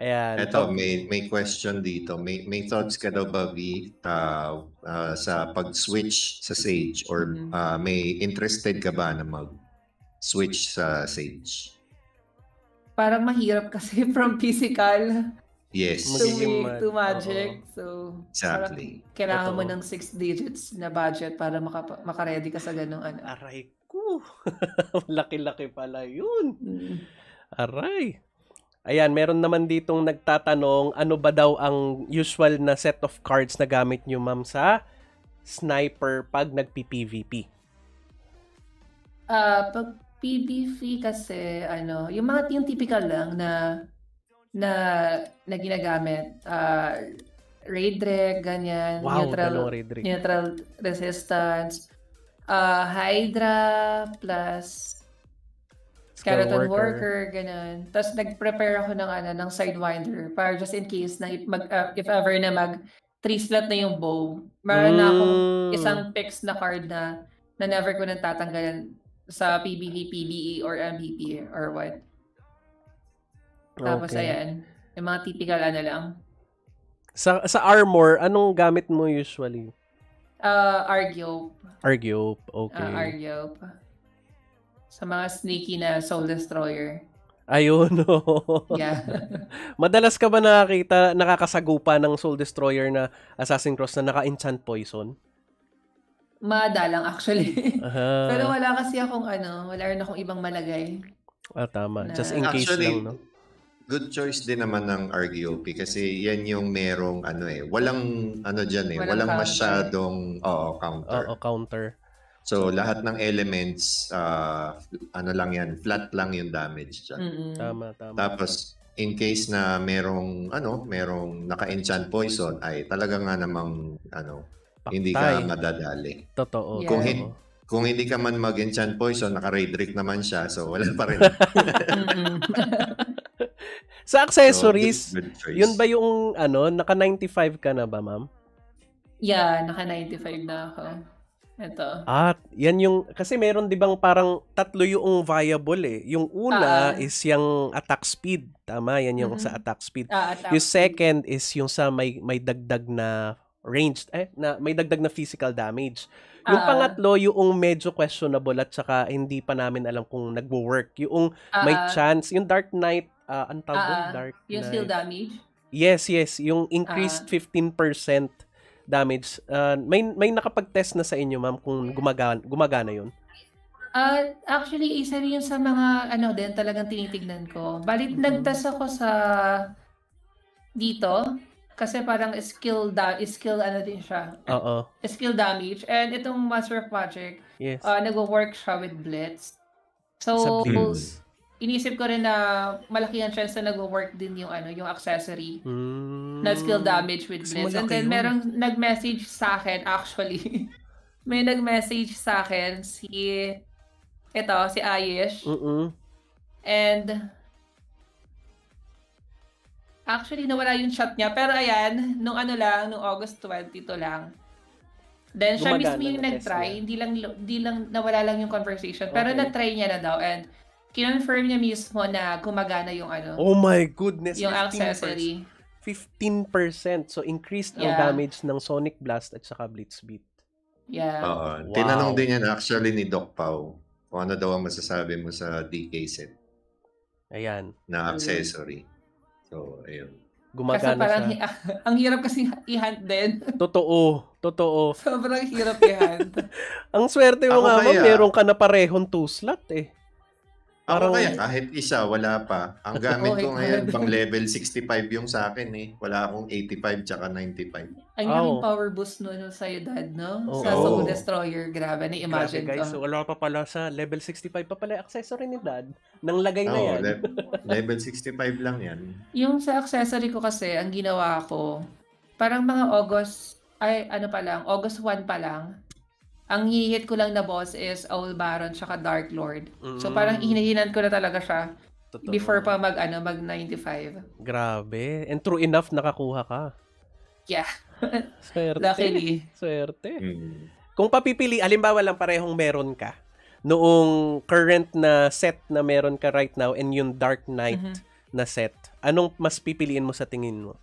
Ayan. Ito, may, may question dito. May, may thoughts ka daw ba, V, uh, uh, sa pag-switch sa Sage? Or uh, may interested ka ba na mag-switch sa Sage? Parang mahirap kasi [laughs] from physical yes. to, Magiging, to magic. Uh-oh. So, exactly. kailangan mo ng six digits na budget para maka, makaready ka sa ganung ano. Aray ko! [laughs] Laki-laki pala yun. Mm. Aray. Ayan, meron naman ditong nagtatanong ano ba daw ang usual na set of cards na gamit nyo ma'am sa sniper pag nagpi-PVP? Uh, ah, pag PVP kasi ano, yung mga yung typical lang na na, na ginagamit uh, raid rec, ganyan, wow, neutral, raid neutral resistance, uh, Hydra plus Skeleton worker. worker, ganun. Tapos nag-prepare ako ng ano ng sidewinder para just in case na if, mag, uh, if ever na mag three slot na yung bow. Meron mm. na akong hmm. isang fixed na card na na never ko nang tatanggalan sa PBB, PBE, or MVP or what. Tapos okay. ayan, yung mga typical ano lang. Sa sa armor, anong gamit mo usually? Uh, Argyope. Argyope, okay. Uh, Argyope. Sa mga sneaky na soul destroyer. Ayun, [laughs] oh. Yeah. [laughs] Madalas ka ba nakakita, nakakasagupa ng soul destroyer na Assassin's Cross na naka-enchant poison? Madalang actually. Uh-huh. [laughs] Pero wala kasi akong ano, wala rin akong ibang malagay. Ah, tama. Na... Just in case actually, lang, no? Good choice din naman ng RGOP kasi yan yung merong ano eh, walang ano diyan eh, walang, walang counter. masyadong oo, counter. Oo, counter. So, lahat ng elements, uh, ano lang yan, flat lang yung damage diyan. Mm-hmm. Tama, tama. Tapos, in case na merong, ano, merong naka-enchant poison, ay talaga nga namang, ano, Paktay. hindi ka madadali. Totoo. Yeah. Kung, hin- kung hindi ka man mag-enchant poison, naka-raid naman siya, so wala pa rin. [laughs] Sa accessories, so, good, good yun ba yung, ano, naka-95 ka na ba, ma'am? Yeah, naka-95 na ako. Ito. At yan yung, kasi meron di bang parang tatlo yung viable eh. Yung una uh, is yung attack speed. Tama, yan yung mm-hmm. sa attack speed. Uh, attack yung second speed. is yung sa may, may dagdag na ranged, eh, na, may dagdag na physical damage. Yung uh, pangatlo, yung medyo questionable at saka hindi pa namin alam kung nagwo-work. Yung uh, may chance, yung Dark Knight, uh, ang tawag uh, Dark Yung Knight. steel damage? Yes, yes. Yung increased uh, 15% damage, uh, may, may nakapag-test na sa inyo, ma'am, kung gumagana, gumagana yun? Uh, actually, isa rin yun sa mga ano din talagang tinitignan ko. Balit mm-hmm. nagtest ako sa dito kasi parang skill da skill ano din siya. Oo. Skill damage and itong Master Project, yes. uh, nagwo-work siya with Blitz. So, sa Blitz inisip ko rin na malaki ang chance na nag-work din yung ano, yung accessory mm. na hmm. skill damage with blitz. And then yun. merong nag-message sa akin actually. [laughs] may nag-message sa akin si ito, si Ayish. Mm-mm. And actually nawala yung shot niya pero ayan, nung ano lang, nung August 20 to lang. Then siya mismo yung nag-try, hindi lang hindi lang nawala lang yung conversation, pero okay. na-try niya na daw and kinonfirm niya mismo na gumagana yung ano. Oh my goodness. Yung 15%. accessory. 15%. So, increased yeah. ang damage ng Sonic Blast at saka Blitz Beat. Yeah. Oo. Wow. Tinanong din yan actually ni Doc Pau. Kung ano daw ang masasabi mo sa DK set. Ayan. Na accessory. So, ayun. Gumagana kasi parang, siya. [laughs] ang hirap kasi i-hunt din. Totoo. Totoo. [laughs] Sobrang hirap i-hunt. [laughs] ang swerte mo Ako nga, kaya, ma, meron ka na parehong two slot eh. Ako Parang, kaya kahit isa, wala pa. Ang [laughs] gamit ko ngayon, pang level 65 yung sa akin eh. Wala akong 85 tsaka 95. Ang laking power boost nun sa'yo, dad, no? Oo. Sa Soul Destroyer, grabe. Ni Na-imagine guys, so, ko. wala pa pala sa level 65 pa pala accessory ni Dad. Nang lagay na Oo, yan. le- level 65 lang yan. Yung sa accessory ko kasi, ang ginawa ko, parang mga August, ay ano pa lang, August 1 pa lang, ang hinihit ko lang na boss is Owl Baron tsaka Dark Lord. Mm-hmm. So mm. parang hinahinan ko na talaga siya. Totoo. Before pa mag ano, mag 95. Grabe. And true enough nakakuha ka. Yeah. [laughs] Swerte. Luckily. Swerte. Mm-hmm. Kung papipili, alimbawa lang parehong meron ka noong current na set na meron ka right now and yung Dark Knight mm-hmm. na set, anong mas pipiliin mo sa tingin mo?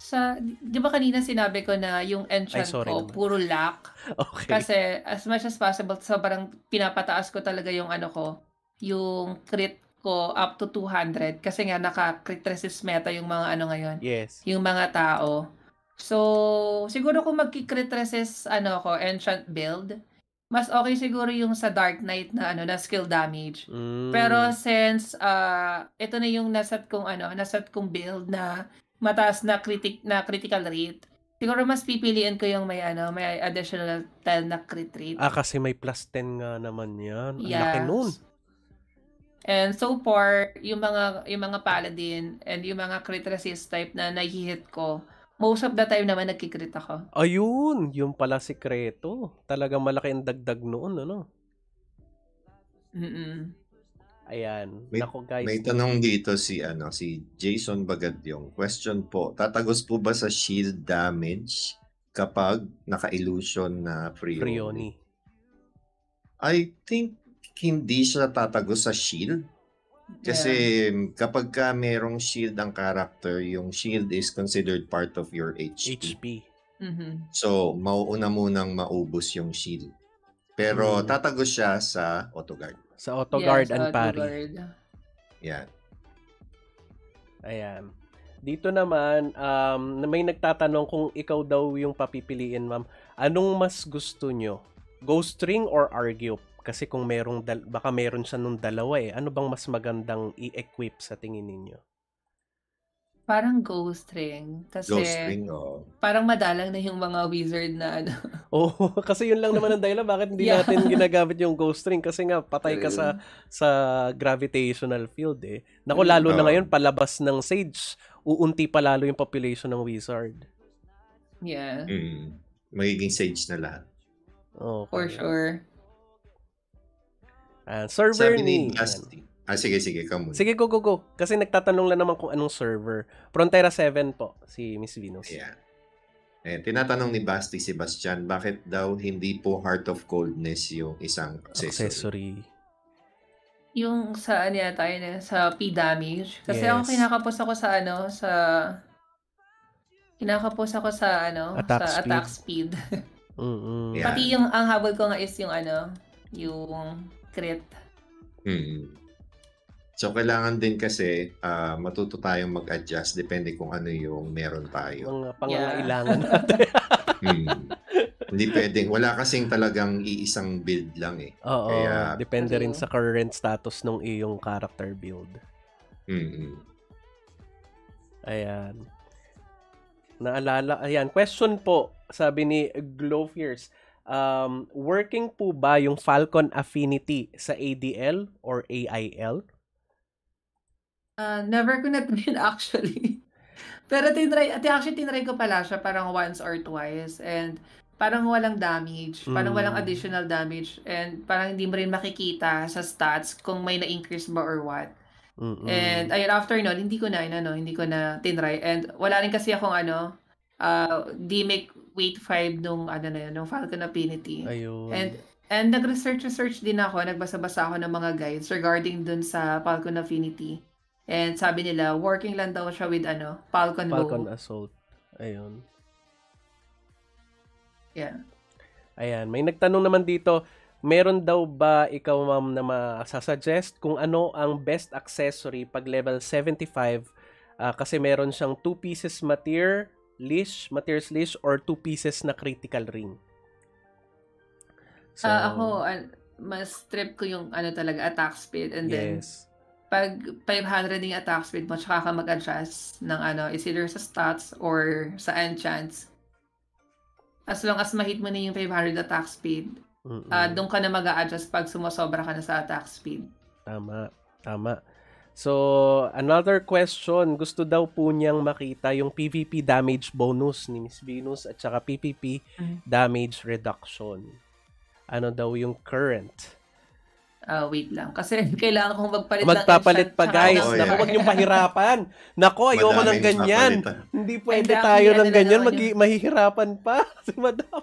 sa, di ba kanina sinabi ko na yung entrance Ay, ko, naman. puro luck. Okay. Kasi as much as possible, sobrang pinapataas ko talaga yung ano ko, yung crit ko up to 200 kasi nga naka-crit resist meta yung mga ano ngayon. Yes. Yung mga tao. So, siguro kung magki-crit resist ano ko, enchant build, mas okay siguro yung sa Dark Knight na ano na skill damage. Mm. Pero since uh, ito na yung nasat kong ano, nasat kong build na mataas na critic na critical rate, siguro mas pipiliin ko yung may ano, may additional 10 na crit rate. Ah, kasi may plus 10 nga naman 'yan. Ang yes. laki noon. And so far, yung mga yung mga paladin and yung mga crit resist type na nahihit ko, most of the time naman nagki-crit ako. Ayun, yung pala sikreto. Talaga malaki ang dagdag noon, ano? Mm Ayan. May, Nako guys. May tanong dito si ano si Jason Bagadyong. question po. Tatagos po ba sa shield damage kapag naka-illusion na Frioni? Frioni. I think hindi siya tatagos sa shield. Kasi yeah. kapag ka merong shield ang character, yung shield is considered part of your HP. HP. Mm-hmm. So, mauuna munang maubos yung shield. Pero mm. tatagos siya sa auto autoguard. Sa AutoGuard yeah, and Pari. Yan. Ayan. Dito naman, um, may nagtatanong kung ikaw daw yung papipiliin, ma'am. Anong mas gusto nyo? Ring or Argyop? Kasi kung merong, dal- baka meron siya nung dalawa eh. Ano bang mas magandang i-equip sa tingin ninyo? Parang ghosting. Kasi ghosting, oo. Oh. Parang madalang na yung mga wizard na ano. [laughs] oh, kasi yun lang naman ang dahilan bakit hindi yeah. natin ginagamit yung ghosting kasi nga patay ka sa sa gravitational field eh. Naku, mm, lalo na ngayon palabas ng Sage, uunti pa lalo yung population ng wizard. Yeah. Mm. Magiging Sage na lahat. Okay. For sure. And Sir Sabi Bernie. Ni Dusty, Ah, sige, sige. Ka muna. Sige, go, go, go. Kasi nagtatanong lang naman kung anong server. Frontera 7 po, si Miss Venus. Yeah. Eh, tinatanong ni Basti si Bastian, bakit daw hindi po Heart of Coldness yung isang accessory? accessory. Yung sa, ano yata yun, eh, sa P-damage. Kasi yes. ako kinakapos ako sa, ano, sa... Kinakapos ako sa, ano, attack sa speed. attack speed. [laughs] mm yeah. Pati yung, ang habol ko nga is yung, ano, yung crit. Mm-hmm. So, kailangan din kasi uh, matuto tayong mag-adjust depende kung ano yung meron tayo. Mga pangangailangan yeah. [laughs] natin. hmm. Hindi pwedeng, wala kasing talagang iisang build lang eh. Oo, Kaya, depende rin ano sa current status ng iyong character build. Mm-hmm. Ayan. Naalala, ayan, question po, sabi ni Glowfierce, um, working po ba yung Falcon Affinity sa ADL or AIL? Ah, never ko na trin [laughs] actually. Pero tinry at actually tinry ko pala siya parang once or twice and parang walang damage, parang walang mm. additional damage and parang hindi mo rin makikita sa stats kung may na-increase ba or what. And Mm. ayun, after nun, hindi ko na, inano, hindi ko na tinry. And wala rin kasi akong ano, uh, DMIC Weight 5 nung, ano na yun, nung Falcon Affinity. Ayun. And and nag-research research din ako, nagbasa-basa ako ng mga guides regarding dun sa Falcon Affinity. And sabi nila, working lang daw siya with ano, Falcon, Falcon Bow. Assault. Ayun. Yeah. Ayan. May nagtanong naman dito, meron daw ba ikaw ma'am na masasuggest kung ano ang best accessory pag level 75 uh, ah, kasi meron siyang 2 pieces matir leash, matir's leash or 2 pieces na critical ring. Ah, so, uh, ako, uh, mas trip ko yung ano talaga attack speed and yes. then pag 500 yung attack speed mo, tsaka ka mag-adjust ng ano, is either sa stats or sa enchants. As long as ma-hit mo na yung 500 attack speed, mm uh, doon ka na mag adjust pag sumasobra ka na sa attack speed. Tama, tama. So, another question. Gusto daw po niyang makita yung PvP damage bonus ni Miss Venus at saka PvP mm-hmm. damage reduction. Ano daw yung current Uh, wait lang. Kasi [laughs] kailangan kong magpalit Magpapalit ng pa, guys. Oh, yeah. Naku, huwag niyong pahirapan. Naku, ayoko ng ganyan. Papalitan. Hindi pwede And tayo ng ganyan. Mag- yung... mahihirapan pa [laughs] si madam.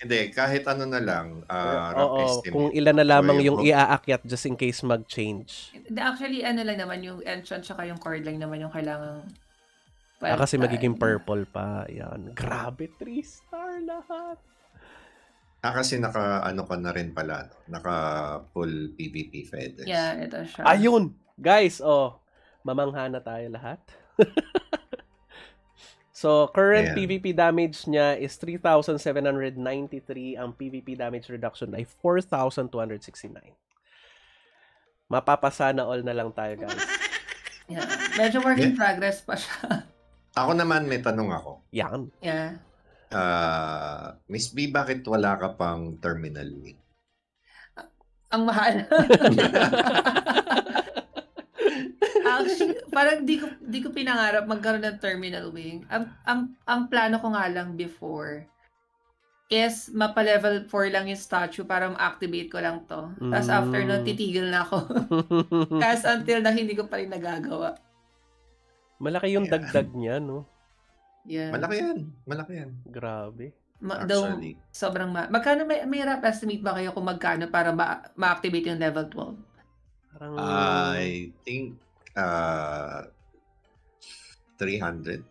Hindi, kahit ano na lang, uh, rough Oo, estimate. Kung ilan na lamang so, yung, yung iaakyat just in case mag-change. Actually, ano lang naman, yung entrance saka yung cord lang naman yung kailangan Well, ah, kasi magiging ah, purple pa. Yan. Grabe, three star lahat. Ah, kasi naka-ano ka na rin pala, naka-full PvP fed. Yeah, ito siya. Ayun! Guys, oh, mamangha na tayo lahat. [laughs] so, current Ayan. PvP damage niya is 3,793. Ang PvP damage reduction ay 4,269. Mapapasana all na lang tayo, guys. Yeah. Medyo work in progress pa siya. Ako naman, may tanong ako. Yan. Yeah. Uh, Miss B, bakit wala ka pang terminal week? Ah, ang mahal. Actually, parang di ko di ko pinangarap magkaroon ng terminal wing. Ang ang ang plano ko nga lang before is mapa-level 4 lang yung statue para ma-activate ko lang to. Mm. after nun, titigil na ako. Kasi [laughs] until na hindi ko pa rin nagagawa. Malaki yung yeah. dagdag niya, no? Yeah. Malaki yan. Malaki yan. Grabe. Ma- daw, sobrang ma- Magkano may, may rough estimate ba kayo kung magkano para ma- ma-activate yung level 12? Parang... I think uh, 300.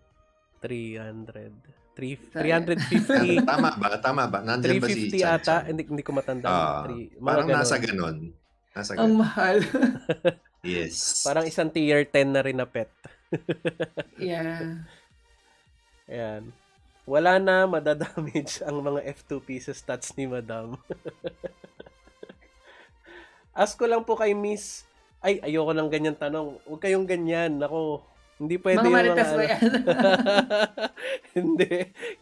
300. 350. tama ba? Tama ba? Nandun 350 ba si Chan ata. Hindi, hindi ko matanda. Uh, ah, Three, parang ganun. nasa ganun. Nasa ganun. Ang mahal. [laughs] yes. Parang isang tier 10 na rin na pet. [laughs] yeah. Ayan. Wala na madadamage [laughs] ang mga F2 pieces stats ni Madam. [laughs] Ask ko lang po kay Miss, ay, ayoko ng ganyan tanong. Huwag kayong ganyan. Ako, hindi pwede mga yung mga... Ano. yan. [laughs] hindi.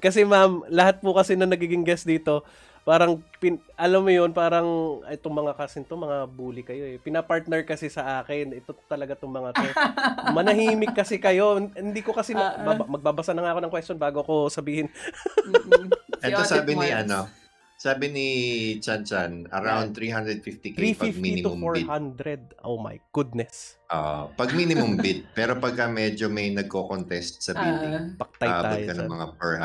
Kasi ma'am, lahat po kasi na nagiging guest dito, parang pin, alam mo yon parang itong mga kasin to mga bully kayo eh. Pinapartner kasi sa akin ito talaga tong mga to. [laughs] Manahimik kasi kayo. Hindi ko kasi na, ah, ah. bab- magbabasa na nga ako ng question bago ko sabihin. ito [laughs] sabi ni ano. Sabi ni Chan Chan, around 350k 350 pag minimum to 400. Bid. Oh my goodness. Uh, pag minimum bid, pero pagka medyo may nagko-contest sa bidding, uh, paktay uh, tayo. Ka ng mga per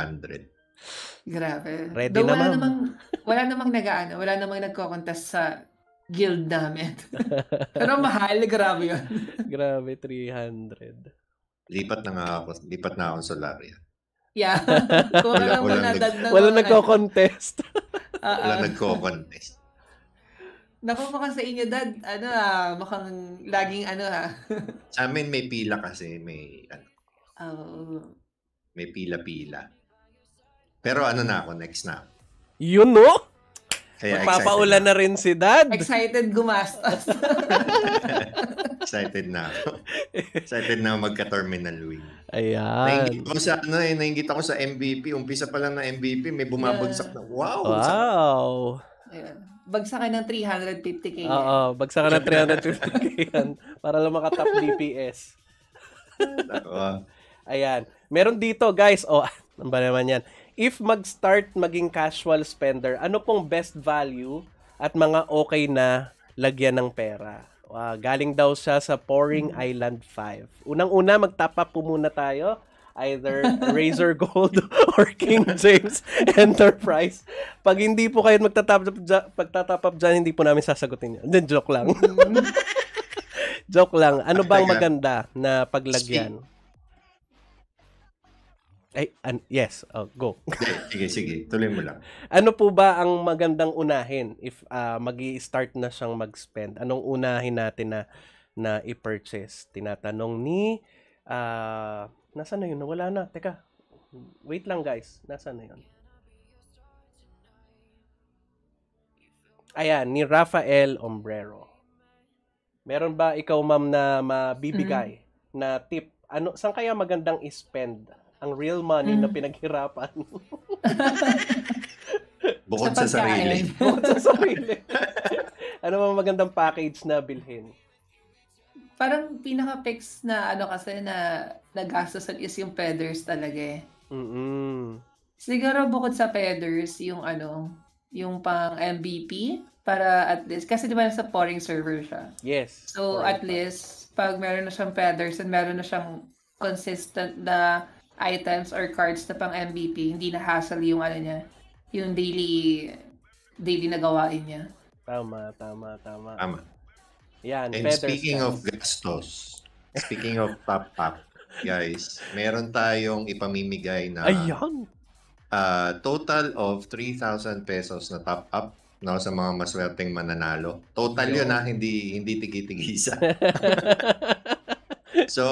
Grabe. Ready Though na, wala ma'am. namang, wala namang nagaano, wala namang nagko-contest sa guild namin. [laughs] Pero mahal, grabe yun. [laughs] grabe, 300. Lipat na nga ako, lipat na ako sa Solaria. Yeah. [laughs] Kung wala, wala, wala, nag, ano. nag, wala nagko-contest. uh, uh-uh. uh, wala nagko-contest. Naku, mukhang sa inyo, Dad, ano ah, mukhang laging ano ha. Ah. sa amin may pila kasi, may ano. Oh. May pila-pila. Pero ano na ako, next na. Yun no? Kaya Magpapaulan na. na rin si dad. Excited gumastos. [laughs] excited na ako. excited na magka-terminal wing. Ayan. Nainggit ako sa, ano, eh, nainggit ako sa MVP. Umpisa pa lang na MVP, may bumabagsak na. Wow! Wow! Bagsakan ng 350k. Oo, bagsakan ng 350k [laughs] para lang makatap DPS. Ayan. Meron dito, guys. Oh, [laughs] ano ba naman yan? if mag-start maging casual spender, ano pong best value at mga okay na lagyan ng pera? Wow, ah, galing daw siya sa Pouring hmm. Island 5. Unang-una, mag-top up po muna tayo. Either [laughs] Razor Gold [laughs] or King James Enterprise. Pag hindi po kayo magtatap up, pagtatap up dyan, hindi po namin sasagutin yun. Then, joke lang. Hmm. [laughs] joke lang. Ano ah, bang maganda na paglagyan? Ay, an- yes, oh, go. sige, sige, tuloy mo lang. Ano po ba ang magandang unahin if uh, ah, mag start na siyang mag-spend? Anong unahin natin na na i-purchase? Tinatanong ni uh, nasa na yun? Nawala na. Teka. Wait lang guys. Nasa na yun? Ayan, ni Rafael Ombrero. Meron ba ikaw ma'am na mabibigay mm. na tip? Ano, saan kaya magandang i-spend ang real money mm. na pinaghirapan. [laughs] Bukod sa, sa sarili. [laughs] Bukod sa sarili. ano mga magandang package na bilhin? Parang pinaka fix na ano kasi na nagastosan is yung feathers talaga eh. Mm-mm. Siguro bukod sa feathers, yung ano, yung pang MVP para at least, kasi di ba sa pouring server siya? Yes. So at least, pag meron na siyang feathers and meron na siyang consistent na items or cards na pang MVP, hindi na hassle yung ano niya, yung daily daily na gawain niya. Tama, tama, tama. Tama. Yan, And speaking stance. of gastos, speaking of top up, guys, meron tayong ipamimigay na Ayan. Uh, total of 3,000 pesos na top up no sa mga maswerteng mananalo. Total Yo. 'yun na ah, hindi hindi tigi [laughs] so,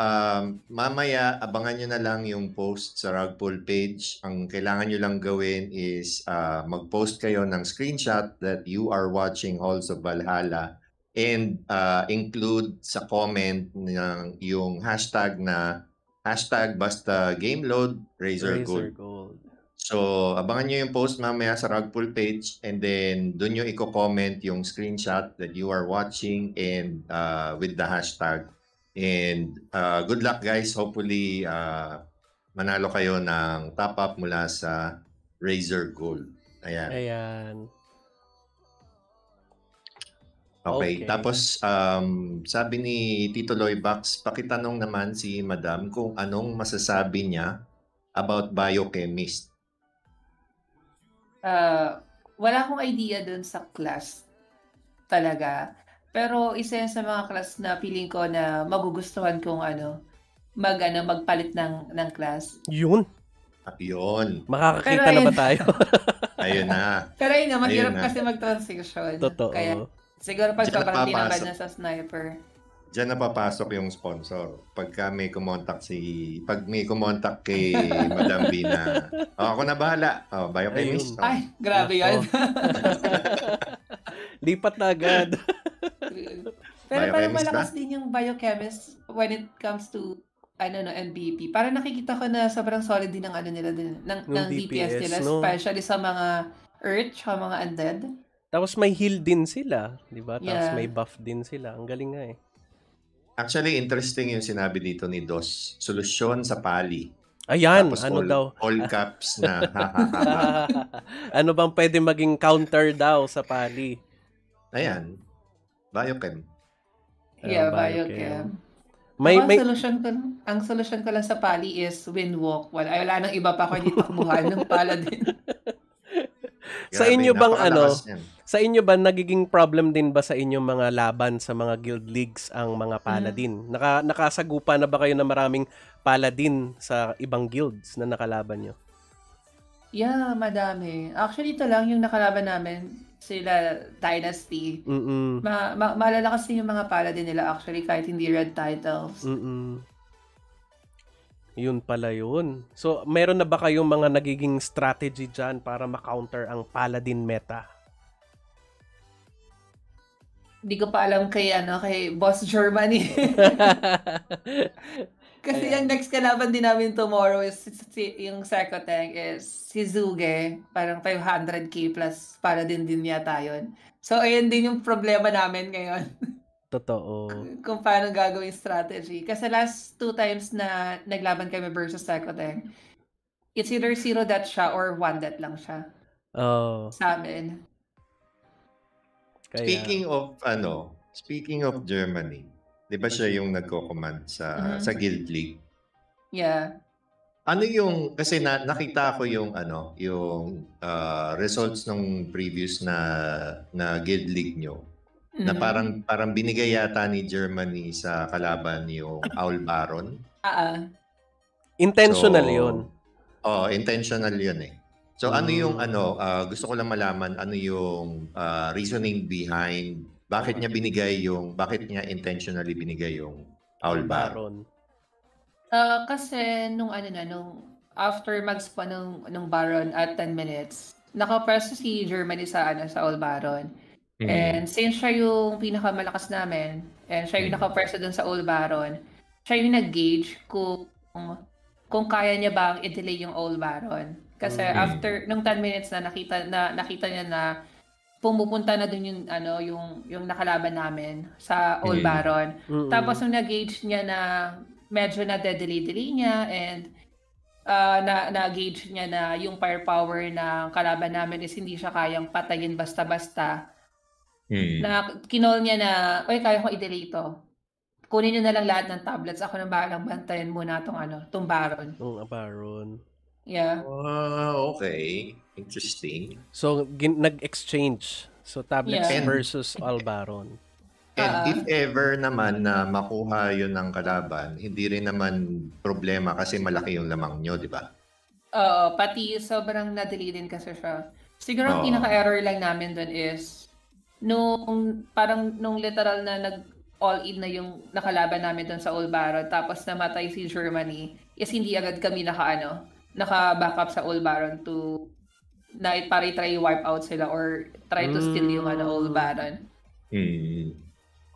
um, mamaya, abangan nyo na lang yung post sa rug page. Ang kailangan nyo lang gawin is uh, mag-post kayo ng screenshot that you are watching Halls of Valhalla and uh, include sa comment ng yung hashtag na hashtag basta game load, Razor, Razor Gold. Gold. So, abangan nyo yung post mamaya sa Rugpool page and then doon nyo i-comment yung screenshot that you are watching and uh, with the hashtag And uh, good luck guys. Hopefully, uh, manalo kayo ng top up mula sa Razer Gold. Ayan. Ayan. Okay. okay. Tapos, um, sabi ni Tito Loy Box, pakitanong naman si Madam kung anong masasabi niya about biochemist. Uh, wala akong idea dun sa class talaga. Pero isa yan sa mga class na feeling ko na magugustuhan kong ano, mag, ano, magpalit ng, ng class. Yun. At ah, yun. Makakakita Pero, na ba tayo? [laughs] ayun na. Pero yun na, mahirap kasi mag-transition. Totoo. Kaya, siguro pag sobrang tinabad na sa sniper. Diyan na papasok yung sponsor. Pagka may kumontak si... Pag may kumontak kay [laughs] Madam Bina. Oh, ako na bahala. Oh, biochemist. Ay, oh. Ay, grabe yan. [laughs] Lipat na agad. Pero parang malakas din yung biochemist when it comes to I don't know, MBP. Para nakikita ko na sobrang solid din ng ano nila din ng, ng, DPS, nila no? especially sa mga urch sa mga undead. Tapos may heal din sila, 'di ba? Tapos yeah. may buff din sila. Ang galing nga eh. Actually, interesting yung sinabi dito ni Dos. Solusyon sa pali. Ayan, Tapos ano all, daw? All caps na. [laughs] ano bang pwede maging counter daw sa pali? Ayan. Biochem. Yeah, uh, biochem. biochem. May, may... solution ko, ang solution ko lang sa pali is windwalk. Wala, wala nang iba pa ko hindi takbuhan ng paladin. [laughs] sa inyo bang ano? Yan. Sa inyo ba nagiging problem din ba sa inyo mga laban sa mga guild leagues ang mga hmm. paladin? Mm. Naka nakasagupa na ba kayo na maraming paladin sa ibang guilds na nakalaban nyo? Yeah, madami. Actually, ito lang yung nakalaban namin sila dynasty. Mm-mm. Ma- ma- maalala kasi yung mga paladin nila actually kahit hindi red titles. Mm-mm. Yun pala yun. So, meron na ba kayong mga nagiging strategy dyan para ma-counter ang paladin meta? Hindi ko pa alam kay, ano, kay Boss Germany. [laughs] Kasi Ayan. yung next kalaban din namin tomorrow is yung Sekoteng is si Zuge. Parang 500k plus para din din yata tayo. So, ayun din yung problema namin ngayon. [laughs] Totoo. Kung paano gagawin strategy. Kasi last two times na naglaban kami versus Sekoteng, it's either zero death siya or one death lang siya. Oh. Sa amin. Kaya... Speaking of, ano, speaking of Germany, 'Di ba siya yung nagko-command sa mm-hmm. sa Guild League? Yeah. Ano yung kasi na, nakita ko yung ano, yung ah, results ng previous na na Guild League nyo na mm-hmm. parang parang binigay yata ni Germany sa kalaban yung Owl Baron. Ah, ah. Intentional So, yun. Oh, intentional 'yun eh. So ano yung mm. ano, ah, gusto ko lang malaman ano yung ah, reasoning behind bakit niya binigay yung, bakit niya intentionally binigay yung owl baron? Uh, kasi nung ano na, nung after mag pa nung, nung baron at 10 minutes, nakapreso si Germany sa ano sa owl baron. Mm. And since siya yung pinakamalakas namin, and siya yung mm. nakapreso dun sa owl baron, siya yung nag-gauge kung kung kaya niya bang i-delay yung owl baron. Kasi okay. Mm. after nung 10 minutes na nakita na nakita niya na pumupunta na dun yung ano yung yung nakalaban namin sa Old okay. Baron. Mm-hmm. Tapos nung nag-gauge niya na medyo na delay-delay niya and uh, na na-gauge niya na yung firepower ng kalaban namin is hindi siya kayang patayin basta-basta. mm Na kinol niya na, "Oy, kaya ko i-delay ito. Kunin niyo na lang lahat ng tablets. Ako na balang bantayan muna tong ano, tong Baron. Tong Baron. Yeah. Wow, ah, okay. Interesting. So, gin- nag-exchange. So, tablets yeah. versus Albaron. And uh, if ever naman na makuha yun ng kalaban, hindi rin naman problema kasi malaki yung lamang nyo, di ba? Oo, uh, pati sobrang nadali din kasi siya. Siguro ang uh, pinaka-error lang namin dun is nung parang nung literal na nag all in na yung nakalaban namin dun sa Old Baron, tapos namatay si Germany is hindi agad kami naka ano naka-backup sa Old Baron to na pare try wipe out sila or try to mm. steal yung ano, Old mm. Baron. Mm.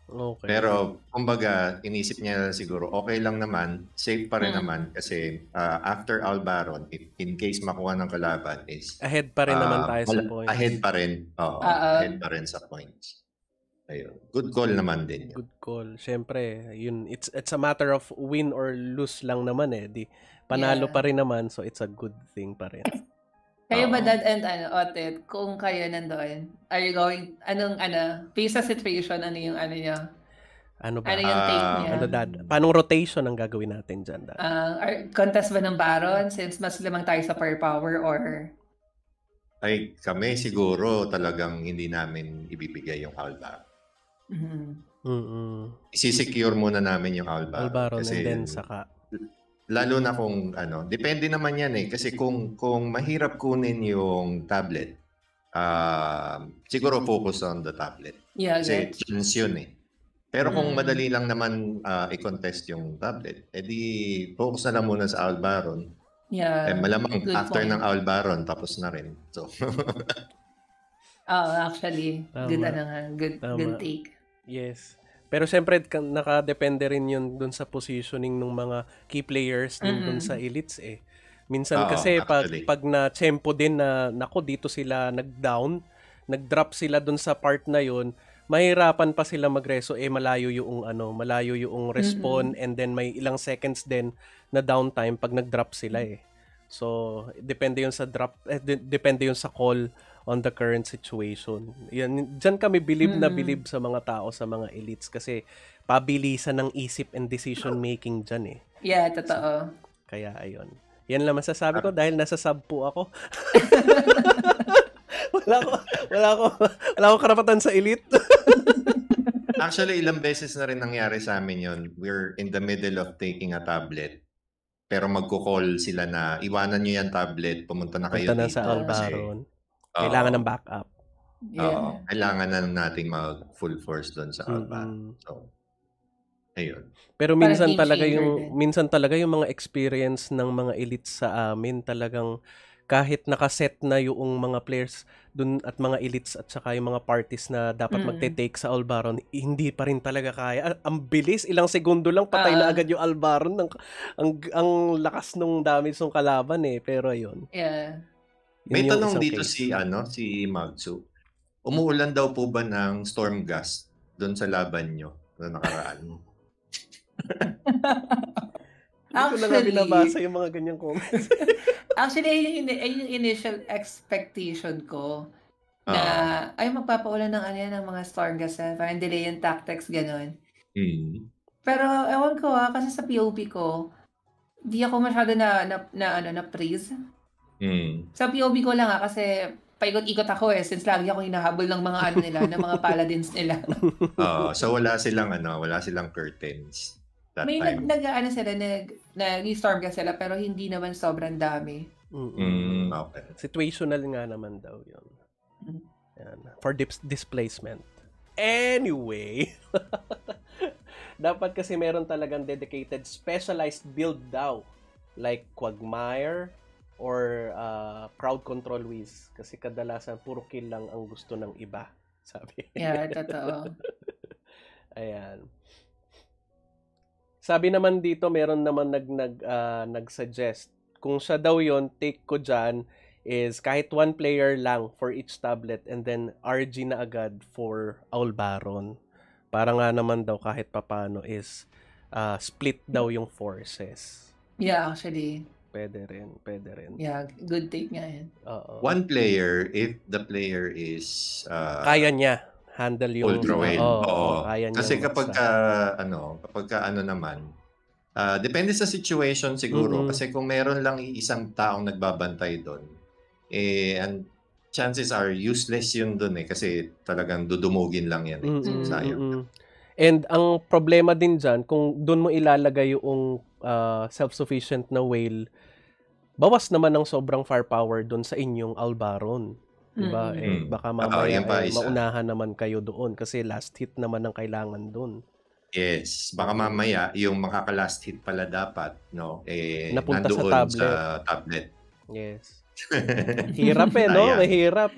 Okay. Pero, kumbaga, inisip niya siguro, okay lang naman, safe pa rin mm. naman kasi uh, after Baron, in case makuha ng kalaban is... Ahead pa rin uh, naman tayo sa points. Ahead pa rin. Oo, uh ahead pa rin sa points. Ayun. Good call naman din. Yun. Good call. Siyempre, yun, it's, it's a matter of win or lose lang naman eh. Di, Panalo yeah. pa rin naman, so it's a good thing pa rin. [laughs] Kayo ba, Dad and ano, Otet, kung kayo nandoon, are you going, anong, ano, based situation, ano yung, ano niya? Ano ba? Ano yung take ah. niya? Ano, Dad? Paanong rotation ang gagawin natin dyan, Dad? Uh, are, contest ba ng Baron since mas lamang tayo sa firepower or ay kami siguro talagang hindi namin ibibigay yung Alvaro. Mm-hmm. Mm-hmm. Isisecure muna namin yung Alvaro. Alvaro kasi, and then saka Lalo na kung ano, depende naman yan eh. Kasi kung, kung mahirap kunin yung tablet, uh, siguro mm-hmm. focus on the tablet. Yeah, Kasi yes. chance yun eh. Pero kung mm. madali lang naman uh, i-contest yung tablet, edi eh, focus na lang muna sa Albaron. Yeah. Eh, malamang after point. ng Albaron, tapos na rin. So. [laughs] oh, actually, Tama. good, ano, good, Tama. good take. Yes. Pero siyempre, nakadepende rin yun dun sa positioning ng mga key players mm-hmm. dun sa elites eh. Minsan oh, kasi actually. pag, pag na-tempo din na, nako, dito sila nag-down, nag-drop sila dun sa part na yun, mahirapan pa sila magreso eh malayo yung ano, malayo yung mm-hmm. respond mm-hmm. and then may ilang seconds din na downtime pag nag-drop sila eh. So, depende yun sa drop, eh, depende yun sa call on the current situation. Yan, dyan kami believe mm na believe sa mga tao, sa mga elites kasi pabilisan ng isip and decision making dyan eh. Yeah, totoo. So, kaya ayun. Yan lang masasabi ko dahil nasa sub po ako. [laughs] wala ko, wala ko, wala ko karapatan sa elite. [laughs] Actually, ilang beses na rin nangyari sa amin yon. We're in the middle of taking a tablet. Pero magko-call sila na, iwanan nyo yan tablet, pumunta na kayo Punta dito. Punta na sa Albaron. Kasi kailangan ng backup. Yeah. Oo. Kailangan na nating mag full force doon sa outback. Mm-hmm. So, ayun. Pero minsan talaga yung minsan talaga yung mga experience ng mga elite sa amin talagang kahit nakaset na yung mga players dun at mga elites at saka yung mga parties na dapat mm. magte-take sa Albaron, hindi pa rin talaga kaya. Ang bilis, ilang segundo lang patay uh, na ah. agad yung Albaron ng ang ang lakas nung damage ng kalaban eh, pero ayun. Yeah. May yung tanong dito case. si ano si Magsu. Umuulan daw po ba ng storm gas doon sa laban nyo na nakaraan? Actually, [laughs] ko na binabasa yung mga ganyang comments. [laughs] actually, yung, ayun yung initial expectation ko na ah. ay magpapaulan ng ano yan, ng mga storm gas eh, parang delay yung tactics, ganun. Mm. Pero ewan ko ah, kasi sa POP ko, di ako masyado na, na, na ano, na praise Mm. Sa POV ko lang ha, ah, kasi paikot-ikot ako eh since lagi ako hinahabol ng mga ano nila, ng mga paladins nila. [laughs] Oo, so wala silang ano, wala silang curtains. That May time. nag, nag ano sila, nag, nag-storm ka sila pero hindi naman sobrang dami. Mm-hmm. okay. Situational nga naman daw yun. mm mm-hmm. Yan. For dis- displacement. Anyway, [laughs] dapat kasi meron talagang dedicated specialized build daw. Like Quagmire, or uh, crowd control whiz kasi kadalasan puro kill lang ang gusto ng iba [laughs] sabi yeah totoo [laughs] ayan sabi naman dito meron naman nag nag uh, nag-suggest kung siya daw yon take ko diyan is kahit one player lang for each tablet and then RG na agad for Owl Baron. Para nga naman daw kahit papano is uh, split daw yung forces. Yeah, actually. Pwede rin, pwede rin. Yeah, good take nga yan. Oo. One player, if the player is... Uh, kaya niya handle yung... Full drawing. Oo, oo. kaya niya. Kasi kapag ka, ano, kapag ka ano naman, uh, depende sa situation siguro. Mm-hmm. Kasi kung meron lang isang taong nagbabantay doon, eh, and chances are useless yun doon eh. Kasi talagang dudumugin lang yan eh. Mm-hmm. Sayang. Mm-hmm. And ang problema din dyan, kung doon mo ilalagay yung uh, self-sufficient na whale, bawas naman ng sobrang firepower doon sa inyong Albaron. Diba? Mm-hmm. Eh, mm. baka mamaya oh, eh, maunahan naman kayo doon kasi last hit naman ang kailangan doon. Yes, baka mamaya yung makaka-last hit pala dapat, no? Eh, Napunta sa tablet. sa tablet. Yes hirap eh, no? Ayan. Mahirap.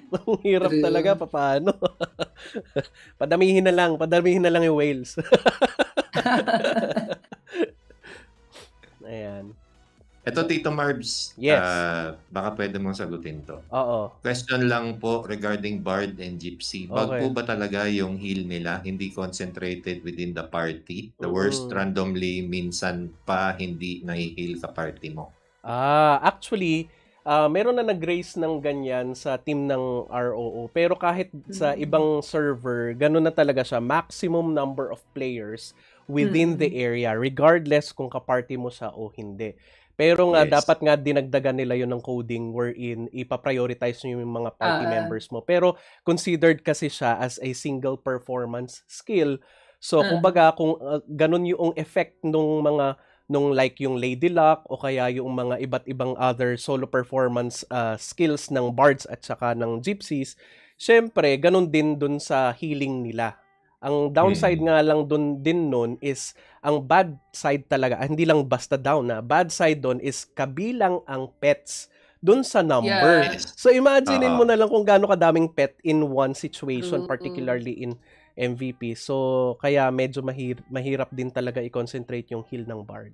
hirap [laughs] talaga, paano? [laughs] padamihin na lang, padamihin na lang yung whales. [laughs] Ayan. Ito, Tito Marbs. Yes. Uh, baka pwede mong sagutin to. Oo. Question lang po regarding Bard and Gypsy. Bag okay. po ba talaga yung heal nila hindi concentrated within the party? The mm. worst randomly minsan pa hindi nai-heal ka party mo. Ah, actually, uh, meron na nag-raise ng ganyan sa team ng ROO. Pero kahit sa mm-hmm. ibang server, ganun na talaga siya. Maximum number of players within mm-hmm. the area, regardless kung kaparty mo sa o hindi. Pero nga, yes. dapat nga dinagdagan nila yun ng coding wherein ipaprioritize nyo yung mga party uh, members mo. Pero considered kasi siya as a single performance skill. So, uh, kumbaga, kung uh, ganun yung effect ng mga nung like yung Lady Luck o kaya yung mga iba't ibang other solo performance uh, skills ng bards at saka ng gypsies, syempre, ganun din dun sa healing nila. Ang downside hmm. nga lang dun din nun is ang bad side talaga, ah, hindi lang basta down na, ah, bad side dun is kabilang ang pets dun sa number. Yes. So imaginein uh-huh. mo na lang kung gaano kadaming pet in one situation, mm-hmm. particularly in MVP. So, kaya medyo mahir- mahirap din talaga i-concentrate yung heal ng Bard.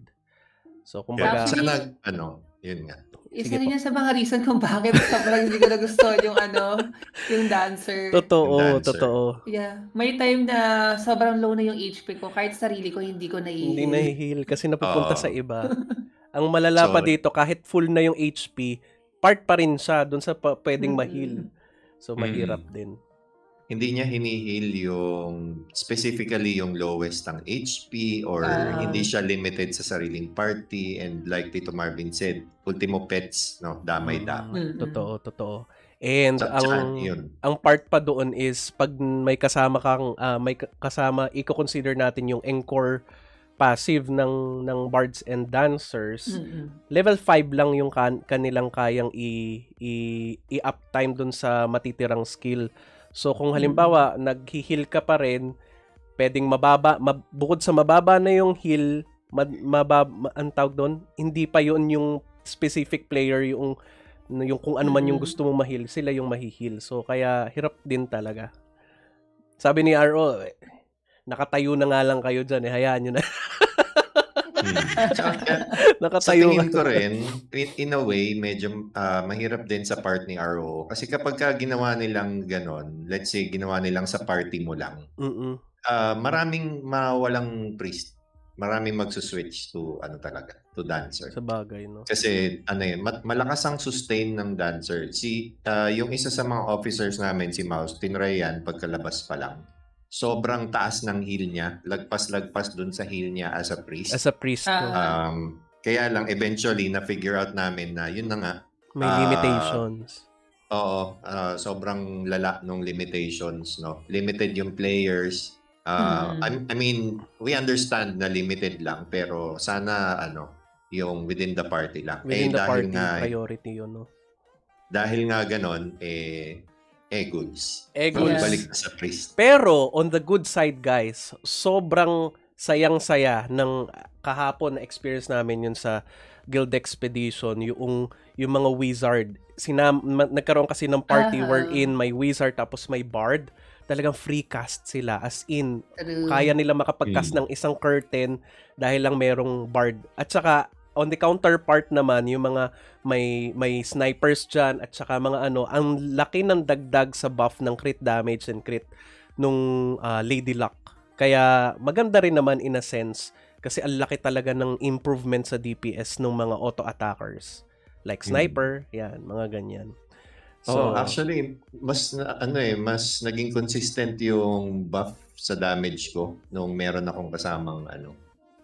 So, kumbaga... Yeah, sana, ano, yun nga. Isa rin yan sa mga reason kung bakit sobrang hindi ko nagustuhan yung ano, yung dancer. Totoo, dancer. totoo. Yeah. May time na sobrang low na yung HP ko. Kahit sarili ko, hindi ko nahihil. Hindi nahihil kasi napupunta uh, sa iba. Ang malala Sorry. pa dito, kahit full na yung HP, part pa rin siya dun sa pwedeng mm-hmm. mahil. So, mahirap mm-hmm. din hindi niya hinihil yung specifically yung lowest ang HP or uh, hindi siya limited sa sariling party and like Tito Marvin said, ultimo pets, no, damay-damay. Mm, totoo, totoo. And ang yun. ang part pa doon is pag may kasama kang uh, may kasama i-consider natin yung encore passive ng ng bards and dancers mm-hmm. level 5 lang yung kan- kanilang kayang i i, i uptime doon sa matitirang skill So kung mm. halimbawa, nag-heal ka pa rin, pwedeng mababa, mab- bukod sa mababa na yung heal, mab- mababa, ma- ang tawag doon, hindi pa yun yung specific player yung yung kung ano man yung mm. gusto mong mahil, sila yung mahihil. So kaya hirap din talaga. Sabi ni RO, nakatayo na nga lang kayo diyan, eh, hayaan niyo na. [laughs] Nakatayo. Sa tingin ko rin, in a way, medyo uh, mahirap din sa part ni RO. Kasi kapag ka ginawa nilang ganon, let's say ginawa nilang sa party mo lang, Mm-mm. uh, maraming mawalang priest maraming magsuswitch to ano talaga, to dancer. Sa bagay, no? Kasi ano yun, eh, mat- malakas ang sustain ng dancer. Si, uh, yung isa sa mga officers namin, si Mouse, tinry yan pagkalabas pa lang sobrang taas ng heel niya. Lagpas-lagpas dun sa heel niya as a priest. As a priest. Uh-huh. Um, kaya lang eventually na-figure out namin na yun na nga. May uh, limitations. Oo, uh, sobrang lala nung limitations, no. Limited yung players. Uh, mm. I, I mean, we understand na limited lang pero sana ano, yung within the party lang. Within eh, the dahil party nga, eh, priority 'yun, no. Dahil nga ganon, eh egos. Egos. Balik sa priest. Pero, on the good side, guys, sobrang sayang-saya ng kahapon na experience namin yun sa Guild Expedition, yung, yung mga wizard. Sinam, ma- nagkaroon kasi ng party uh-huh. wherein may wizard tapos may bard. Talagang free cast sila. As in, kaya nila makapag-cast mm. ng isang curtain dahil lang merong bard. At saka, on the counterpart naman, yung mga may, may snipers diyan at saka mga ano, ang laki ng dagdag sa buff ng crit damage and crit nung uh, Lady Luck. Kaya maganda rin naman in a sense kasi ang laki talaga ng improvement sa DPS ng mga auto-attackers. Like hmm. sniper, yan, mga ganyan. So, oh, actually, mas ano eh, mas naging consistent yung buff sa damage ko nung meron akong kasamang ano,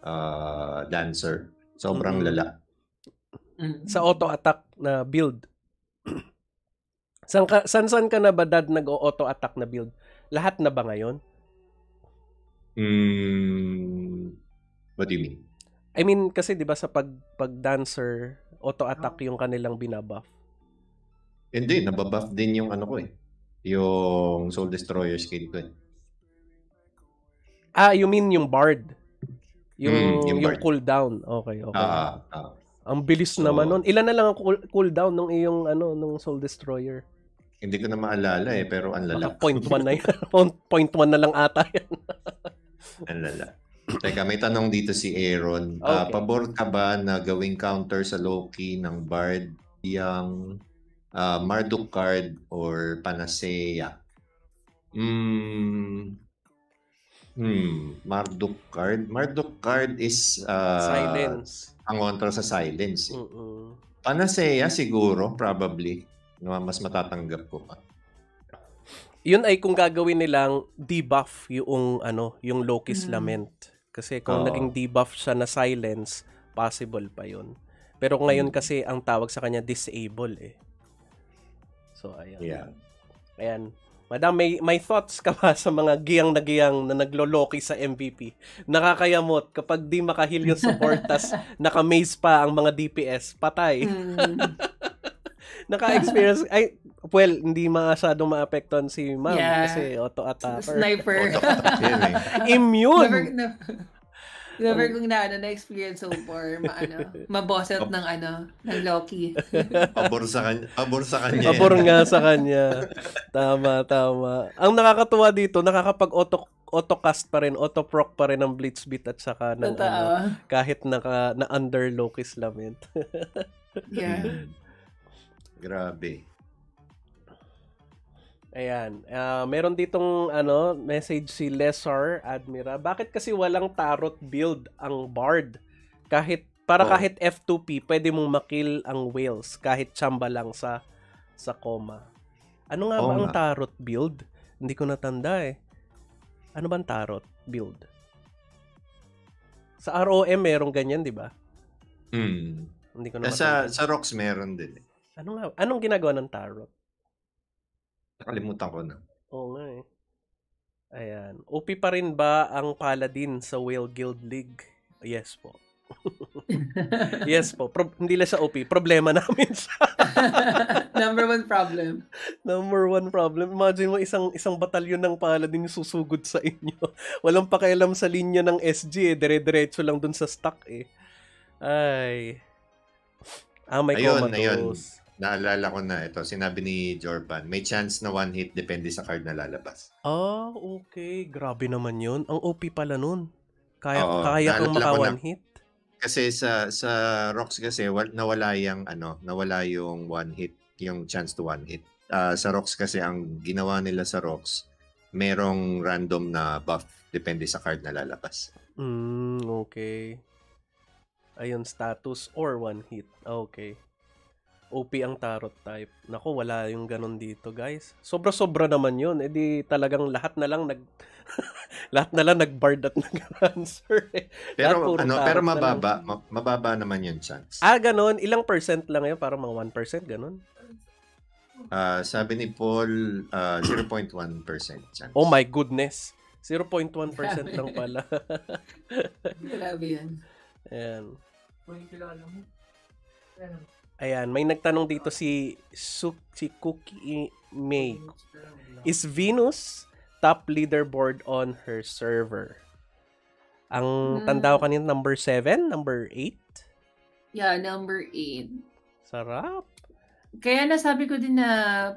uh, dancer. Sobrang mm-hmm. lala. Mm-hmm. Sa mm. auto-attack na build. [clears throat] san, ka, san san ka na ba dad nag-auto-attack na build? Lahat na ba ngayon? Mm, what do you mean? I mean kasi 'di ba sa pag pag dancer auto-attack oh. yung kanilang binabuff. Hindi, nababuff din yung ano ko eh. Yung Soul Destroyer skill ko eh. Ah, you mean yung Bard? Yung, mm, yung, yung cool down. Okay, okay. Ah, uh, ang bilis so, naman nun. Ilan na lang ang cool, cool down nung iyong ano, nung Soul Destroyer? Hindi ko na maalala eh, pero ang lala. Point one na yan. [laughs] point one na lang ata yan. [laughs] ang lala. Teka, may tanong dito si Aaron. Ah, okay. Uh, pabor ka ba na gawing counter sa Loki ng Bard yung uh, Marduk card or Panacea? Mm, Hmm, Marduk card. Marduk card is uh, silence. Ang kontra sa silence. Eh. Mm-mm. Panacea siguro, probably. No, mas matatanggap ko pa. Yun ay kung gagawin nilang debuff yung ano, yung Loki's mm. Lament. Kasi kung oh. naging debuff siya na silence, possible pa yun. Pero ngayon mm. kasi ang tawag sa kanya disable eh. So ayan. Yeah. Ayan. Madam, may, may thoughts ka ba [laughs] sa mga giyang na giyang na nagloloki sa MVP? Nakakayamot kapag di makahil yung support tas [laughs] nakamaze pa ang mga DPS, patay. Mm. [laughs] Naka-experience, ay, well, hindi masyadong maapektuhan si ma'am yeah. kasi auto-attacker. Sniper. Eh. Immune. Never, no. Never oh. kong na, ano, na-experience so far, maano, [laughs] maboset ng, ano, ng Loki. [laughs] abor sa kanya. Abor sa kanya. Abor nga sa kanya. Tama, tama. Ang nakakatuwa dito, nakakapag-auto autocast pa rin, autoproc pa rin ng Blitzbeat at saka ng, ano, kahit naka, na under Loki's Lament. [laughs] yeah. Grabe. Ayan. Uh, meron ditong ano, message si Lesser Admira. Bakit kasi walang tarot build ang bard? Kahit para oh. kahit F2P, pwede mong makil ang whales kahit chamba lang sa sa coma. Ano nga oh, ba ang tarot build? Hindi ko natanda eh. Ano bang tarot build? Sa ROM meron ganyan, 'di ba? Mm. Hindi ko na eh, sa sa Rocks meron din. Eh. Ano nga anong ginagawa ng tarot? Nakalimutan ko na. Oo nga eh. Ayan. OP pa rin ba ang Paladin sa Whale Guild League? Yes po. [laughs] yes po. Pro- hindi lang sa OP. Problema [laughs] namin siya. [laughs] Number one problem. Number one problem. Imagine mo isang isang batalyon ng Paladin susugod sa inyo. Walang pakialam sa linya ng SG eh. Dire-diretso lang dun sa stack eh. Ay. Ah, may ayun, comatose. Ayun. Naalala ko na ito. Sinabi ni Jorban, may chance na one hit depende sa card na lalabas. Ah, okay. Grabe naman yun. Ang OP pala nun. Kaya, Oo, kaya kang maka one hit. Kasi sa sa Rocks kasi wal, nawala yung ano, nawala yung one hit, yung chance to one hit. Uh, sa Rocks kasi ang ginawa nila sa Rocks, merong random na buff depende sa card na lalabas. Mm, okay. Ayun, status or one hit. Okay. OP ang tarot type. Nako, wala yung ganun dito, guys. Sobra-sobra naman yun. E di talagang lahat na lang nag... [laughs] lahat na lang nag-bard at [laughs] nag-answer. Eh. Pero, ano, pero mababa. Na lang. mababa naman yung chance. Ah, ganun. Ilang percent lang yun? Parang mga 1% ganun? Uh, sabi ni Paul, uh, 0.1% chance. Oh my goodness. 0.1% lang pala. [laughs] Grabe yan. Ayan. Kung yung kilala mo, Ayan, may nagtanong dito si Suk si Cookie May. Is Venus top leaderboard on her server? Ang mm. tanda ko kanina number 7, number 8. Yeah, number 8. Sarap. Kaya nasabi ko din na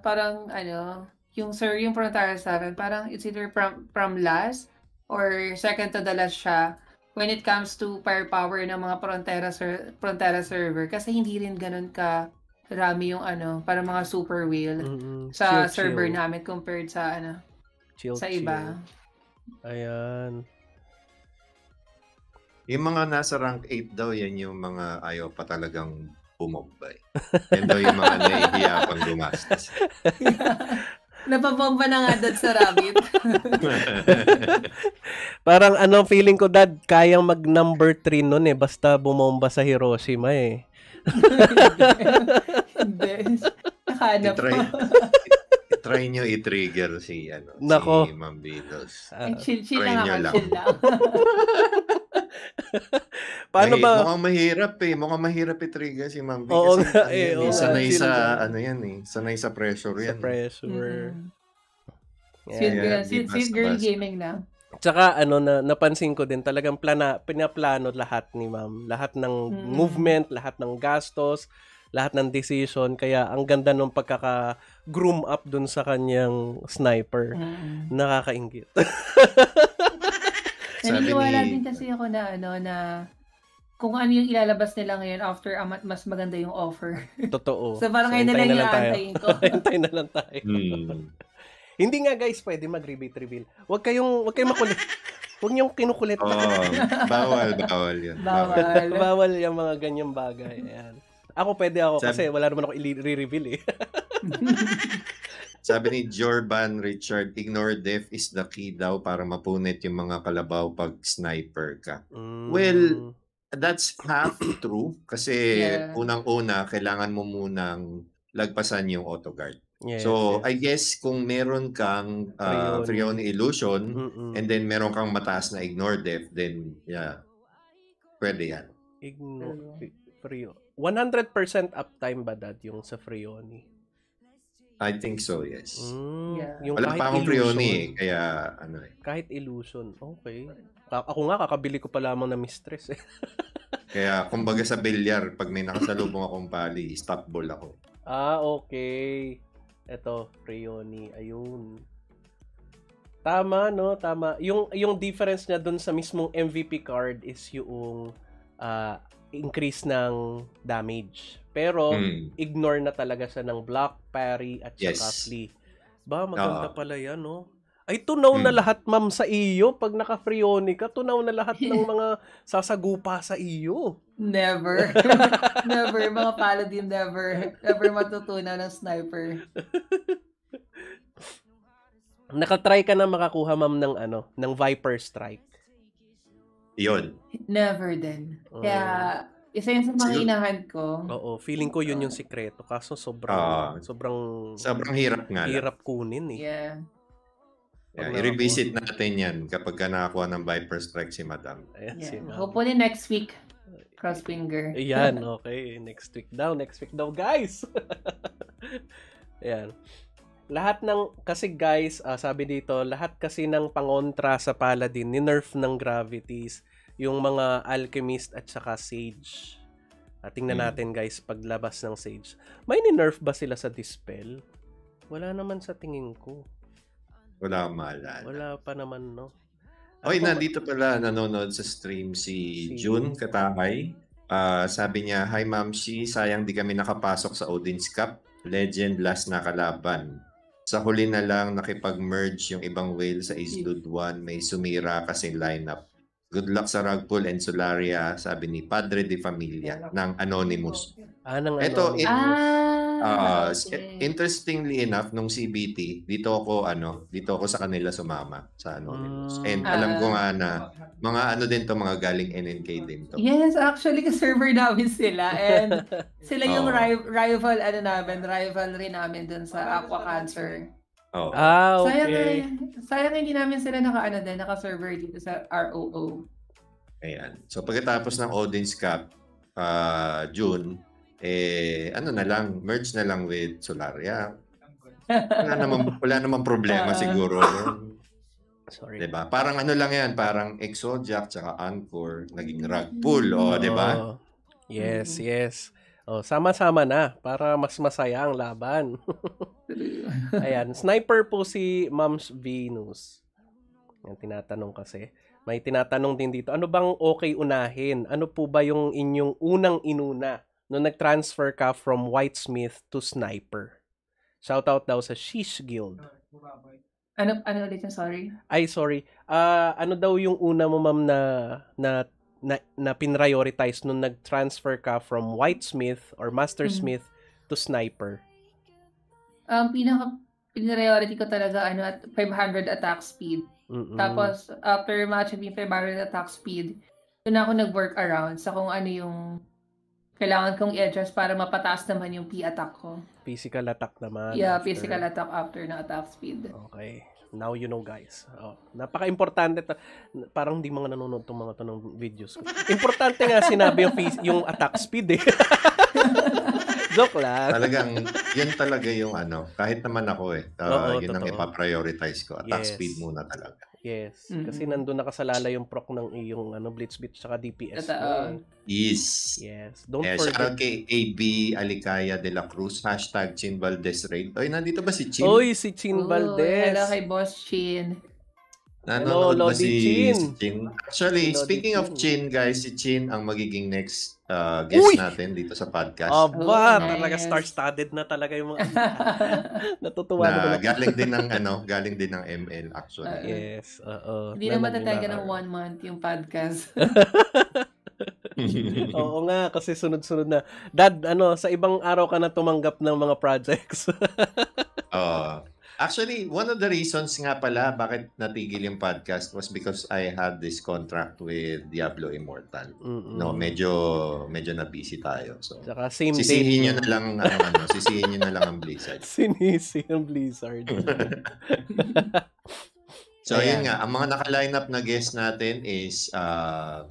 parang ano, yung sir yung parang 7, parang it's either from, from last or second to the last siya when it comes to firepower ng mga Frontera, ser- Frontera server kasi hindi rin ganun ka rami yung ano, para mga super wheel mm-hmm. sa chill, server chill. namin compared sa ano chill, sa iba. Chill. Ayan. Yung mga nasa rank 8 daw, yan yung mga ayaw pa talagang bumobay. Yan daw yung mga [laughs] nahihiya pang gumastos. [laughs] Napabomba na nga dad sa rabbit. [laughs] Parang anong feeling ko dad, kayang mag number 3 noon eh, basta bumomba sa Hiroshima eh. [laughs] Hindi. Nakahanap ko. [laughs] try nyo i-trigger si, ano, Nako. si Ma'am Beatles. Uh, ah. And chill-chill try lang, nyo lang. [laughs] Paano ba? Mukhang mahirap eh. Mukhang mahirap i-trigger si Ma'am Beatles. Oo eh. kasi, eh. nga. Eh, ano, eh, sanay sa, ano yan eh. Sanay sa pressure yan. Sa pressure. Mm-hmm. Yeah. Sweet girl, yeah, girl gaming lang. Tsaka ano na napansin ko din talagang plana pinaplano lahat ni Ma'am, lahat ng mm. movement, lahat ng gastos, lahat ng decision. Kaya ang ganda nung pagkaka-groom up dun sa kanyang sniper. Mm-hmm. Nakakaingit. [laughs] Naniniwala din kasi ako na ano na kung ano yung ilalabas nila ngayon after um, mas maganda yung offer. [laughs] Totoo. so parang so, ngayon na lang yung ko. [laughs] Hintay na lang tayo. Hmm. Hindi nga guys, pwede mag-rebate reveal. Huwag kayong, huwag kayong makulit. Huwag niyong kinukulit. Oh, bawal, bawal yan. Bawal. bawal yung mga ganyang bagay. Ayan. Ako pwede ako sabi, kasi wala naman ako i-reveal eh. [laughs] sabi ni Jordan Richard, ignore death is the key daw para mapunit yung mga kalabaw pag sniper ka. Mm. Well, that's half [coughs] true kasi yeah. unang-una kailangan mo munang lagpasan yung auto guard. Yes, so, yes. I guess kung meron kang uh, ah, Freon illusion Mm-mm. and then meron kang mataas na ignore death, then yeah, pwede yan. Ignore Freon. 100% uptime ba dad yung sa Freoni? I think so, yes. Mm, yeah. yung Wala pa akong Freoni eh, kaya ano eh. Kahit illusion, okay. Ako nga, kakabili ko pa lamang na mistress eh. [laughs] kaya kumbaga sa bilyar, pag may nakasalubong akong pali, stop ball ako. Ah, okay. Eto, Freoni, ayun. Tama, no? Tama. Yung, yung difference niya dun sa mismong MVP card is yung uh, increase ng damage. Pero, mm. ignore na talaga siya ng block, parry, at yes. saka flee. Ba, maganda uh, pala yan, no? Ay, tunaw mm. na hmm. lahat, ma'am, sa iyo. Pag naka-Frioni ka, tunaw na lahat ng [laughs] mga sasagupa sa iyo. Never. [laughs] never. Mga paladin, never. Never matutunaw ng sniper. Nakatry ka na makakuha, ma'am, ng ano, ng Viper Strike. Yun. Never din. Mm. Kaya, ah. isa yun sa mga inahan ko. Oo, feeling ko yun yung ah. sikreto. Kaso sobrang, uh, sobrang, sobrang hirap nga. Hirap kunin eh. Yeah. Yeah, i-revisit natin yan kapag ka nakakuha ng Viper Strike si Madam. Ayan, yeah. si Madam. Hopefully next week. Cross finger. Ayan, [laughs] okay. Next week daw. Next week daw, guys. [laughs] Ayan lahat ng kasi guys, uh, sabi dito, lahat kasi ng pangontra sa Paladin ni nerf ng gravities yung mga alchemist at saka sage. At ah, tingnan hmm. natin guys paglabas ng sage. May ni-nerf ba sila sa dispel? Wala naman sa tingin ko. Wala maalala. Wala pa naman no. Oy, nandito pala nanonood sa stream si, June Katakay. Uh, sabi niya, Hi Ma'am Si, sayang di kami nakapasok sa Odin's Cup. Legend last na kalaban. Sa huli na lang, nakipag-merge yung ibang whale sa Islud 1. May sumira kasi lineup. Good luck sa rug pull and Solaria, sabi ni Padre de Familia ng Anonymous. Ah, ng Anonymous. Ito, it, ah uh, interestingly enough nung CBT, dito ako ano, dito ako sa kanila sumama sa Anonymous. Mm. Eh, and ah. alam ko nga na mga ano din to mga galing NNK din to. Yes, actually ka-server namin sila and [laughs] sila yung oh. rival, rival ano namin, rin namin dun sa Aqua Cancer. Oh. Ah, okay. Sayang, sayang hindi namin sila naka-ano din, naka-server dito sa ROO. Ayan. So pagkatapos ng Audience Cup, uh, June, eh, ano na lang, merge na lang with Solaria. [laughs] Wala naman, wala naman problema uh, siguro. Sorry. Diba? Parang ano lang yan, parang Exojack tsaka Anchor, naging rug pull, o, oh, diba? Yes, mm. yes. Oh, sama-sama na para mas masaya ang laban. [laughs] Ayan, sniper po si Moms Venus. Yan tinatanong kasi. May tinatanong din dito, ano bang okay unahin? Ano po ba yung inyong unang inuna? nung nag-transfer ka from Whitesmith to Sniper. Shoutout daw sa Sheesh Guild. Ah, ano, ano ulit yung sorry? Ay, sorry. Uh, ano daw yung una mo, ma'am, na, na, na, na pinrioritize nung nag-transfer ka from Whitesmith or Master mm-hmm. to Sniper? Ang um, pinaka pinriority ko talaga ano at 500 attack speed. Mm-mm. Tapos after match of 500 attack speed, doon ako nag-work around sa kung ano yung kailangan kong i-adjust para mapataas naman yung P-attack ko. Physical attack naman. Yeah, after. physical attack after na attack speed. Okay. Now you know guys. Oh, napaka-importante to. Parang hindi mga nanonood tong mga to ng videos ko. [laughs] Importante nga sinabi yung, yung attack speed eh. [laughs] Joke lang. Talagang, yan talaga yung ano, kahit naman ako eh, uh, Oo, yun totoo. ang ipaprioritize ko. Attack yes. speed muna talaga. Yes. Mm-hmm. Kasi nandun nakasalala yung proc ng iyong ano, Blitzbit tsaka DPS. Yes. Yes. Don't yes. forget. Shout kay AB Alicaya de la Cruz. Hashtag Chin Valdez Raid. Oy, nandito ba si Chin? Oy, si Chin oh, Valdez. Hello kay Boss Chin. Nanonood Hello, ba si Chin? Chin? Actually, Lodi speaking Chin. of Chin, guys, si Chin ang magiging next uh, guest Uy! natin dito sa podcast. Aba, oh, nice. talaga star-studded na talaga yung mga... [laughs] Natutuwa na, na galing din ng ano, galing din ng ML actually. Uh, yes, oo. Hindi na matataga ng one month yung podcast. [laughs] Oo nga, kasi sunod-sunod na. Dad, ano, sa ibang araw ka na tumanggap ng mga projects. [laughs] Oo. uh, Actually, one of the reasons nga pala bakit natigil yung podcast was because I had this contract with Diablo Immortal. Mm-mm. No, medyo medyo na busy tayo. So Saka same sisihin niyo na lang ang ano, sisihin niyo na lang ang Blizzard. [laughs] Sinisi ang Blizzard. [laughs] so Ayan. yun nga, ang mga naka-line up na guest natin is uh,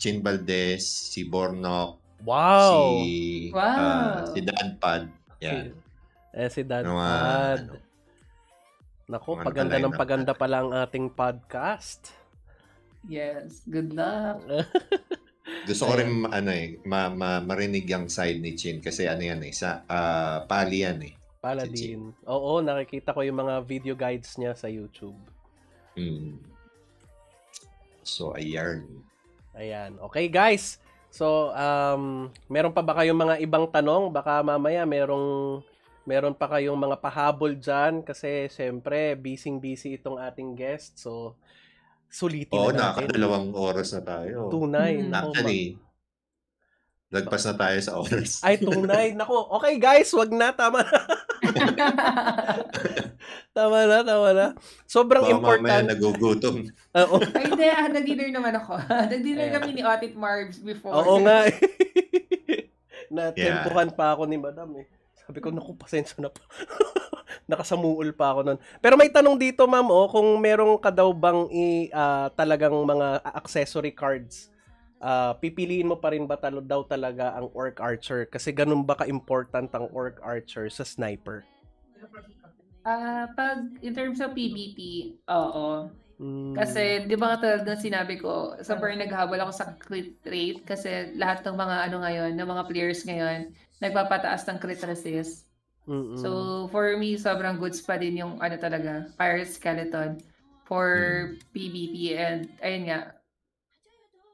Chin Valdez, si Bornok, wow. si ah, wow. Uh, si Danpad. Yan. Si, eh, si Danpad. Ano, ano, Nako, Mga paganda ng paganda pa lang ating podcast. Yes, good luck. [laughs] Gusto ko rin ano eh, ma, ma, marinig yung side ni Chin kasi ano yan eh, sa, uh, pali yan eh. Paladin. Si Oo, nakikita ko yung mga video guides niya sa YouTube. Mm. So, ayan. Ayan. Okay, guys. So, um, meron pa ba kayong mga ibang tanong? Baka mamaya merong meron pa kayong mga pahabol dyan kasi syempre busy-busy itong ating guest. So, sulitin Oo, na natin. Oo, nakakadalawang oras na tayo. Tunay. Mm. Actually, oh, na tayo sa hours. Ay, tunay. [laughs] Nako, okay guys, wag na. Tama na. [laughs] tama na, tama na. Sobrang Baka important. Mamaya nagugutom. [laughs] Oo. Ay, hindi. Ah, nag-dinner naman ako. nag-dinner kami ni Otit Marbs before. Oo nga. Natempuhan yeah. pa ako ni Madam eh. Sabi ko, naku, pasensya na po. [laughs] Nakasamuol pa ako nun. Pero may tanong dito, ma'am, oh, kung merong ka daw bang i, uh, talagang mga accessory cards, uh, pipiliin mo pa rin ba talo, daw talaga ang Orc Archer? Kasi ganun ba ka-important ang Orc Archer sa Sniper? Uh, pag in terms of PvP, oo. Mm. Kasi, di ba katulad sinabi ko, sobrang naghabol ako sa crit rate kasi lahat ng mga ano ngayon, ng mga players ngayon, nagpapataas ng crit resist. Mm-mm. So, for me, sobrang goods pa din yung ano talaga, Pirate Skeleton for mm. PvP and ayun nga,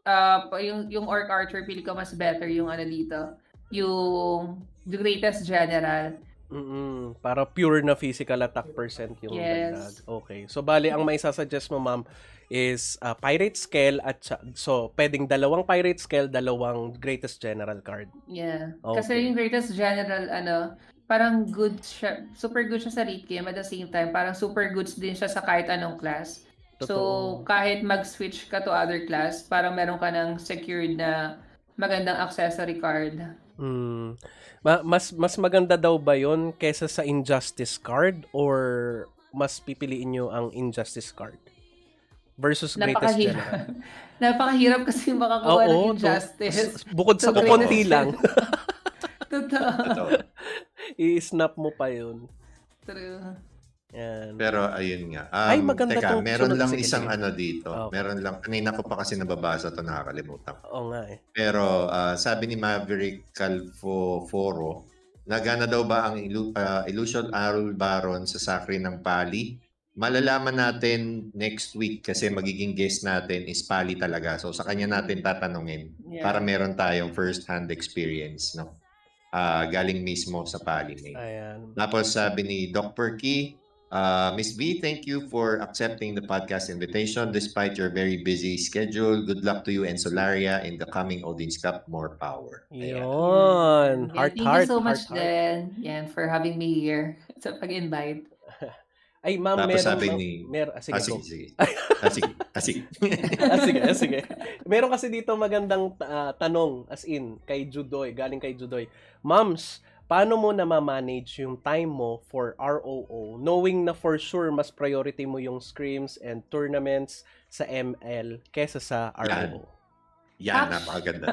uh, yung, yung Orc Archer, pili ko mas better yung ano dito, yung the greatest general. Mm-mm. Para pure na physical attack percent yung yes. Okay. So, bali, ang may sasuggest mo, ma'am, is uh, pirate scale at so pwedeng dalawang pirate scale, dalawang greatest general card. Yeah. Okay. Kasi yung greatest general ano, parang good siya, super good siya sa raid game at the same time, parang super goods din siya sa kahit anong class. Totoo. So kahit mag-switch ka to other class, parang meron ka ng secured na magandang accessory card. Mm. Ma- mas mas maganda daw ba 'yon kaysa sa injustice card or mas pipiliin niyo ang injustice card? versus Greatest General. [laughs] Napakahirap kasi makakuha oh, ng injustice. So, bukod sa kukunti lang. [laughs] Totoo. I-snap mo pa yun. True. Yan. Pero ayun nga. Um, Ay, maganda teka, to. meron lang sige, isang sige. ano dito. Okay. Meron lang. Kanina ko pa kasi nababasa to nakakalimutan ko. Oo nga eh. Pero uh, sabi ni Maverick Calfoforo, nagana daw ba ang illu- uh, ah, Illusion Arul Baron sa sakri ng Pali? malalaman natin next week kasi magiging guest natin is Pali talaga. So sa kanya natin tatanungin yeah. para meron tayong first-hand experience, no? Uh, galing mismo sa Pali May. Ayan. Tapos sabi ni Doc Perky, uh, ah, Miss B, thank you for accepting the podcast invitation despite your very busy schedule. Good luck to you and Solaria in the coming Odin's Cup. More power. Ayan. Yun. Heart, yeah, thank heart, you so heart, much heart. din yeah, for having me here sa pag-invite. Ay, ma'am, meron, sabi ma'am, ni... Mer, ah, sige, ah, sige, sige. ah, sige, ah, sige. [laughs] ah, sige, ah, sige. Meron kasi dito magandang uh, tanong, as in, kay Judoy, galing kay Judoy. Moms, paano mo na ma-manage yung time mo for ROO knowing na for sure mas priority mo yung scrims and tournaments sa ML kesa sa ROO? Yan, Yan [laughs] actually, napakaganda.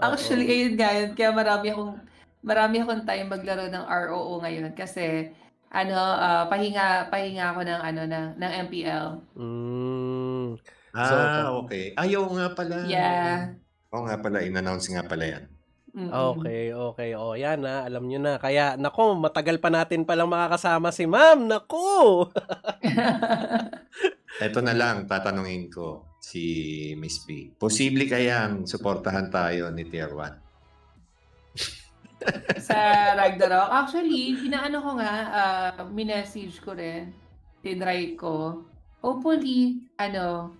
Ah, actually, oh. ayun nga yun. Kaya marami akong, marami akong time maglaro ng ROO ngayon kasi ano, uh, pahinga, pahinga ako ng, ano, ng, ng MPL. Mm. Ah, so, okay. Ayaw ah, nga pala. Yeah. Oo nga pala, inannounce nga pala yan. Mm-hmm. Okay, okay. O, oh, yan na. Ah, alam nyo na. Kaya, nako, matagal pa natin palang makakasama si ma'am. Nako! Ito [laughs] na lang, tatanungin ko si Miss P. Posible kayang suportahan tayo ni Tier 1? [laughs] sa Ragnarok. Actually, pinaano ko nga, uh, minessage ko rin. Tinry ko. Hopefully, ano,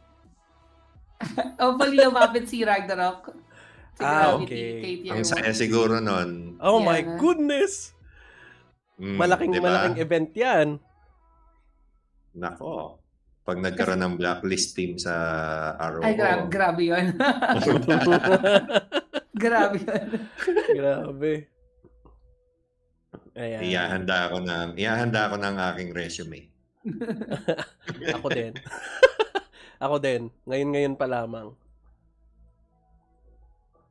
[laughs] hopefully lumapit si Ragnarok. Si ah, okay. Ang saya siguro nun. Oh yeah. my goodness! Mm, malaking diba? malaking event yan. Nako. Pag nagkaroon ng blacklist team sa ROO. Ay, grab, grabe yun. [laughs] grabe yun. grabe. Ayan. Iyahanda ko na, iyahanda ako ng aking resume. [laughs] ako din. [laughs] ako din. Ngayon-ngayon pa lamang.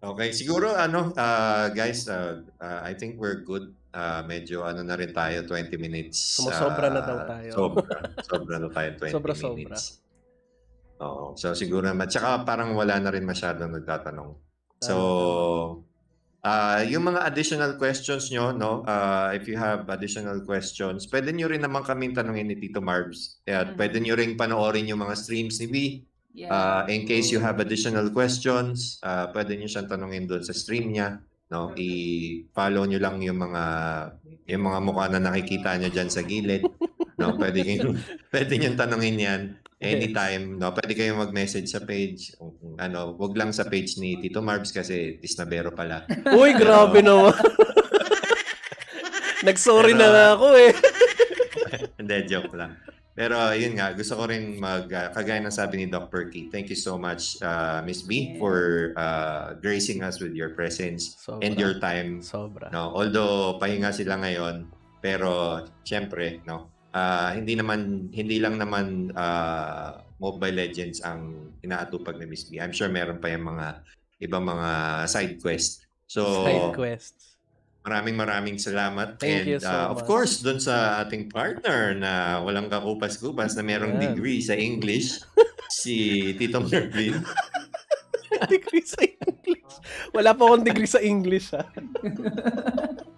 Okay, siguro ano, uh, guys, uh, uh, I think we're good. Uh, medyo ano na rin tayo, 20 minutes. Sobra uh, na daw tayo. sobra. [laughs] Sobra na tayo, 20 sobra, minutes. Sobra, Oo. So siguro naman. Tsaka parang wala na rin masyadong nagtatanong. So, Uh, yung mga additional questions nyo, no, uh, if you have additional questions, pwede nyo rin naman kaming tanungin ni Tito Marbs. Yeah, mm-hmm. Pwede nyo rin panoorin yung mga streams ni V. Yeah. Uh, in case you have additional questions, uh, pwede nyo siyang tanungin doon sa stream niya. No? Mm-hmm. I-follow nyo lang yung mga yung mga mukha na nakikita nyo dyan sa gilid. no? Pwede, nyo, [laughs] pwede nyo tanungin yan anytime. No? Pwede kayong mag-message sa page ano, wag lang sa page ni Tito Marbs kasi Tisnabero pala. [laughs] Uy, grabe Pero, ano? naman. [laughs] Nagsorry na nga ako eh. [laughs] Hindi, joke lang. Pero yun nga, gusto ko rin mag, uh, kagaya ng sabi ni Doc Perky, thank you so much, uh, Miss B, for uh, gracing us with your presence Sobra. and your time. Sobra. No? Although, pahinga sila ngayon, pero syempre, no, uh, hindi naman, hindi lang naman uh, Mobile Legends ang inaatupag na Miss B. I'm sure meron pa yung mga ibang mga side quest. So, side quests. Maraming maraming salamat. Thank And you so uh, of course, doon sa ating partner na walang kakupas-kupas na merong yeah. degree sa English, [laughs] si Tito Mervin. degree sa English? Wala pa akong degree sa English, ha? Ah. [laughs]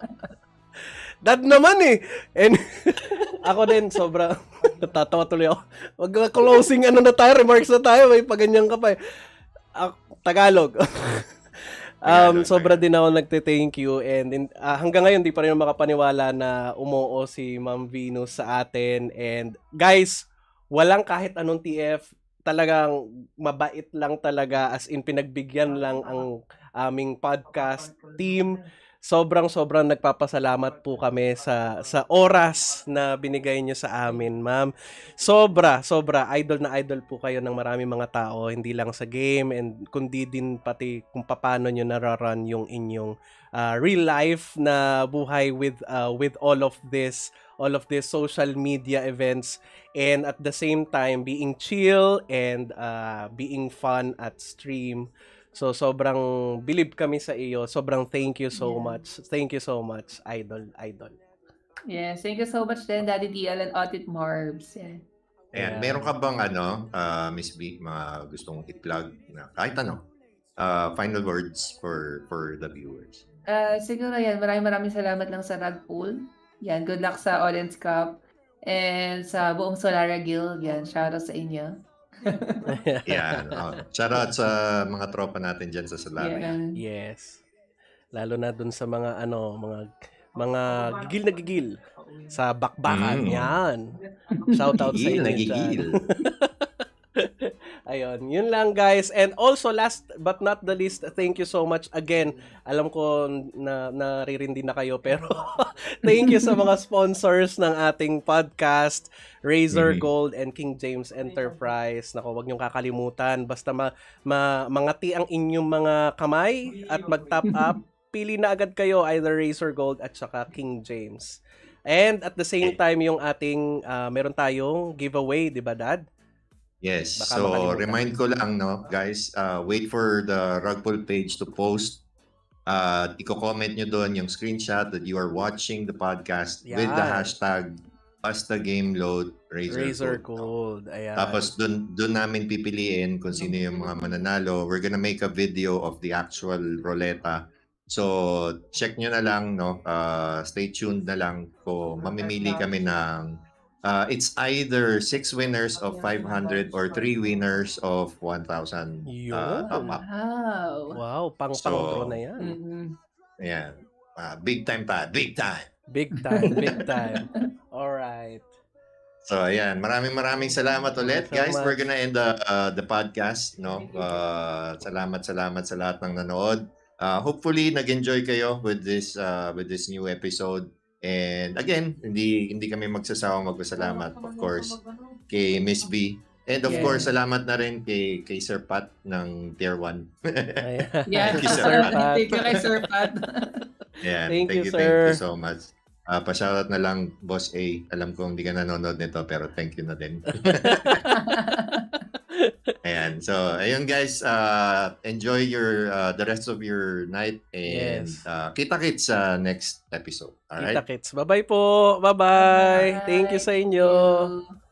Dad naman eh. And [laughs] ako din, sobra, natatawa tuloy ako. Wag na closing, ano na tayo, remarks na tayo, may paganyan ka pa eh. Ako, Tagalog. [laughs] um, sobra din ako nagte-thank you and in, uh, hanggang ngayon di pa rin makapaniwala na umoo si Ma'am Venus sa atin and guys, walang kahit anong TF, talagang mabait lang talaga as in pinagbigyan lang ang aming podcast team sobrang sobrang nagpapasalamat po kami sa sa oras na binigay niyo sa amin, ma'am. Sobra, sobra idol na idol po kayo ng maraming mga tao, hindi lang sa game and kundi din pati kung paano niyo nararun yung inyong uh, real life na buhay with uh, with all of this all of these social media events and at the same time being chill and uh, being fun at stream So sobrang believe kami sa iyo. Sobrang thank you so yeah. much. Thank you so much, idol, idol. Yes, thank you so much din Daddy DL and Audit Marbs. Yeah. Ayan, meron ka bang ano, uh, Miss B, mga gustong i-plug na kahit ano, uh, final words for for the viewers? Uh, siguro yan, maraming maraming salamat lang sa pool. Yan, good luck sa Audience Cup and sa buong Solara Guild. Yan, shout out sa inyo. [laughs] yeah. Oh. Shout out sa mga tropa natin dyan sa Solari. Yeah. Yes. Lalo na dun sa mga ano, mga mga gigil na gigil sa bakbakan. Mm. Yan. [laughs] Shout out sa inyo. Gigil na gigil. [laughs] Ayun, yun lang guys. And also last but not the least, thank you so much again. Alam ko na naririndi na kayo pero [laughs] thank you sa mga [laughs] sponsors ng ating podcast, Razor mm-hmm. Gold and King James Enterprise. Nako, wag niyo kakalimutan basta ma, ma mangati ang inyong mga kamay at mag-top up. Pili na agad kayo either Razor Gold at saka King James. And at the same time yung ating uh, meron tayong giveaway, 'di ba, Dad? Yes. Baka so, remind ko lang, no, guys, uh, wait for the rug pull page to post. Uh, Iko-comment nyo doon yung screenshot that you are watching the podcast Yan. with the hashtag Basta Game Load Razor, Razor Cold. Ayan. Tapos doon doon namin pipiliin kung sino yung mga mananalo. We're gonna make a video of the actual roleta. So, check nyo na lang, no? Uh, stay tuned na lang kung mamimili kami ng uh, it's either six winners of 500 or three winners of 1,000 uh, Wow. Wow, pang pang na yan. Mm-hmm. Ayan. Uh, ah, big time pa. Big time. Big time. Big [laughs] time. All right. So ayan, maraming maraming salamat ulit guys. So We're gonna end the uh, the podcast, no? Uh, salamat salamat sa lahat ng nanood. Uh, hopefully nag-enjoy kayo with this uh, with this new episode. And again, hindi hindi kami magsasawa magpasalamat of course kay Miss B. And of yeah. course, salamat na rin kay kay Sir Pat ng Tier 1. [laughs] yeah, thank you Sir Pat. thank you Sir Pat. yeah, thank, thank you, sir. thank you so much. Uh, pa-shoutout na lang Boss A. Alam kong hindi ka nanonood nito pero thank you na din. [laughs] Ayan. So, ayun guys, uh, enjoy your uh, the rest of your night and yes. uh, kita-kits sa uh, next episode. All right? Kita-kits. Bye-bye po. Bye-bye. Bye-bye. Thank you sa inyo. Thank